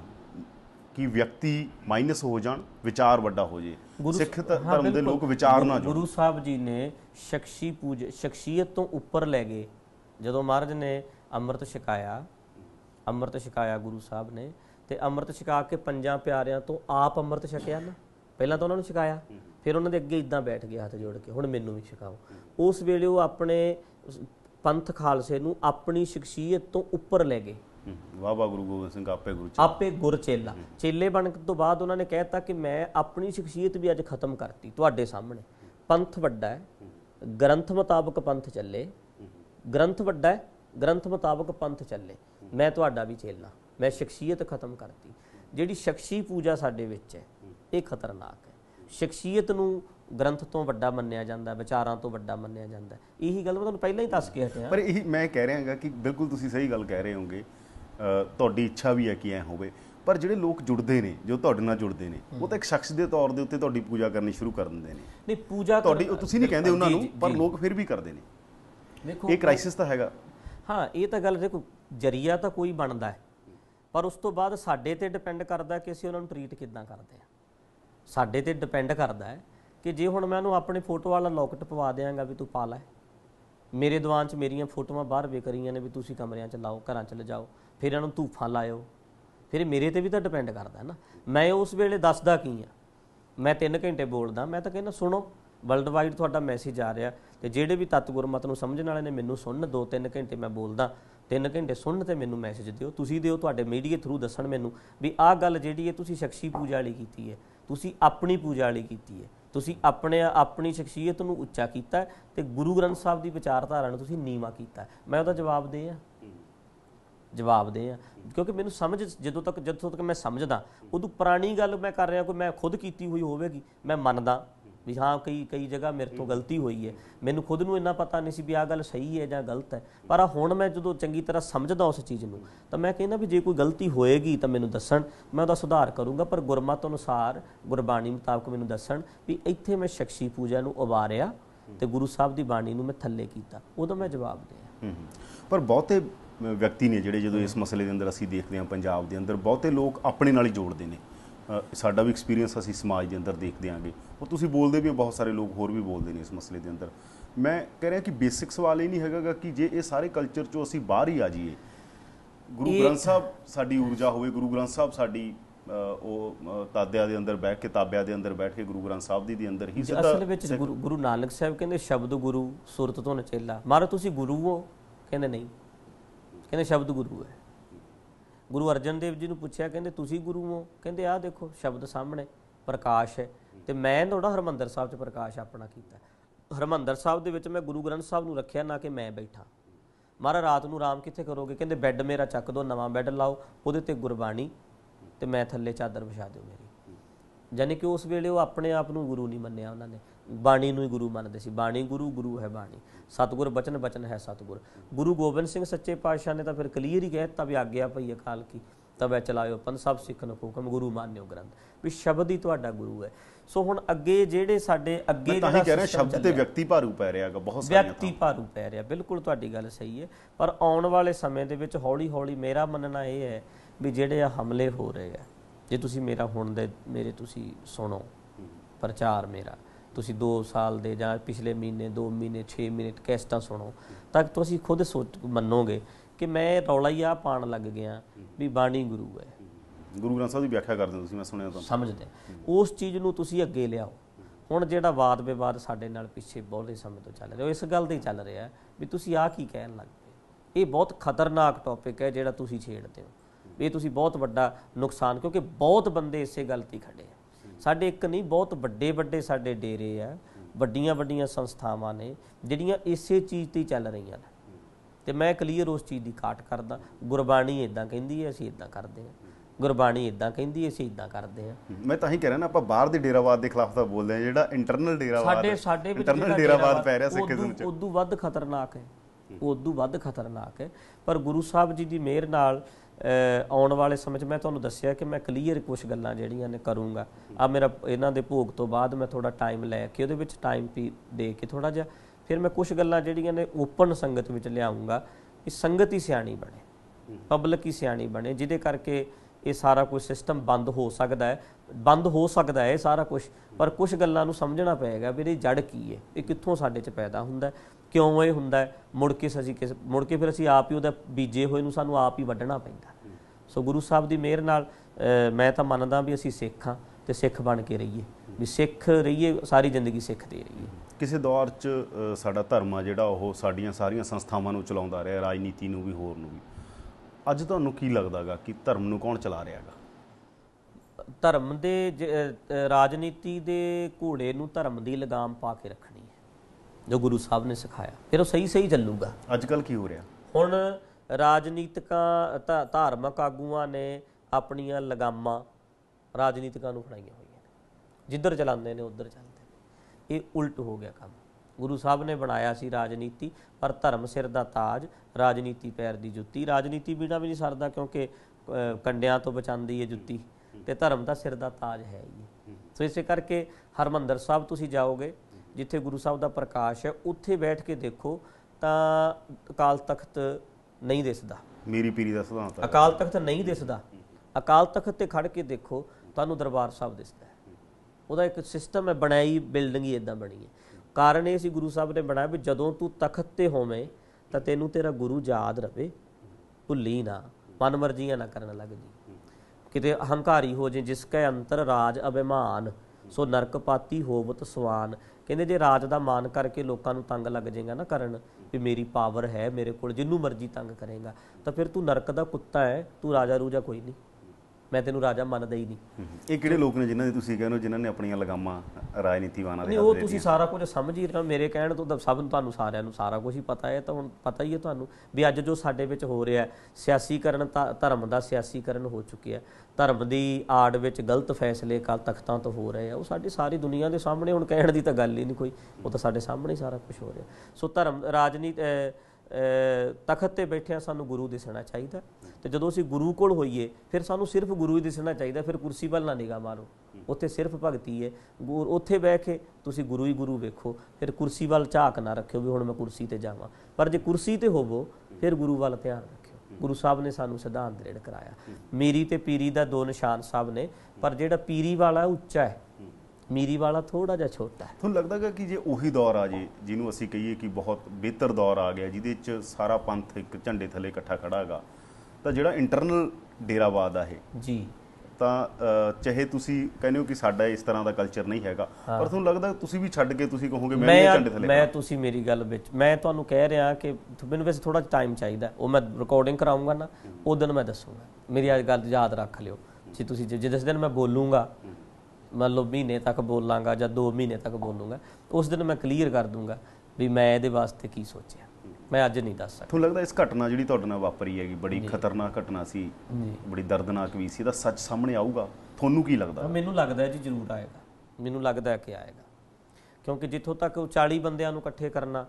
ਕਿ ਵਿਅਕਤੀ ਮਾਈਨਸ ਹੋ ਜਾਣ ਵਿਚਾਰ ਵੱਡਾ ਹੋ ਜੇ ਸਿੱਖ ਧਰਮ ਦੇ ਲੋਕ ਵਿਚਾਰ ਨਾ ਜੋ ਗੁਰੂ ਸਾਹਿਬ ਜੀ ਨੇ ਸ਼ਖਸੀ ਪੂਜ ਸ਼ਖਸੀਅਤ ਤੋਂ ਉੱਪਰ ਲੈ ਗਏ ਜਦੋਂ ਮਹਾਰਜ ਨੇ ਅੰਮ੍ਰਿਤ ਛਕਾਇਆ ਅੰਮ੍ਰਿਤ ਛਕਾਇਆ ਗੁਰੂ ਸਾਹਿਬ ਨੇ ਤੇ ਅੰਮ੍ਰਿਤ ਛਕਾ ਕੇ ਪੰਜਾਂ ਪਿਆਰਿਆਂ ਤੋਂ ਆਪ ਅੰਮ੍ਰਿਤ ਛਕਿਆ ਨਾ ਪਹਿਲਾਂ ਤਾਂ ਉਹਨਾਂ ਨੂੰ ਛਕਾਇਆ ਫਿਰ ਉਹਨਾਂ ਦੇ ਅੱਗੇ ਇਦਾਂ ਬੈਠ ਗਿਆ ਹੱਥ ਜੋੜ ਕੇ ਹੁਣ ਮੈਨੂੰ ਵੀ ਛਕਾਓ ਉਸ ਵੇਲੇ ਉਹ ਆਪਣੇ ਪੰਥ ਖਾਲਸੇ ਨੂੰ ਆਪਣੀ ਸ਼ਖਸੀਅਤ ਤੋਂ ਉੱਪਰ ਲੈ ਗਏ ਵਾਵਾ ਗੁਰੂ ਗੋਬਿੰਦ ਸਿੰਘ ਆਪੇ ਗੁਰੂ ਚੇਲਾ ਆਪੇ ਗੁਰ ਚੇਲਾ ਚੇਲੇ ਬਣਨ ਤੋਂ ਬਾਅਦ ਉਹਨਾਂ ਨੇ ਕਹਿਤਾ ਕਿ ਮੈਂ ਆਪਣੀ ਸ਼ਖਸੀਅਤ ਵੀ ਅੱਜ ਖਤਮ ਕਰਤੀ ਤੁਹਾਡੇ ਸਾਹਮਣੇ ਪੰਥ ਵੱਡਾ ਹੈ ਗ੍ਰੰਥ ਮੁਤਾਬਕ ਪੰਥ ਚੱਲੇ ਗ੍ਰੰਥ ਵੱਡਾ ਹੈ ਗ੍ਰੰਥ ਮੁਤਾਬਕ ਪੰਥ ਚੱਲੇ ਮੈਂ ਤੁਹਾਡਾ ਵੀ ਚੇਲਾ ਮੈਂ ਸ਼ਖਸੀਅਤ ਖਤਮ ਕਰਤੀ ਜਿਹੜੀ ਸ਼ਖਸੀ ਪੂਜਾ ਸਾਡੇ ਵਿੱਚ ਹੈ ਇਹ ਖਤਰਨਾਕ ਹੈ ਸ਼ਖਸੀਅਤ ਨੂੰ ਗ੍ਰੰਥ ਤੋਂ ਵੱਡਾ ਮੰਨਿਆ ਜਾਂਦਾ ਵਿਚਾਰਾਂ ਤੋਂ ਵੱਡਾ ਮੰਨਿਆ ਜਾਂਦਾ ਇਹੀ ਗੱਲ ਮੈਂ ਤੁਹਾਨੂੰ ਪਹਿਲਾਂ ਹੀ ਦੱਸ ਕੇ ਹਟਿਆ ਪਰ ਇਹ ਮੈਂ ਕਹਿ ਰਿਹਾਗਾ ਕਿ ਬਿਲਕੁਲ ਤੁਸੀਂ ਸਹੀ ਗੱਲ ਕਹਿ ਰਹੇ ਹੋਗੇ ਤੁਹਾਡੀ ਇੱਛਾ ਵੀ ਹੈ ਕਿ ਐ ਹੋਵੇ ਪਰ ਜਿਹੜੇ ਲੋਕ ਜੁੜਦੇ ਨੇ ਜੋ ਤੁਹਾਡੇ ਨਾਲ ਜੁੜਦੇ ਨੇ ਉਹ ਤਾਂ ਇੱਕ ਸ਼ਖਸ ਦੇ ਤੌਰ ਦੇ ਉੱਤੇ ਤੁਹਾਡੀ ਪੂਜਾ ਕਰਨੀ ਸ਼ੁਰੂ ਕਰ ਦਿੰਦੇ ਨੇ ਨਹੀਂ ਪੂਜਾ ਤੁਹਾਡੀ ਤੁਸੀਂ ਨਹੀਂ ਕਹਿੰਦੇ ਉਹਨਾਂ ਨੂੰ ਪਰ ਲੋਕ ਫਿਰ ਵੀ ਕਰਦੇ ਨੇ ਦੇਖੋ ਇਹ ਕ੍ਰਾਈਸਿਸ ਤਾਂ ਹੈਗਾ ਹਾਂ ਇਹ ਤਾਂ ਗੱਲ ਦੇਖੋ ਜਰੀਆ ਤਾਂ ਕੋਈ ਬਣਦਾ ਹੈ ਪਰ ਉਸ ਤੋਂ ਬਾਅਦ ਸਾਡੇ ਤੇ ਡਿਪੈਂਡ ਕਰਦਾ ਕਿ ਅਸੀਂ ਉਹਨਾਂ ਨੂੰ ਟ੍ਰੀਟ ਕਿੱਦਾਂ ਕਰਦੇ ਆ ਸਾਡੇ ਤੇ ਡਿਪੈਂਡ ਕਰਦਾ ਹੈ ਕਿ ਜੇ ਹੁਣ ਮੈਂ ਉਹਨੂੰ ਆਪਣੇ ਫੋਟੋ ਵਾਲਾ ਲੌਕਟ ਪਵਾ ਦਿਆਂਗਾ ਵੀ ਤੂੰ ਪਾ ਲੈ ਮੇਰੇ ਦੀਵਾਨ 'ਚ ਮੇਰੀਆਂ ਫੋਟੋਆਂ ਬਾਹਰ ਵੇਖ ਰਹੀਆਂ ਨੇ ਵੀ ਤੁਸੀਂ ਕਮਰਿਆਂ 'ਚ ਲਾਓ ਘਰਾਂ 'ਚ ਲਿਜਾਓ ਫਿਰ ਇਹਨਾਂ ਨੂੰ ਤੂਫਾਨ ਲਾਇਓ ਫਿਰ ਮੇਰੇ ਤੇ ਵੀ ਤਾਂ ਡਿਪੈਂਡ ਕਰਦਾ ਹੈ ਨਾ ਮੈਂ ਉਸ ਵੇਲੇ ਦੱਸਦਾ ਕੀ ਆ ਮੈਂ 3 ਘੰਟੇ ਬੋਲਦਾ ਮੈਂ ਤਾਂ ਕਹਿੰਦਾ ਸੁਣੋ ਵਰਲਡ ਵਾਈਡ ਤੁਹਾਡਾ ਮੈਸੇਜ ਆ ਰਿਹਾ ਤੇ ਜਿਹੜੇ ਵੀ ਤਤ ਗੁਰਮਤ ਨੂੰ ਸਮਝਣ ਵਾਲੇ ਨੇ ਮੈਨੂੰ ਸੁਣਨ 2-3 ਘੰਟੇ ਮੈਂ ਬੋਲਦਾ 3 ਘੰਟੇ ਸੁਣਨ ਤੇ ਮੈਨੂੰ ਮੈਸੇਜ ਦਿਓ ਤੁਸੀਂ ਦਿਓ ਤੁਹਾਡੇ ਮੀਡੀਆ ਥਰੂ ਦੱਸਣ ਮੈਨੂੰ ਵੀ ਆਹ ਗੱਲ ਜਿਹੜੀ ਹੈ ਤੁਸੀਂ ਸ਼ਖਸੀ ਪੂਜਾ ਵਾਲੀ ਕੀਤੀ ਹੈ ਤੁਸੀਂ ਆਪਣੀ ਪੂਜਾ ਵਾਲੀ ਕੀਤੀ ਹੈ ਤੁਸੀਂ ਆਪਣੇ ਆਪਣੀ ਸ਼ਖਸੀਅਤ ਨੂੰ ਉੱਚਾ ਕੀਤਾ ਤੇ ਗੁਰੂ ਗ੍ਰੰਥ ਸਾਹਿਬ ਦੀ ਵਿਚਾਰਧਾਰਾ ਨੂੰ ਤੁਸੀਂ ਨੀਵਾ ਕੀਤਾ ਮੈਂ ਉਹਦਾ ਜਵਾਬ ਦੇ ਆ ਜਵਾਬ ਦੇ ਆ ਕਿਉਂਕਿ ਮੈਨੂੰ ਸਮਝ ਜਦੋਂ ਤੱਕ ਜਦੋਂ ਤੱਕ ਮੈਂ ਸਮਝਦਾ ਉਦੋਂ ਪੁਰਾਣੀ ਗੱਲ ਮੈਂ ਕਰ ਰਿਹਾ ਕੋਈ ਮੈਂ ਖੁਦ ਕੀਤੀ ਹੋਈ ਹੋਵੇਗੀ ਮੈਂ ਮੰਨਦਾ ਵੀ ਹਾਂ ਕਈ ਕਈ ਜਗ੍ਹਾ ਮੇਰੇ ਤੋਂ ਗਲਤੀ ਹੋਈ ਹੈ ਮੈਨੂੰ ਖੁਦ ਨੂੰ ਇੰਨਾ ਪਤਾ ਨਹੀਂ ਸੀ ਵੀ ਆਹ ਗੱਲ ਸਹੀ ਹੈ ਜਾਂ ਗਲਤ ਹੈ ਪਰ ਹੁਣ ਮੈਂ ਜਦੋਂ ਚੰਗੀ ਤਰ੍ਹਾਂ ਸਮਝਦਾ ਉਸ ਚੀਜ਼ ਨੂੰ ਤਾਂ ਮੈਂ ਕਹਿੰਦਾ ਵੀ ਜੇ ਕੋਈ ਗਲਤੀ ਹੋਏਗੀ ਤਾਂ ਮੈਨੂੰ ਦੱਸਣ ਮੈਂ ਉਹਦਾ ਸੁਧਾਰ ਕਰੂੰਗਾ ਪਰ ਗੁਰਮਤ ਅਨੁਸਾਰ ਗੁਰਬਾਣੀ ਮੁਤਾਬਕ ਮੈਨੂੰ ਦੱਸਣ ਵੀ ਇੱਥੇ ਮੈਂ ਸ਼ਖਸੀ ਪੂਜਾ ਨੂੰ ਉਬਾਰਿਆ ਤੇ ਗੁਰੂ ਸਾਹਿਬ ਦੀ ਬਾਣੀ ਨੂੰ ਮੈਂ ਥੱਲੇ ਕੀਤਾ ਉਦੋਂ ਮੈਂ ਜਵਾਬ ਦਿਆ ਪਰ ਬਹੁਤੇ ਵਿਅਕਤੀ ਨੇ ਜਿਹੜੇ ਜਦੋਂ ਇਸ ਮਸਲੇ ਦੇ ਅੰਦਰ ਅਸੀਂ ਦੇਖਦੇ ਹਾਂ ਪੰਜਾਬ ਦੇ ਅੰਦਰ ਬਹੁਤੇ ਲੋਕ ਆਪਣੇ ਨਾਲ ਹੀ ਜੋੜਦੇ ਨੇ ਸਾਡਾ ਵੀ ਐਕਸਪੀਰੀਅੰਸ ਅਸੀਂ ਸਮਾਜ ਦੇ ਅੰਦਰ ਦੇਖਦੇ ਆਂਗੇ ਉਹ ਤੁਸੀਂ ਬੋਲਦੇ ਵੀ ਬਹੁਤ ਸਾਰੇ ਲੋਕ ਹੋਰ ਵੀ ਬੋਲਦੇ ਨੇ ਇਸ ਮਸਲੇ ਦੇ ਅੰਦਰ ਮੈਂ ਕਹਿ ਰਿਹਾ ਕਿ ਬੇਸਿਕ ਸਵਾਲ ਇਹ ਨਹੀਂ ਹੈਗਾਗਾ ਕਿ ਜੇ ਇਹ ਸਾਰੇ ਕਲਚਰ ਚੋਂ ਅਸੀਂ ਬਾਹਰ ਹੀ ਆ ਜਾਈਏ ਗੁਰੂ ਗ੍ਰੰਥ ਸਾਹਿਬ ਸਾਡੀ ਊਰਜਾ ਹੋਵੇ ਗੁਰੂ ਗ੍ਰੰਥ ਸਾਹਿਬ ਸਾਡੀ ਉਹ ਤਾਦਿਆ ਦੇ ਅੰਦਰ ਬੈਠ ਕੇ ਤਾਬਿਆ ਦੇ ਅੰਦਰ ਬੈਠ ਕੇ ਗੁਰੂ ਗ੍ਰੰਥ ਸਾਹਿਬ ਦੀ ਦੇ ਅੰਦਰ ਹੀ ਸਿੱਧਾ ਅਸਲ ਵਿੱਚ ਗੁਰੂ ਨਾਨਕ ਸਾਹਿਬ ਕਹਿੰਦੇ ਸ਼ਬਦ ਗੁਰੂ ਸੁਰਤ ਤੋਂ ਨਚੇਲਾ ਮਾਰੋ ਤੁਸੀਂ ਗੁਰੂ ਹੋ ਕਹਿੰਦੇ ਨਹੀਂ ਕਹਿੰਦੇ ਸ਼ਬਦ ਗੁਰੂ ਹੈ ਗੁਰੂ ਅਰਜਨ ਦੇਵ ਜੀ ਨੂੰ ਪੁੱਛਿਆ ਕਹਿੰਦੇ ਤੁਸੀਂ ਗੁਰੂ ਹੋ ਕਹਿੰਦੇ ਆਹ ਦੇਖੋ ਸ਼ਬਦ ਸਾਹਮਣੇ ਪ੍ਰਕਾਸ਼ ਹੈ ਤੇ ਮੈਂ ਥੋੜਾ ਹਰਮੰਦਰ ਸਾਹਿਬ 'ਚ ਪ੍ਰਕਾਸ਼ ਆਪਣਾ ਕੀਤਾ ਹਰਮੰਦਰ ਸਾਹਿਬ ਦੇ ਵਿੱਚ ਮੈਂ ਗੁਰੂ ਗ੍ਰੰਥ ਸਾਹਿਬ ਨੂੰ ਰੱਖਿਆ ਨਾ ਕਿ ਮੈਂ ਬੈਠਾ ਮਹਾਰਾ ਰਾਤ ਨੂੰ ਆਰਾਮ ਕਿੱਥੇ ਕਰੋਗੇ ਕਹਿੰਦੇ ਬੈੱਡ ਮੇਰਾ ਚੱਕ ਦੋ ਨਵਾਂ ਬੈੱਡ ਲਾਓ ਉਹਦੇ ਤੇ ਗੁਰਬਾਣੀ ਤੇ ਮੈਂ ਥੱਲੇ ਚਾਦਰ ਵਿਛਾ ਦਿਓ ਮੇਰੀ ਯਾਨੀ ਕਿ ਉਸ ਵੇਲੇ ਉਹ ਆਪਣੇ ਆਪ ਨੂੰ ਗੁਰੂ ਨਹੀਂ ਮੰਨਿਆ ਉਹਨਾਂ ਨੇ ਬਾਣੀ ਨੂੰ ਹੀ ਗੁਰੂ ਮੰਨਦੇ ਸੀ ਬਾਣੀ ਗੁਰੂ ਗੁਰੂ ਹੈ ਬਾਣੀ ਸਤਗੁਰ ਬਚਨ ਬਚਨ ਹੈ ਸਤਗੁਰ ਗੁਰੂ ਗੋਬਿੰਦ ਸਿੰਘ ਸੱਚੇ ਪਾਤਸ਼ਾਹ ਨੇ ਤਾਂ ਫਿਰ ਕਲੀਅਰ ਹੀ ਕਹਿ ਦਿੱਤਾ ਵੀ ਆਗਿਆ ਭਈ ਅਕਾਲ ਕੀ ਤਵੇ ਚਲਾਇਓ ਪੰਨ ਸਭ ਸਿੱਖਨ ਕੋ ਹੁਕਮ ਗੁਰੂ ਮੰਨਿਓ ਗ੍ਰੰਥ ਵੀ ਸ਼ਬਦ ਹੀ ਤੁਹਾਡਾ ਗੁਰੂ ਹੈ ਸੋ ਹੁਣ ਅੱਗੇ ਜਿਹੜੇ ਸਾਡੇ ਅੱਗੇ ਜਿਹੜਾ ਤਾਂ ਕਹਿ ਰਿਹਾ ਸ਼ਬਦ ਤੇ ਵਿਅਕਤੀ ਭਾਰੂ ਪੈ ਰਿਹਾਗਾ ਬਹੁਤ ਸਾਰੇ ਵਿਅਕਤੀ ਭਾਰੂ ਪੈ ਰਿਹਾ ਬਿਲਕੁਲ ਤੁਹਾਡੀ ਗੱਲ ਸਹੀ ਹੈ ਪਰ ਆਉਣ ਵਾਲੇ ਸਮੇਂ ਦੇ ਵਿੱਚ ਹੌਲੀ ਹੌਲੀ ਮੇਰਾ ਮੰਨਣਾ ਇਹ ਹੈ ਵੀ ਜਿਹੜੇ ਆ ਹਮਲੇ ਹੋ ਰਹੇ ਆ ਜੇ ਤੁਸੀਂ ਮੇਰਾ ਹੁਣ ਦੇ ਮੇਰੇ ਤੁਸੀਂ ਸੁਣੋ ਪ੍ਰਚਾਰ ਮੇਰਾ ਤੁਸੀਂ 2 ਸਾਲ ਦੇ ਜਾਂ ਪਿਛਲੇ ਮਹੀਨੇ 2 ਮਹੀਨੇ 6 ਮਿੰਟ ਕੈਸਟਾਂ ਸੁਣੋ ਤਾਂ ਤੁਸੀਂ ਖੁਦ ਸੋਚ ਮੰਨੋਗੇ ਕਿ ਮੈਂ ਰੌਲਾ ਹੀ ਆ ਪਾਣ ਲੱਗ ਗਿਆ ਵੀ ਬਾਣੀ ਗੁਰੂ ਹੈ ਗੁਰੂ ਗ੍ਰੰਥ ਸਾਹਿਬ ਦੀ ਵਿਆਖਿਆ ਕਰਦੇ ਤੁਸੀਂ ਮੈਂ ਸੁਣਿਆ ਤੁਹਾਨੂੰ ਸਮਝਦੇ ਉਸ ਚੀਜ਼ ਨੂੰ ਤੁਸੀਂ ਅੱਗੇ ਲਿਆਓ ਹੁਣ ਜਿਹੜਾ ਵਾਦ ਵਿਵਾਦ ਸਾਡੇ ਨਾਲ ਪਿੱਛੇ ਬਹੁਤੇ ਸਮੇਂ ਤੋਂ ਚੱਲ ਰਿਹਾ ਉਹ ਇਸ ਗੱਲ ਤੇ ਚੱਲ ਰਿਹਾ ਵੀ ਤੁਸੀਂ ਆ ਕੀ ਕਹਿਣ ਲੱਗ ਪਏ ਇਹ ਬਹੁਤ ਖਤਰਨਾਕ ਟੌਪਿਕ ਹੈ ਜਿਹੜਾ ਤੁਸੀਂ ਛੇੜਦੇ ਹੋ ਇਹ ਤੁਸੀਂ ਬਹੁਤ ਵੱਡਾ ਨੁਕਸਾਨ ਕਿਉਂਕਿ ਬਹੁਤ ਬੰਦੇ ਇਸੇ ਗੱਲ ਤੇ ਖੜੇ ਆ ਸਾਡੇ ਇੱਕ ਨਹੀਂ ਬਹੁਤ ਵੱਡੇ ਵੱਡੇ ਸਾਡੇ ਡੇਰੇ ਆ ਵੱਡੀਆਂ ਵੱਡੀਆਂ ਸੰਸਥਾਵਾਂ ਨੇ ਜਿਹੜੀਆਂ ਇਸੇ ਚੀਜ਼ ਤੇ ਚੱਲ ਰਹੀਆਂ ਨੇ ਤੇ ਮੈਂ ਕਲੀਅਰ ਉਸ ਚੀਜ਼ ਦੀ ਕਾਟ ਕਰਦਾ ਗੁਰਬਾਣੀ ਇਦਾਂ ਕਹਿੰਦੀ ਹੈ ਅਸੀਂ ਇਦਾਂ ਕਰਦੇ ਹਾਂ ਗੁਰਬਾਣੀ ਇਦਾਂ ਕਹਿੰਦੀ ਅਸੀਂ ਇਦਾਂ ਕਰਦੇ ਆ ਮੈਂ ਤਾਂ ਹੀ ਕਹਿ ਰਿਹਾ ਨਾ ਆਪਾਂ ਬਾਹਰ ਦੇ ਡੇਰਾਵਾਦ ਦੇ ਖਿਲਾਫ ਤਾਂ ਬੋਲਦੇ ਆ ਜਿਹੜਾ ਇੰਟਰਨਲ ਡੇਰਾਵਾਦ ਸਾਡੇ ਸਾਡੇ ਵਿੱਚ ਇੰਟਰਨਲ ਡੇਰਾਵਾਦ ਪੈ ਰਿਹਾ ਵਿੱਚ ਚ ਉਦੋਂ ਵੱਧ ਖਤਰਨਾਕ ਹੈ ਉਦੋਂ ਵੱਧ ਖਤਰਨਾਕ ਹੈ ਪਰ ਗੁਰੂ ਸਾਹਿਬ ਜੀ ਦੀ ਮਿਹਰ ਨਾਲ ਆਉਣ ਵਾਲੇ ਸਮੇਂ 'ਚ ਮੈਂ ਤੁਹਾਨੂੰ ਦੱਸਿਆ ਕਿ ਮੈਂ ਕਲੀਅਰ ਕੁਝ ਗੱਲਾਂ ਜਿਹੜੀਆਂ ਨੇ ਕਰੂੰਗਾ ਆ ਮੇਰਾ ਇਹਨਾਂ ਦੇ ਭੋਗ ਤੋਂ ਬਾਅਦ ਮੈਂ ਥੋੜਾ ਟਾਈਮ ਲੈ ਕੇ ਉਹਦੇ ਵਿੱਚ ਟਾਈਮ ਵੀ ਦੇ ਕੇ ਥੋੜਾ ਜਿਹਾ ਫਿਰ ਮੈਂ ਕੁਝ ਗੱਲਾਂ ਜਿਹੜੀਆਂ ਨੇ ਓਪਨ ਸੰਗਤ ਵਿੱਚ ਲਿਆਉਂਗਾ ਕਿ ਸੰਗਤ ਹੀ ਸਿਆਣੀ ਬਣੇ ਪਬਲਿਕ ਹੀ ਸਿਆਣੀ ਬਣੇ ਜਿਹਦੇ ਕਰਕੇ ਇਹ ਸਾਰਾ ਕੁਝ ਸਿਸਟਮ ਬੰਦ ਹੋ ਸਕਦਾ ਹੈ ਬੰਦ ਹੋ ਸਕਦਾ ਹੈ ਸਾਰਾ ਕੁਝ ਪਰ ਕੁਝ ਗੱਲਾਂ ਨੂੰ ਸਮਝਣਾ ਪਏਗਾ ਵੀ ਇਹ ਜੜ ਕੀ ਹੈ ਇਹ ਕਿੱਥੋਂ ਸਾਡੇ 'ਚ ਪੈਦਾ ਹੁੰਦਾ ਕਿਉਂ ਇਹ ਹੁੰਦਾ ਮੁੜ ਕੇ ਅਸੀਂ ਕਿਸ ਮੁੜ ਕੇ ਫਿਰ ਅਸੀਂ ਆਪ ਹੀ ਉਹਦਾ ਬੀਜੇ ਹੋਏ ਨੂੰ ਸਾਨੂੰ ਆਪ ਹੀ ਵੱਢਣਾ ਪੈਂਦਾ ਸੋ ਗੁਰੂ ਸਾਹਿਬ ਦੀ ਮਿਹਰ ਨਾਲ ਮੈਂ ਤਾਂ ਮੰਨਦਾ ਵੀ ਅਸੀਂ ਸਿੱਖ ਹਾਂ ਤੇ ਸਿੱਖ ਬਣ ਕੇ ਰਹੀਏ ਵੀ ਸਿੱਖ ਰਹੀਏ ਸਾਰੀ ਜ਼ਿੰਦਗੀ ਸਿੱਖ ਦੇ ਰਹੀਏ ਕਿਸੇ ਦੌਰ 'ਚ ਸਾਡਾ ਧਰਮ ਆ ਜਿਹੜਾ ਉਹ ਸਾਡੀਆਂ ਸਾਰੀਆਂ ਸੰਸਥਾਵਾਂ ਨੂੰ ਚਲਾਉਂਦਾ ਰਿਹਾ ਰਾਜਨੀਤੀ ਨੂੰ ਵੀ ਹੋਰ ਨੂੰ ਵੀ ਅੱਜ ਤੁਹਾਨੂੰ ਕੀ ਲੱਗਦਾਗਾ ਕਿ ਧਰਮ ਨੂੰ ਕੌਣ ਚਲਾ ਰਿਹਾਗਾ ਧਰਮ ਦੇ ਰਾਜਨੀਤੀ ਦੇ ਘੋੜੇ ਨੂੰ ਧਰਮ ਦੀ ਲਗਾਮ ਪਾ ਕੇ ਰੱਖਣਾ ਜੋ ਗੁਰੂ ਸਾਹਿਬ ਨੇ ਸਿਖਾਇਆ ਫਿਰ ਉਹ ਸਹੀ ਸਹੀ ਚੱਲੂਗਾ ਅੱਜ ਕੱਲ ਕੀ ਹੋ ਰਿਹਾ ਹੁਣ ਰਾਜਨੀਤਿਕਾਂ ਧਾਰਮਿਕ ਆਗੂਆਂ ਨੇ ਆਪਣੀਆਂ ਲਗਾਮਾਂ ਰਾਜਨੀਤਿਕਾਂ ਨੂੰ ਫੜਾਈਆਂ ਹੋਈਆਂ ਨੇ ਜਿੱਧਰ ਚਲਾਉਂਦੇ ਨੇ ਉਧਰ ਜਾਂਦੇ ਨੇ ਇਹ ਉਲਟ ਹੋ ਗਿਆ ਕੰਮ ਗੁਰੂ ਸਾਹਿਬ ਨੇ ਬਣਾਇਆ ਸੀ ਰਾਜਨੀਤੀ ਪਰ ਧਰਮ ਸਿਰ ਦਾ ਤਾਜ ਰਾਜਨੀਤੀ ਪੈਰ ਦੀ ਜੁੱਤੀ ਰਾਜਨੀਤੀ ਬਿਨਾ ਵੀ ਨਹੀਂ ਸਰਦਾ ਕਿਉਂਕਿ ਕੰਡਿਆਂ ਤੋਂ ਬਚਾਉਂਦੀ ਹੈ ਜੁੱਤੀ ਤੇ ਧਰਮ ਦਾ ਸਿਰ ਦਾ ਤਾਜ ਹੈ ਇਹ ਸੋ ਇਸੇ ਕਰਕੇ ਹਰਮੰਦਰ ਸਾਹਿਬ ਤੁਸੀਂ ਜਾਓਗੇ ਜਿੱਥੇ ਗੁਰੂ ਸਾਹਿਬ ਦਾ ਪ੍ਰਕਾਸ਼ ਹੈ ਉੱਥੇ ਬੈਠ ਕੇ ਦੇਖੋ ਤਾਂ ਅਕਾਲ ਤਖਤ ਨਹੀਂ ਦਿਸਦਾ ਮੇਰੀ ਪੀਰੀ ਦਾ ਸਿਧਾਂਤ ਹੈ ਅਕਾਲ ਤਖਤ ਨਹੀਂ ਦਿਸਦਾ ਅਕਾਲ ਤਖਤ ਤੇ ਖੜ ਕੇ ਦੇਖੋ ਤੁਹਾਨੂੰ ਦਰਬਾਰ ਸਾਹਿਬ ਦਿਸਦਾ ਹੈ ਉਹਦਾ ਇੱਕ ਸਿਸਟਮ ਹੈ ਬਣਾਈ ਬਿਲਡਿੰਗ ਹੀ ਇਦਾਂ ਬਣੀ ਹੈ ਕਾਰਨ ਇਹ ਸੀ ਗੁਰੂ ਸਾਹਿਬ ਨੇ ਬਣਾਇਆ ਵੀ ਜਦੋਂ ਤੂੰ ਤਖਤ ਤੇ ਹੋਵੇਂ ਤਾਂ ਤੈਨੂੰ ਤੇਰਾ ਗੁਰੂ ਯਾਦ ਰਵੇ ਭੁੱਲੀ ਨਾ ਮਨਮਰਜ਼ੀਆਂ ਨਾ ਕਰਨ ਲੱਗ ਜੀ ਕਿਤੇ ਹੰਕਾਰੀ ਹੋ ਜੇ ਜਿਸ ਕੈ ਅੰਤਰ ਰਾਜ ਅਭਿਮਾਨ ਸੋ ਨਰਕਪਾਤੀ ਹੋਵਤ ਸਵਾਨ ਕਹਿੰਦੇ ਜੇ ਰਾਜ ਦਾ ਮਾਨ ਕਰਕੇ ਲੋਕਾਂ ਨੂੰ ਤੰਗ ਲੱਗ ਜਾਏਗਾ ਨਾ ਕਰਨ ਵੀ ਮੇਰੀ ਪਾਵਰ ਹੈ ਮੇਰੇ ਕੋਲ ਜਿੰਨੂੰ ਮਰਜ਼ੀ ਤੰਗ ਕਰੇਗਾ ਤਾਂ ਫਿਰ ਤੂੰ ਨਰਕ ਦਾ ਕੁੱਤਾ ਹੈ ਤੂੰ ਰਾਜਾ ਰੂਜਾ ਕੋਈ ਨਹੀਂ ਮੈਂ ਤੈਨੂੰ ਰਾਜਾ ਮੰਨਦਾ ਹੀ ਨਹੀਂ ਇਹ ਕਿਹੜੇ ਲੋਕ ਨੇ ਜਿਨ੍ਹਾਂ ਦੀ ਤੁਸੀਂ ਕਹਿੰਦੇ ਹੋ ਜਿਨ੍ਹਾਂ ਨੇ ਆਪਣੀਆਂ ਲਗਾਮਾਂ ਰਾਜਨੀਤੀਵਾਨਾਂ ਦੇ ਨਹੀਂ ਉਹ ਤੁਸੀਂ ਸਾਰਾ ਕੁਝ ਸਮਝ ਹੀ ਰਹੇ ਮੇਰੇ ਕਹਿਣ ਤੋਂ ਸਭ ਨੂੰ ਤੁਹਾਨੂੰ ਸਾਰਿਆਂ ਨੂੰ ਸਾਰਾ ਕੁਝ ਹੀ ਪਤਾ ਹੈ ਤਾਂ ਹੁਣ ਪਤਾ ਹੀ ਹੈ ਤੁਹਾਨੂੰ ਵੀ ਅੱਜ ਜੋ ਸਾਡੇ ਵਿੱਚ ਹੋ ਰਿਹਾ ਸਿਆਸੀਕਰਨ ਧਰਮ ਦਾ ਸਿਆਸੀਕਰਨ ਹੋ ਚੁੱਕਿਆ ਹੈ ਧਰਮ ਦੀ ਆੜ ਵਿੱਚ ਗਲਤ ਫੈਸਲੇ ਕੱਲ ਤਖਤਾਂ ਤੋਂ ਹੋ ਰਹੇ ਆ ਉਹ ਸਾਡੀ ਸਾਰੀ ਦੁਨੀਆ ਦੇ ਸਾਹਮਣੇ ਹੁਣ ਕਹਿਣ ਦੀ ਤਾਂ ਗੱਲ ਹੀ ਨਹੀਂ ਕੋਈ ਉਹ ਤਾਂ ਸਾਡੇ ਸਾਹਮਣੇ ਸਾਰਾ ਕੁਝ ਹੋ ਰਿਹਾ ਸੋ ਧਰਮ ਰਾਜਨੀਤੀ ਤਖਤ ਤੇ ਬੈਠਿਆ ਸਾਨੂੰ ਗੁਰੂ ਦਿਸਣਾ ਚਾਹੀਦਾ ਤੇ ਜਦੋਂ ਅਸੀਂ ਗੁਰੂ ਕੋਲ ਹੋਈਏ ਫਿਰ ਸਾਨੂੰ ਸਿਰਫ ਗੁਰੂ ਹੀ ਦਿਸਣਾ ਚਾਹੀਦਾ ਫਿਰ ਕੁਰਸੀ ਵੱਲ ਨਾ ਨਿਗਾਹ ਮਾਰੋ ਉੱਥੇ ਸਿਰਫ ਭਗਤੀ ਹੈ ਉੱਥੇ ਬਹਿ ਕੇ ਤੁਸੀਂ ਗੁਰੂ ਹੀ ਗੁਰੂ ਵੇਖੋ ਫਿਰ ਕੁਰਸੀ ਵੱਲ ਝਾਕ ਨਾ ਰੱਖਿਓ ਵੀ ਹੁਣ ਮੈਂ ਕੁਰਸੀ ਤੇ ਜਾਵਾਂ ਪਰ ਜੇ ਕੁਰਸੀ ਤੇ ਹੋਵੋ ਫਿਰ ਗੁਰੂ ਵੱਲ ਧਿਆਨ ਰੱਖਿਓ ਗੁਰੂ ਸਾਹਿਬ ਨੇ ਸਾਨੂੰ ਸਿਧਾਂਤ ਦ੍ਰਿੜ ਕਰਾਇਆ ਮੀਰੀ ਤੇ ਪੀਰੀ ਦਾ ਦੋ ਨਿਸ਼ਾਨ ਸਾਹਿਬ ਨੇ ਪਰ ਜਿਹੜਾ ਪੀਰੀ ਵਾਲਾ ਉੱਚਾ ਹੈ ਮੀਰੀ ਵਾਲਾ ਥੋੜਾ ਜਿਹਾ ਛੋਟਾ ਹੈ ਤੁਹਾਨੂੰ ਲੱਗਦਾ ਕਿ ਜੇ ਉਹੀ ਦੌਰ ਆ ਜੇ ਜਿਹਨੂੰ ਅਸੀਂ ਕਹੀਏ ਕਿ ਬਹੁਤ ਬਿਹਤਰ ਦੌਰ ਆ ਗਿਆ ਜਿਹਦੇ ਵਿੱਚ ਸਾਰਾ ਪੰਥ ਇੱਕ ਝੰਡੇ ਥੱਲੇ ਇਕੱਠਾ ਖੜਾਗਾ ਤਾਂ ਜਿਹੜਾ ਇੰਟਰਨਲ ਡੇਰਾਵਾਦ ਆ ਇਹ ਜੀ ਤਾਂ ਚਾਹੇ ਤੁਸੀਂ ਕਹਿੰਦੇ ਹੋ ਕਿ ਸਾਡਾ ਇਸ ਤਰ੍ਹਾਂ ਦਾ ਕਲਚਰ ਨਹੀਂ ਹੈਗਾ ਪਰ ਤੁਹਾਨੂੰ ਲੱਗਦਾ ਤੁਸੀਂ ਵੀ ਛੱਡ ਕੇ ਤੁਸੀਂ ਕਹੋਗੇ ਮੈਂ ਝੰਡੇ ਥੱਲੇ ਮੈਂ ਤੁਸੀਂ ਮੇਰੀ ਗੱਲ ਵਿੱਚ ਮੈਂ ਤੁਹਾਨੂੰ ਕਹਿ ਰਿਹਾ ਕਿ ਮੈਨੂੰ ਵੈਸੇ ਥੋੜਾ ਟਾਈਮ ਚਾਹੀਦਾ ਉਹ ਮੈਂ ਰਿਕਾਰਡਿੰਗ ਕਰਾਉਂਗਾ ਨਾ ਉਹ ਦਿਨ ਮੈਂ ਦੱਸੂਗਾ ਮੇਰੀ ਅੱਜ ਗੱਲ ਯਾਦ ਰੱਖ ਲਿਓ ਜੇ ਤੁਸੀਂ ਜਿਸ ਦਿਨ ਮੈਂ ਬੋਲੂਗਾ ਮੰਨ ਲਓ ਮਹੀਨੇ ਤੱਕ ਬੋਲਾਂਗਾ ਜਾਂ 2 ਮਹੀਨੇ ਤੱਕ ਬੋਲੂਗਾ ਉਸ ਦਿਨ ਮੈਂ ਕਲੀਅਰ ਕਰ ਦੂੰਗਾ ਵੀ ਮੈਂ ਇਹਦੇ ਵਾਸਤੇ ਕੀ ਸੋਚਿਆ ਮੈਂ ਅੱਜ ਨਹੀਂ ਦੱਸ ਸਕਦਾ ਤੁਹਾਨੂੰ ਲੱਗਦਾ ਇਸ ਘਟਨਾ ਜਿਹੜੀ ਤੁਹਾਡੇ ਨਾਲ ਵਾਪਰੀ ਹੈਗੀ ਬੜੀ ਖਤਰਨਾਕ ਘਟਨਾ ਸੀ ਬੜੀ ਦਰਦਨਾਕ ਵੀ ਸੀ ਇਹਦਾ ਸੱਚ ਸਾਹਮਣੇ ਆਊਗਾ ਤੁਹਾਨੂੰ ਕੀ ਲੱਗਦਾ ਮੈਨੂੰ ਲੱਗਦਾ ਜੀ ਜ਼ਰੂਰ ਆਏਗਾ ਮੈਨੂੰ ਲੱਗਦਾ ਕਿ ਆਏਗਾ ਕਿਉਂਕਿ ਜਿੱਥੋਂ ਤੱਕ 40 ਬੰਦਿਆਂ ਨੂੰ ਇਕੱਠੇ ਕਰਨਾ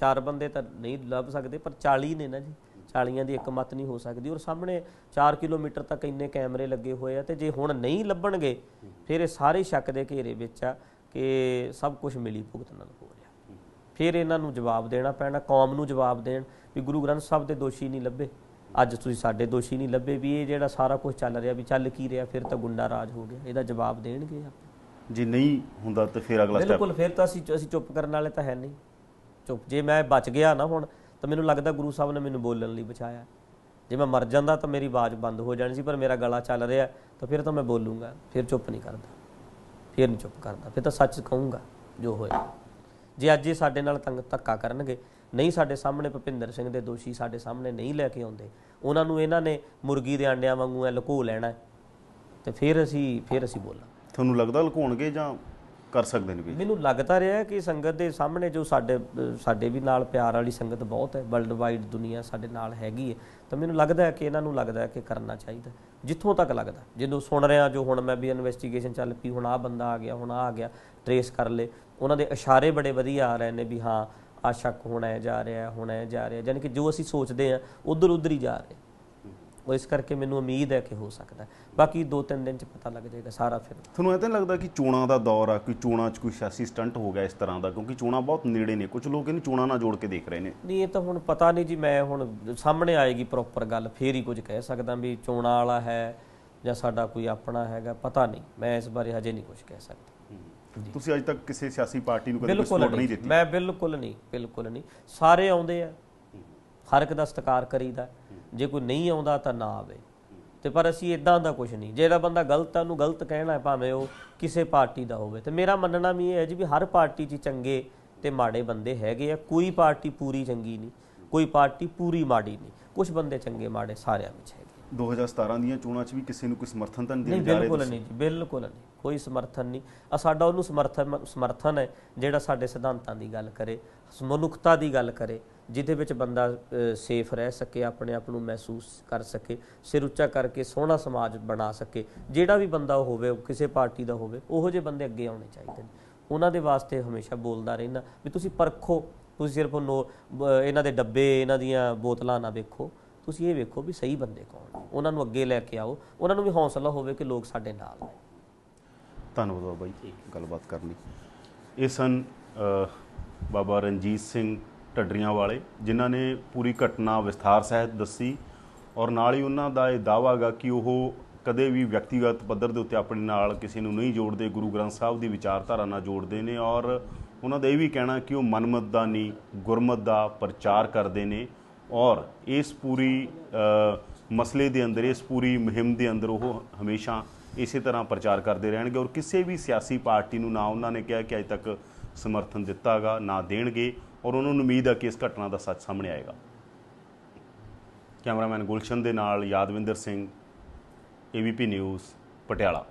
ਚਾਰ ਬੰਦੇ ਤਾਂ ਨਹੀਂ ਲੱਭ ਸਕਦੇ ਪਰ 40 ਨੇ ਨਾ ਜੀ ਸਾਲੀਆਂ ਦੀ ਇੱਕ ਮਤ ਨਹੀਂ ਹੋ ਸਕਦੀ ਔਰ ਸਾਹਮਣੇ 4 ਕਿਲੋਮੀਟਰ ਤੱਕ ਇੰਨੇ ਕੈਮਰੇ ਲੱਗੇ ਹੋਏ ਆ ਤੇ ਜੇ ਹੁਣ ਨਹੀਂ ਲੱਭਣਗੇ ਫਿਰ ਇਹ ਸਾਰੇ ਸ਼ੱਕ ਦੇ ਘੇਰੇ ਵਿੱਚ ਆ ਕਿ ਸਭ ਕੁਝ ਮਿਲੀ ਭੁਗਤ ਨਾਲ ਹੋ ਰਿਹਾ ਫਿਰ ਇਹਨਾਂ ਨੂੰ ਜਵਾਬ ਦੇਣਾ ਪੈਣਾ ਕੌਮ ਨੂੰ ਜਵਾਬ ਦੇਣ ਵੀ ਗੁਰੂ ਗ੍ਰੰਥ ਸਾਹਿਬ ਦੇ ਦੋਸ਼ੀ ਨਹੀਂ ਲੱਭੇ ਅੱਜ ਤੁਸੀਂ ਸਾਡੇ ਦੋਸ਼ੀ ਨਹੀਂ ਲੱਭੇ ਵੀ ਇਹ ਜਿਹੜਾ ਸਾਰਾ ਕੁਝ ਚੱਲ ਰਿਹਾ ਵੀ ਚੱਲ ਕੀ ਰਿਹਾ ਫਿਰ ਤਾਂ ਗੁੰਡਾ ਰਾਜ ਹੋ ਗਿਆ ਇਹਦਾ ਜਵਾਬ ਦੇਣਗੇ ਆ ਜੇ ਨਹੀਂ ਹੁੰਦਾ ਤਾਂ ਫਿਰ ਅਗਲਾ ਸਟੈਪ ਬਿਲਕੁਲ ਫਿਰ ਤਾਂ ਅਸੀਂ ਅਸੀਂ ਚੁੱਪ ਕਰਨ ਵਾਲੇ ਤਾਂ ਹੈ ਨਹੀਂ ਚੁੱਪ ਜੇ ਮੈਂ ਬਚ ਗਿਆ ਨਾ ਹੁਣ ਤਾਂ ਮੈਨੂੰ ਲੱਗਦਾ ਗੁਰੂ ਸਾਹਿਬ ਨੇ ਮੈਨੂੰ ਬੋਲਣ ਲਈ ਬਚਾਇਆ ਜੇ ਮੈਂ ਮਰ ਜਾਂਦਾ ਤਾਂ ਮੇਰੀ ਆਵਾਜ਼ ਬੰਦ ਹੋ ਜਾਣੀ ਸੀ ਪਰ ਮੇਰਾ ਗਲਾ ਚੱਲ ਰਿਹਾ ਤਾਂ ਫਿਰ ਤਾਂ ਮੈਂ ਬੋਲੂੰਗਾ ਫਿਰ ਚੁੱਪ ਨਹੀਂ ਕਰਦਾ ਫਿਰ ਨਹੀਂ ਚੁੱਪ ਕਰਦਾ ਫਿਰ ਤਾਂ ਸੱਚ ਕਹੂੰਗਾ ਜੋ ਹੋਇਆ ਜੇ ਅੱਜ ਇਹ ਸਾਡੇ ਨਾਲ ਤੰਗ ਧੱਕਾ ਕਰਨਗੇ ਨਹੀਂ ਸਾਡੇ ਸਾਹਮਣੇ ਭਪਿੰਦਰ ਸਿੰਘ ਦੇ ਦੋਸ਼ੀ ਸਾਡੇ ਸਾਹਮਣੇ ਨਹੀਂ ਲੈ ਕੇ ਆਉਂਦੇ ਉਹਨਾਂ ਨੂੰ ਇਹਨਾਂ ਨੇ ਮੁਰਗੀ ਦੇ ਅੰਡਿਆਂ ਵਾਂਗੂ ਐ ਲੁਕੋ ਲੈਣਾ ਤੇ ਫਿਰ ਅਸੀਂ ਫਿਰ ਅਸੀਂ ਬੋਲਾਂ ਤੁਹਾਨੂੰ ਲੱਗਦਾ ਲਕੋਣਗੇ ਜਾਂ ਕਰ ਸਕਦੇ ਨੇ ਵੀ ਮੈਨੂੰ ਲੱਗਦਾ ਰਿਹਾ ਕਿ ਸੰਗਤ ਦੇ ਸਾਹਮਣੇ ਜੋ ਸਾਡੇ ਸਾਡੇ ਵੀ ਨਾਲ ਪਿਆਰ ਵਾਲੀ ਸੰਗਤ ਬਹੁਤ ਹੈ ਵਰਲਡ ਵਾਈਡ ਦੁਨੀਆ ਸਾਡੇ ਨਾਲ ਹੈਗੀ ਹੈ ਤਾਂ ਮੈਨੂੰ ਲੱਗਦਾ ਹੈ ਕਿ ਇਹਨਾਂ ਨੂੰ ਲੱਗਦਾ ਹੈ ਕਿ ਕਰਨਾ ਚਾਹੀਦਾ ਜਿੱਥੋਂ ਤੱਕ ਲੱਗਦਾ ਜਦੋਂ ਸੁਣ ਰਿਹਾ ਜੋ ਹੁਣ ਮੈਂ ਵੀ ਇਨਵੈਸਟੀਗੇਸ਼ਨ ਚੱਲ ਪਈ ਹੁਣ ਆ ਬੰਦਾ ਆ ਗਿਆ ਹੁਣ ਆ ਆ ਗਿਆ ਟ੍ਰੇਸ ਕਰ ਲੇ ਉਹਨਾਂ ਦੇ ਇਸ਼ਾਰੇ ਬੜੇ ਵਧੀਆ ਆ ਰਹੇ ਨੇ ਵੀ ਹਾਂ ਆ ਸ਼ੱਕ ਹੋਣਾ ਜਾ ਰਿਹਾ ਹੋਣਾ ਜਾ ਰਿਹਾ ਯਾਨੀ ਕਿ ਜੋ ਅਸੀਂ ਸੋਚਦੇ ਆ ਉਧਰ ਉਧਰ ਹੀ ਜਾ ਰਿਹਾ ਉਹ ਇਸ ਕਰਕੇ ਮੈਨੂੰ ਉਮੀਦ ਹੈ ਕਿ ਹੋ ਸਕਦਾ ਬਾਕੀ 2-3 ਦਿਨ ਚ ਪਤਾ ਲੱਗ ਜਾਏਗਾ ਸਾਰਾ ਫਿਰ ਤੁਹਾਨੂੰ ਐ ਤਾਂ ਲੱਗਦਾ ਕਿ ਚੋਣਾਂ ਦਾ ਦੌਰ ਆ ਕੋਈ ਚੋਣਾਂ ਚ ਕੋਈ ਸਿਆਸੀ ਸਟੰਟ ਹੋ ਗਿਆ ਇਸ ਤਰ੍ਹਾਂ ਦਾ ਕਿਉਂਕਿ ਚੋਣਾਂ ਬਹੁਤ ਨੇੜੇ ਨੇ ਕੁਝ ਲੋਕ ਇਹਨੂੰ ਚੋਣਾਂ ਨਾਲ ਜੋੜ ਕੇ ਦੇਖ ਰਹੇ ਨੇ ਨਹੀਂ ਇਹ ਤਾਂ ਹੁਣ ਪਤਾ ਨਹੀਂ ਜੀ ਮੈਂ ਹੁਣ ਸਾਹਮਣੇ ਆਏਗੀ ਪ੍ਰੋਪਰ ਗੱਲ ਫੇਰ ਹੀ ਕੁਝ ਕਹਿ ਸਕਦਾ ਵੀ ਚੋਣਾਂ ਵਾਲਾ ਹੈ ਜਾਂ ਸਾਡਾ ਕੋਈ ਆਪਣਾ ਹੈਗਾ ਪਤਾ ਨਹੀਂ ਮੈਂ ਇਸ ਬਾਰੇ ਹਜੇ ਨਹੀਂ ਕੁਝ ਕਹਿ ਸਕਦਾ ਤੁਸੀਂ ਅੱਜ ਤੱਕ ਕਿਸੇ ਸਿਆਸੀ ਪਾਰਟੀ ਨੂੰ ਕਦੇ ਸਪੋਰਟ ਨਹੀਂ ਦਿੱਤੀ ਮੈਂ ਬਿਲਕੁਲ ਨਹੀਂ ਬਿਲਕੁਲ ਨਹੀਂ ਸਾਰੇ ਆਉਂਦੇ ਆ ਹਰ ਇੱਕ ਦਾ ਸਤਿਕਾਰ ਕਰੀਦਾ ਜੇ ਕੋਈ ਨਹੀਂ ਆਉਂਦਾ ਤਾਂ ਨਾ ਆਵੇ ਤੇ ਪਰ ਅਸੀਂ ਇਦਾਂ ਦਾ ਕੁਝ ਨਹੀਂ ਜਿਹੜਾ ਬੰਦਾ ਗਲਤ ਆ ਉਹਨੂੰ ਗਲਤ ਕਹਿਣਾ ਹੈ ਭਾਵੇਂ ਉਹ ਕਿਸੇ ਪਾਰਟੀ ਦਾ ਹੋਵੇ ਤੇ ਮੇਰਾ ਮੰਨਣਾ ਵੀ ਇਹ ਹੈ ਜੀ ਵੀ ਹਰ ਪਾਰਟੀ 'ਚ ਚੰਗੇ ਤੇ ਮਾੜੇ ਬੰਦੇ ਹੈਗੇ ਆ ਕੋਈ ਪਾਰਟੀ ਪੂਰੀ ਚੰਗੀ ਨਹੀਂ ਕੋਈ ਪਾਰਟੀ ਪੂਰੀ ਮਾੜੀ ਨਹੀਂ ਕੁਝ ਬੰਦੇ ਚੰਗੇ ਮਾੜੇ ਸਾਰਿਆਂ ਵਿੱਚ ਹੈ 2017 ਦੀਆਂ ਚੋਣਾਂ 'ਚ ਵੀ ਕਿਸੇ ਨੂੰ ਕੋਈ ਸਮਰਥਨ ਤਾਂ ਨਹੀਂ ਨਹੀਂ ਦਿੱਤਾ ਜਾ ਬਿਲਕੁਲ ਨਹੀਂ ਜੀ ਬਿਲਕੁਲ ਨਹੀਂ ਕੋਈ ਸਮਰਥਨ ਨਹੀਂ ਆ ਸਾਡਾ ਉਹਨੂੰ ਸਮਰਥਨ ਸਮਰਥਨ ਹੈ ਜਿਹੜਾ ਸਾਡੇ ਸਿਧਾਂਤਾਂ ਦੀ ਗੱਲ ਕਰੇ ਮਨੁੱਖਤਾ ਦੀ ਗੱਲ ਕਰੇ ਜਿਹਦੇ ਵਿੱਚ ਬੰਦਾ ਸੇਫ ਰਹਿ ਸਕੇ ਆਪਣੇ ਆਪ ਨੂੰ ਮਹਿਸੂਸ ਕਰ ਸਕੇ ਸਿਰ ਉੱਚਾ ਕਰਕੇ ਸੋਹਣਾ ਸਮਾਜ ਬਣਾ ਸਕੇ ਜਿਹੜਾ ਵੀ ਬੰਦਾ ਹੋਵੇ ਕਿਸੇ ਪਾਰਟੀ ਦਾ ਹੋਵੇ ਉਹੋ ਜਿਹੇ ਬੰਦੇ ਅੱਗੇ ਆਉਣੇ ਚਾਹੀਦੇ ਨੇ ਉਹਨਾਂ ਦੇ ਵਾਸਤੇ ਹਮੇਸ਼ਾ ਬੋਲਦਾ ਰਹਿਣਾ ਵੀ ਤੁਸੀਂ ਪਰਖੋ ਤੁਸੀਂ ਸਿਰਫ ਇਹਨਾਂ ਦੇ ਡੱਬੇ ਇਹਨਾਂ ਦੀਆਂ ਬੋਤਲਾਂ ਨਾ ਵੇਖੋ ਤੁਸੀਂ ਇਹ ਵੇਖੋ ਵੀ ਸਹੀ ਬੰਦੇ ਕੌਣ ਉਹਨਾਂ ਨੂੰ ਅੱਗੇ ਲੈ ਕੇ ਆਓ ਉਹਨਾਂ ਨੂੰ ਵੀ ਹੌਸਲਾ ਹੋਵੇ ਕਿ ਲੋਕ ਸਾਡੇ ਨਾਲ ਨੇ ਧੰਨਵਾਦ ਬਾਬਾ ਜੀ ਗੱਲਬਾਤ ਕਰਨੀ ਇਹ ਸਨ ਬਾਬਾ ਰਣਜੀਤ ਸਿੰਘ ਟੱਡਰੀਆਂ ਵਾਲੇ ਜਿਨ੍ਹਾਂ ਨੇ ਪੂਰੀ ਘਟਨਾ ਵਿਸਥਾਰ ਸਹਿਤ ਦੱਸੀ ਔਰ ਨਾਲ ਹੀ ਉਹਨਾਂ ਦਾ ਇਹ ਦਾਵਾਗਾ ਕਿ ਉਹ ਕਦੇ ਵੀ ਵਿਅਕਤੀਗਤ ਪੱਧਰ ਦੇ ਉੱਤੇ ਆਪਣੇ ਨਾਲ ਕਿਸੇ ਨੂੰ ਨਹੀਂ ਜੋੜਦੇ ਗੁਰੂ ਗ੍ਰੰਥ ਸਾਹਿਬ ਦੀ ਵਿਚਾਰਧਾਰਾ ਨਾਲ ਜੋੜਦੇ ਨੇ ਔਰ ਉਹਨਾਂ ਦਾ ਇਹ ਵੀ ਕਹਿਣਾ ਕਿ ਉਹ ਮਨਮਤ ਦਾ ਨਹੀਂ ਗੁਰਮਤ ਦਾ ਪ੍ਰਚਾਰ ਕਰਦੇ ਨੇ ਔਰ ਇਸ ਪੂਰੀ ਮਸਲੇ ਦੇ ਅੰਦਰ ਇਸ ਪੂਰੀ ਮੁਹਿੰਮ ਦੇ ਅੰਦਰ ਉਹ ਹਮੇਸ਼ਾ ਇਸੇ ਤਰ੍ਹਾਂ ਪ੍ਰਚਾਰ ਕਰਦੇ ਰਹਿਣਗੇ ਔਰ ਕਿਸੇ ਵੀ ਸਿਆਸੀ ਪਾਰਟੀ ਨੂੰ ਨਾ ਉਹਨਾਂ ਨੇ ਕਿਹਾ ਕਿ ਅਜੇ ਤੱਕ ਸਮਰਥਨ ਦਿੱਤਾਗਾ ਨਾ ਦੇਣਗੇ ਔਰ ਉਹਨਾਂ ਨੂੰ ਉਮੀਦ ਹੈ ਕਿ ਇਸ ਘਟਨਾ ਦਾ ਸੱਚ ਸਾਹਮਣੇ ਆਏਗਾ ਕੈਮਰਾਮੈਨ ਗੁਲਸ਼ਨ ਦੇ ਨਾਲ ਯਾਦਵਿੰਦਰ ਸਿੰਘ ਏਵੀਪੀ ਨਿਊਜ਼ ਪਟਿਆਲਾ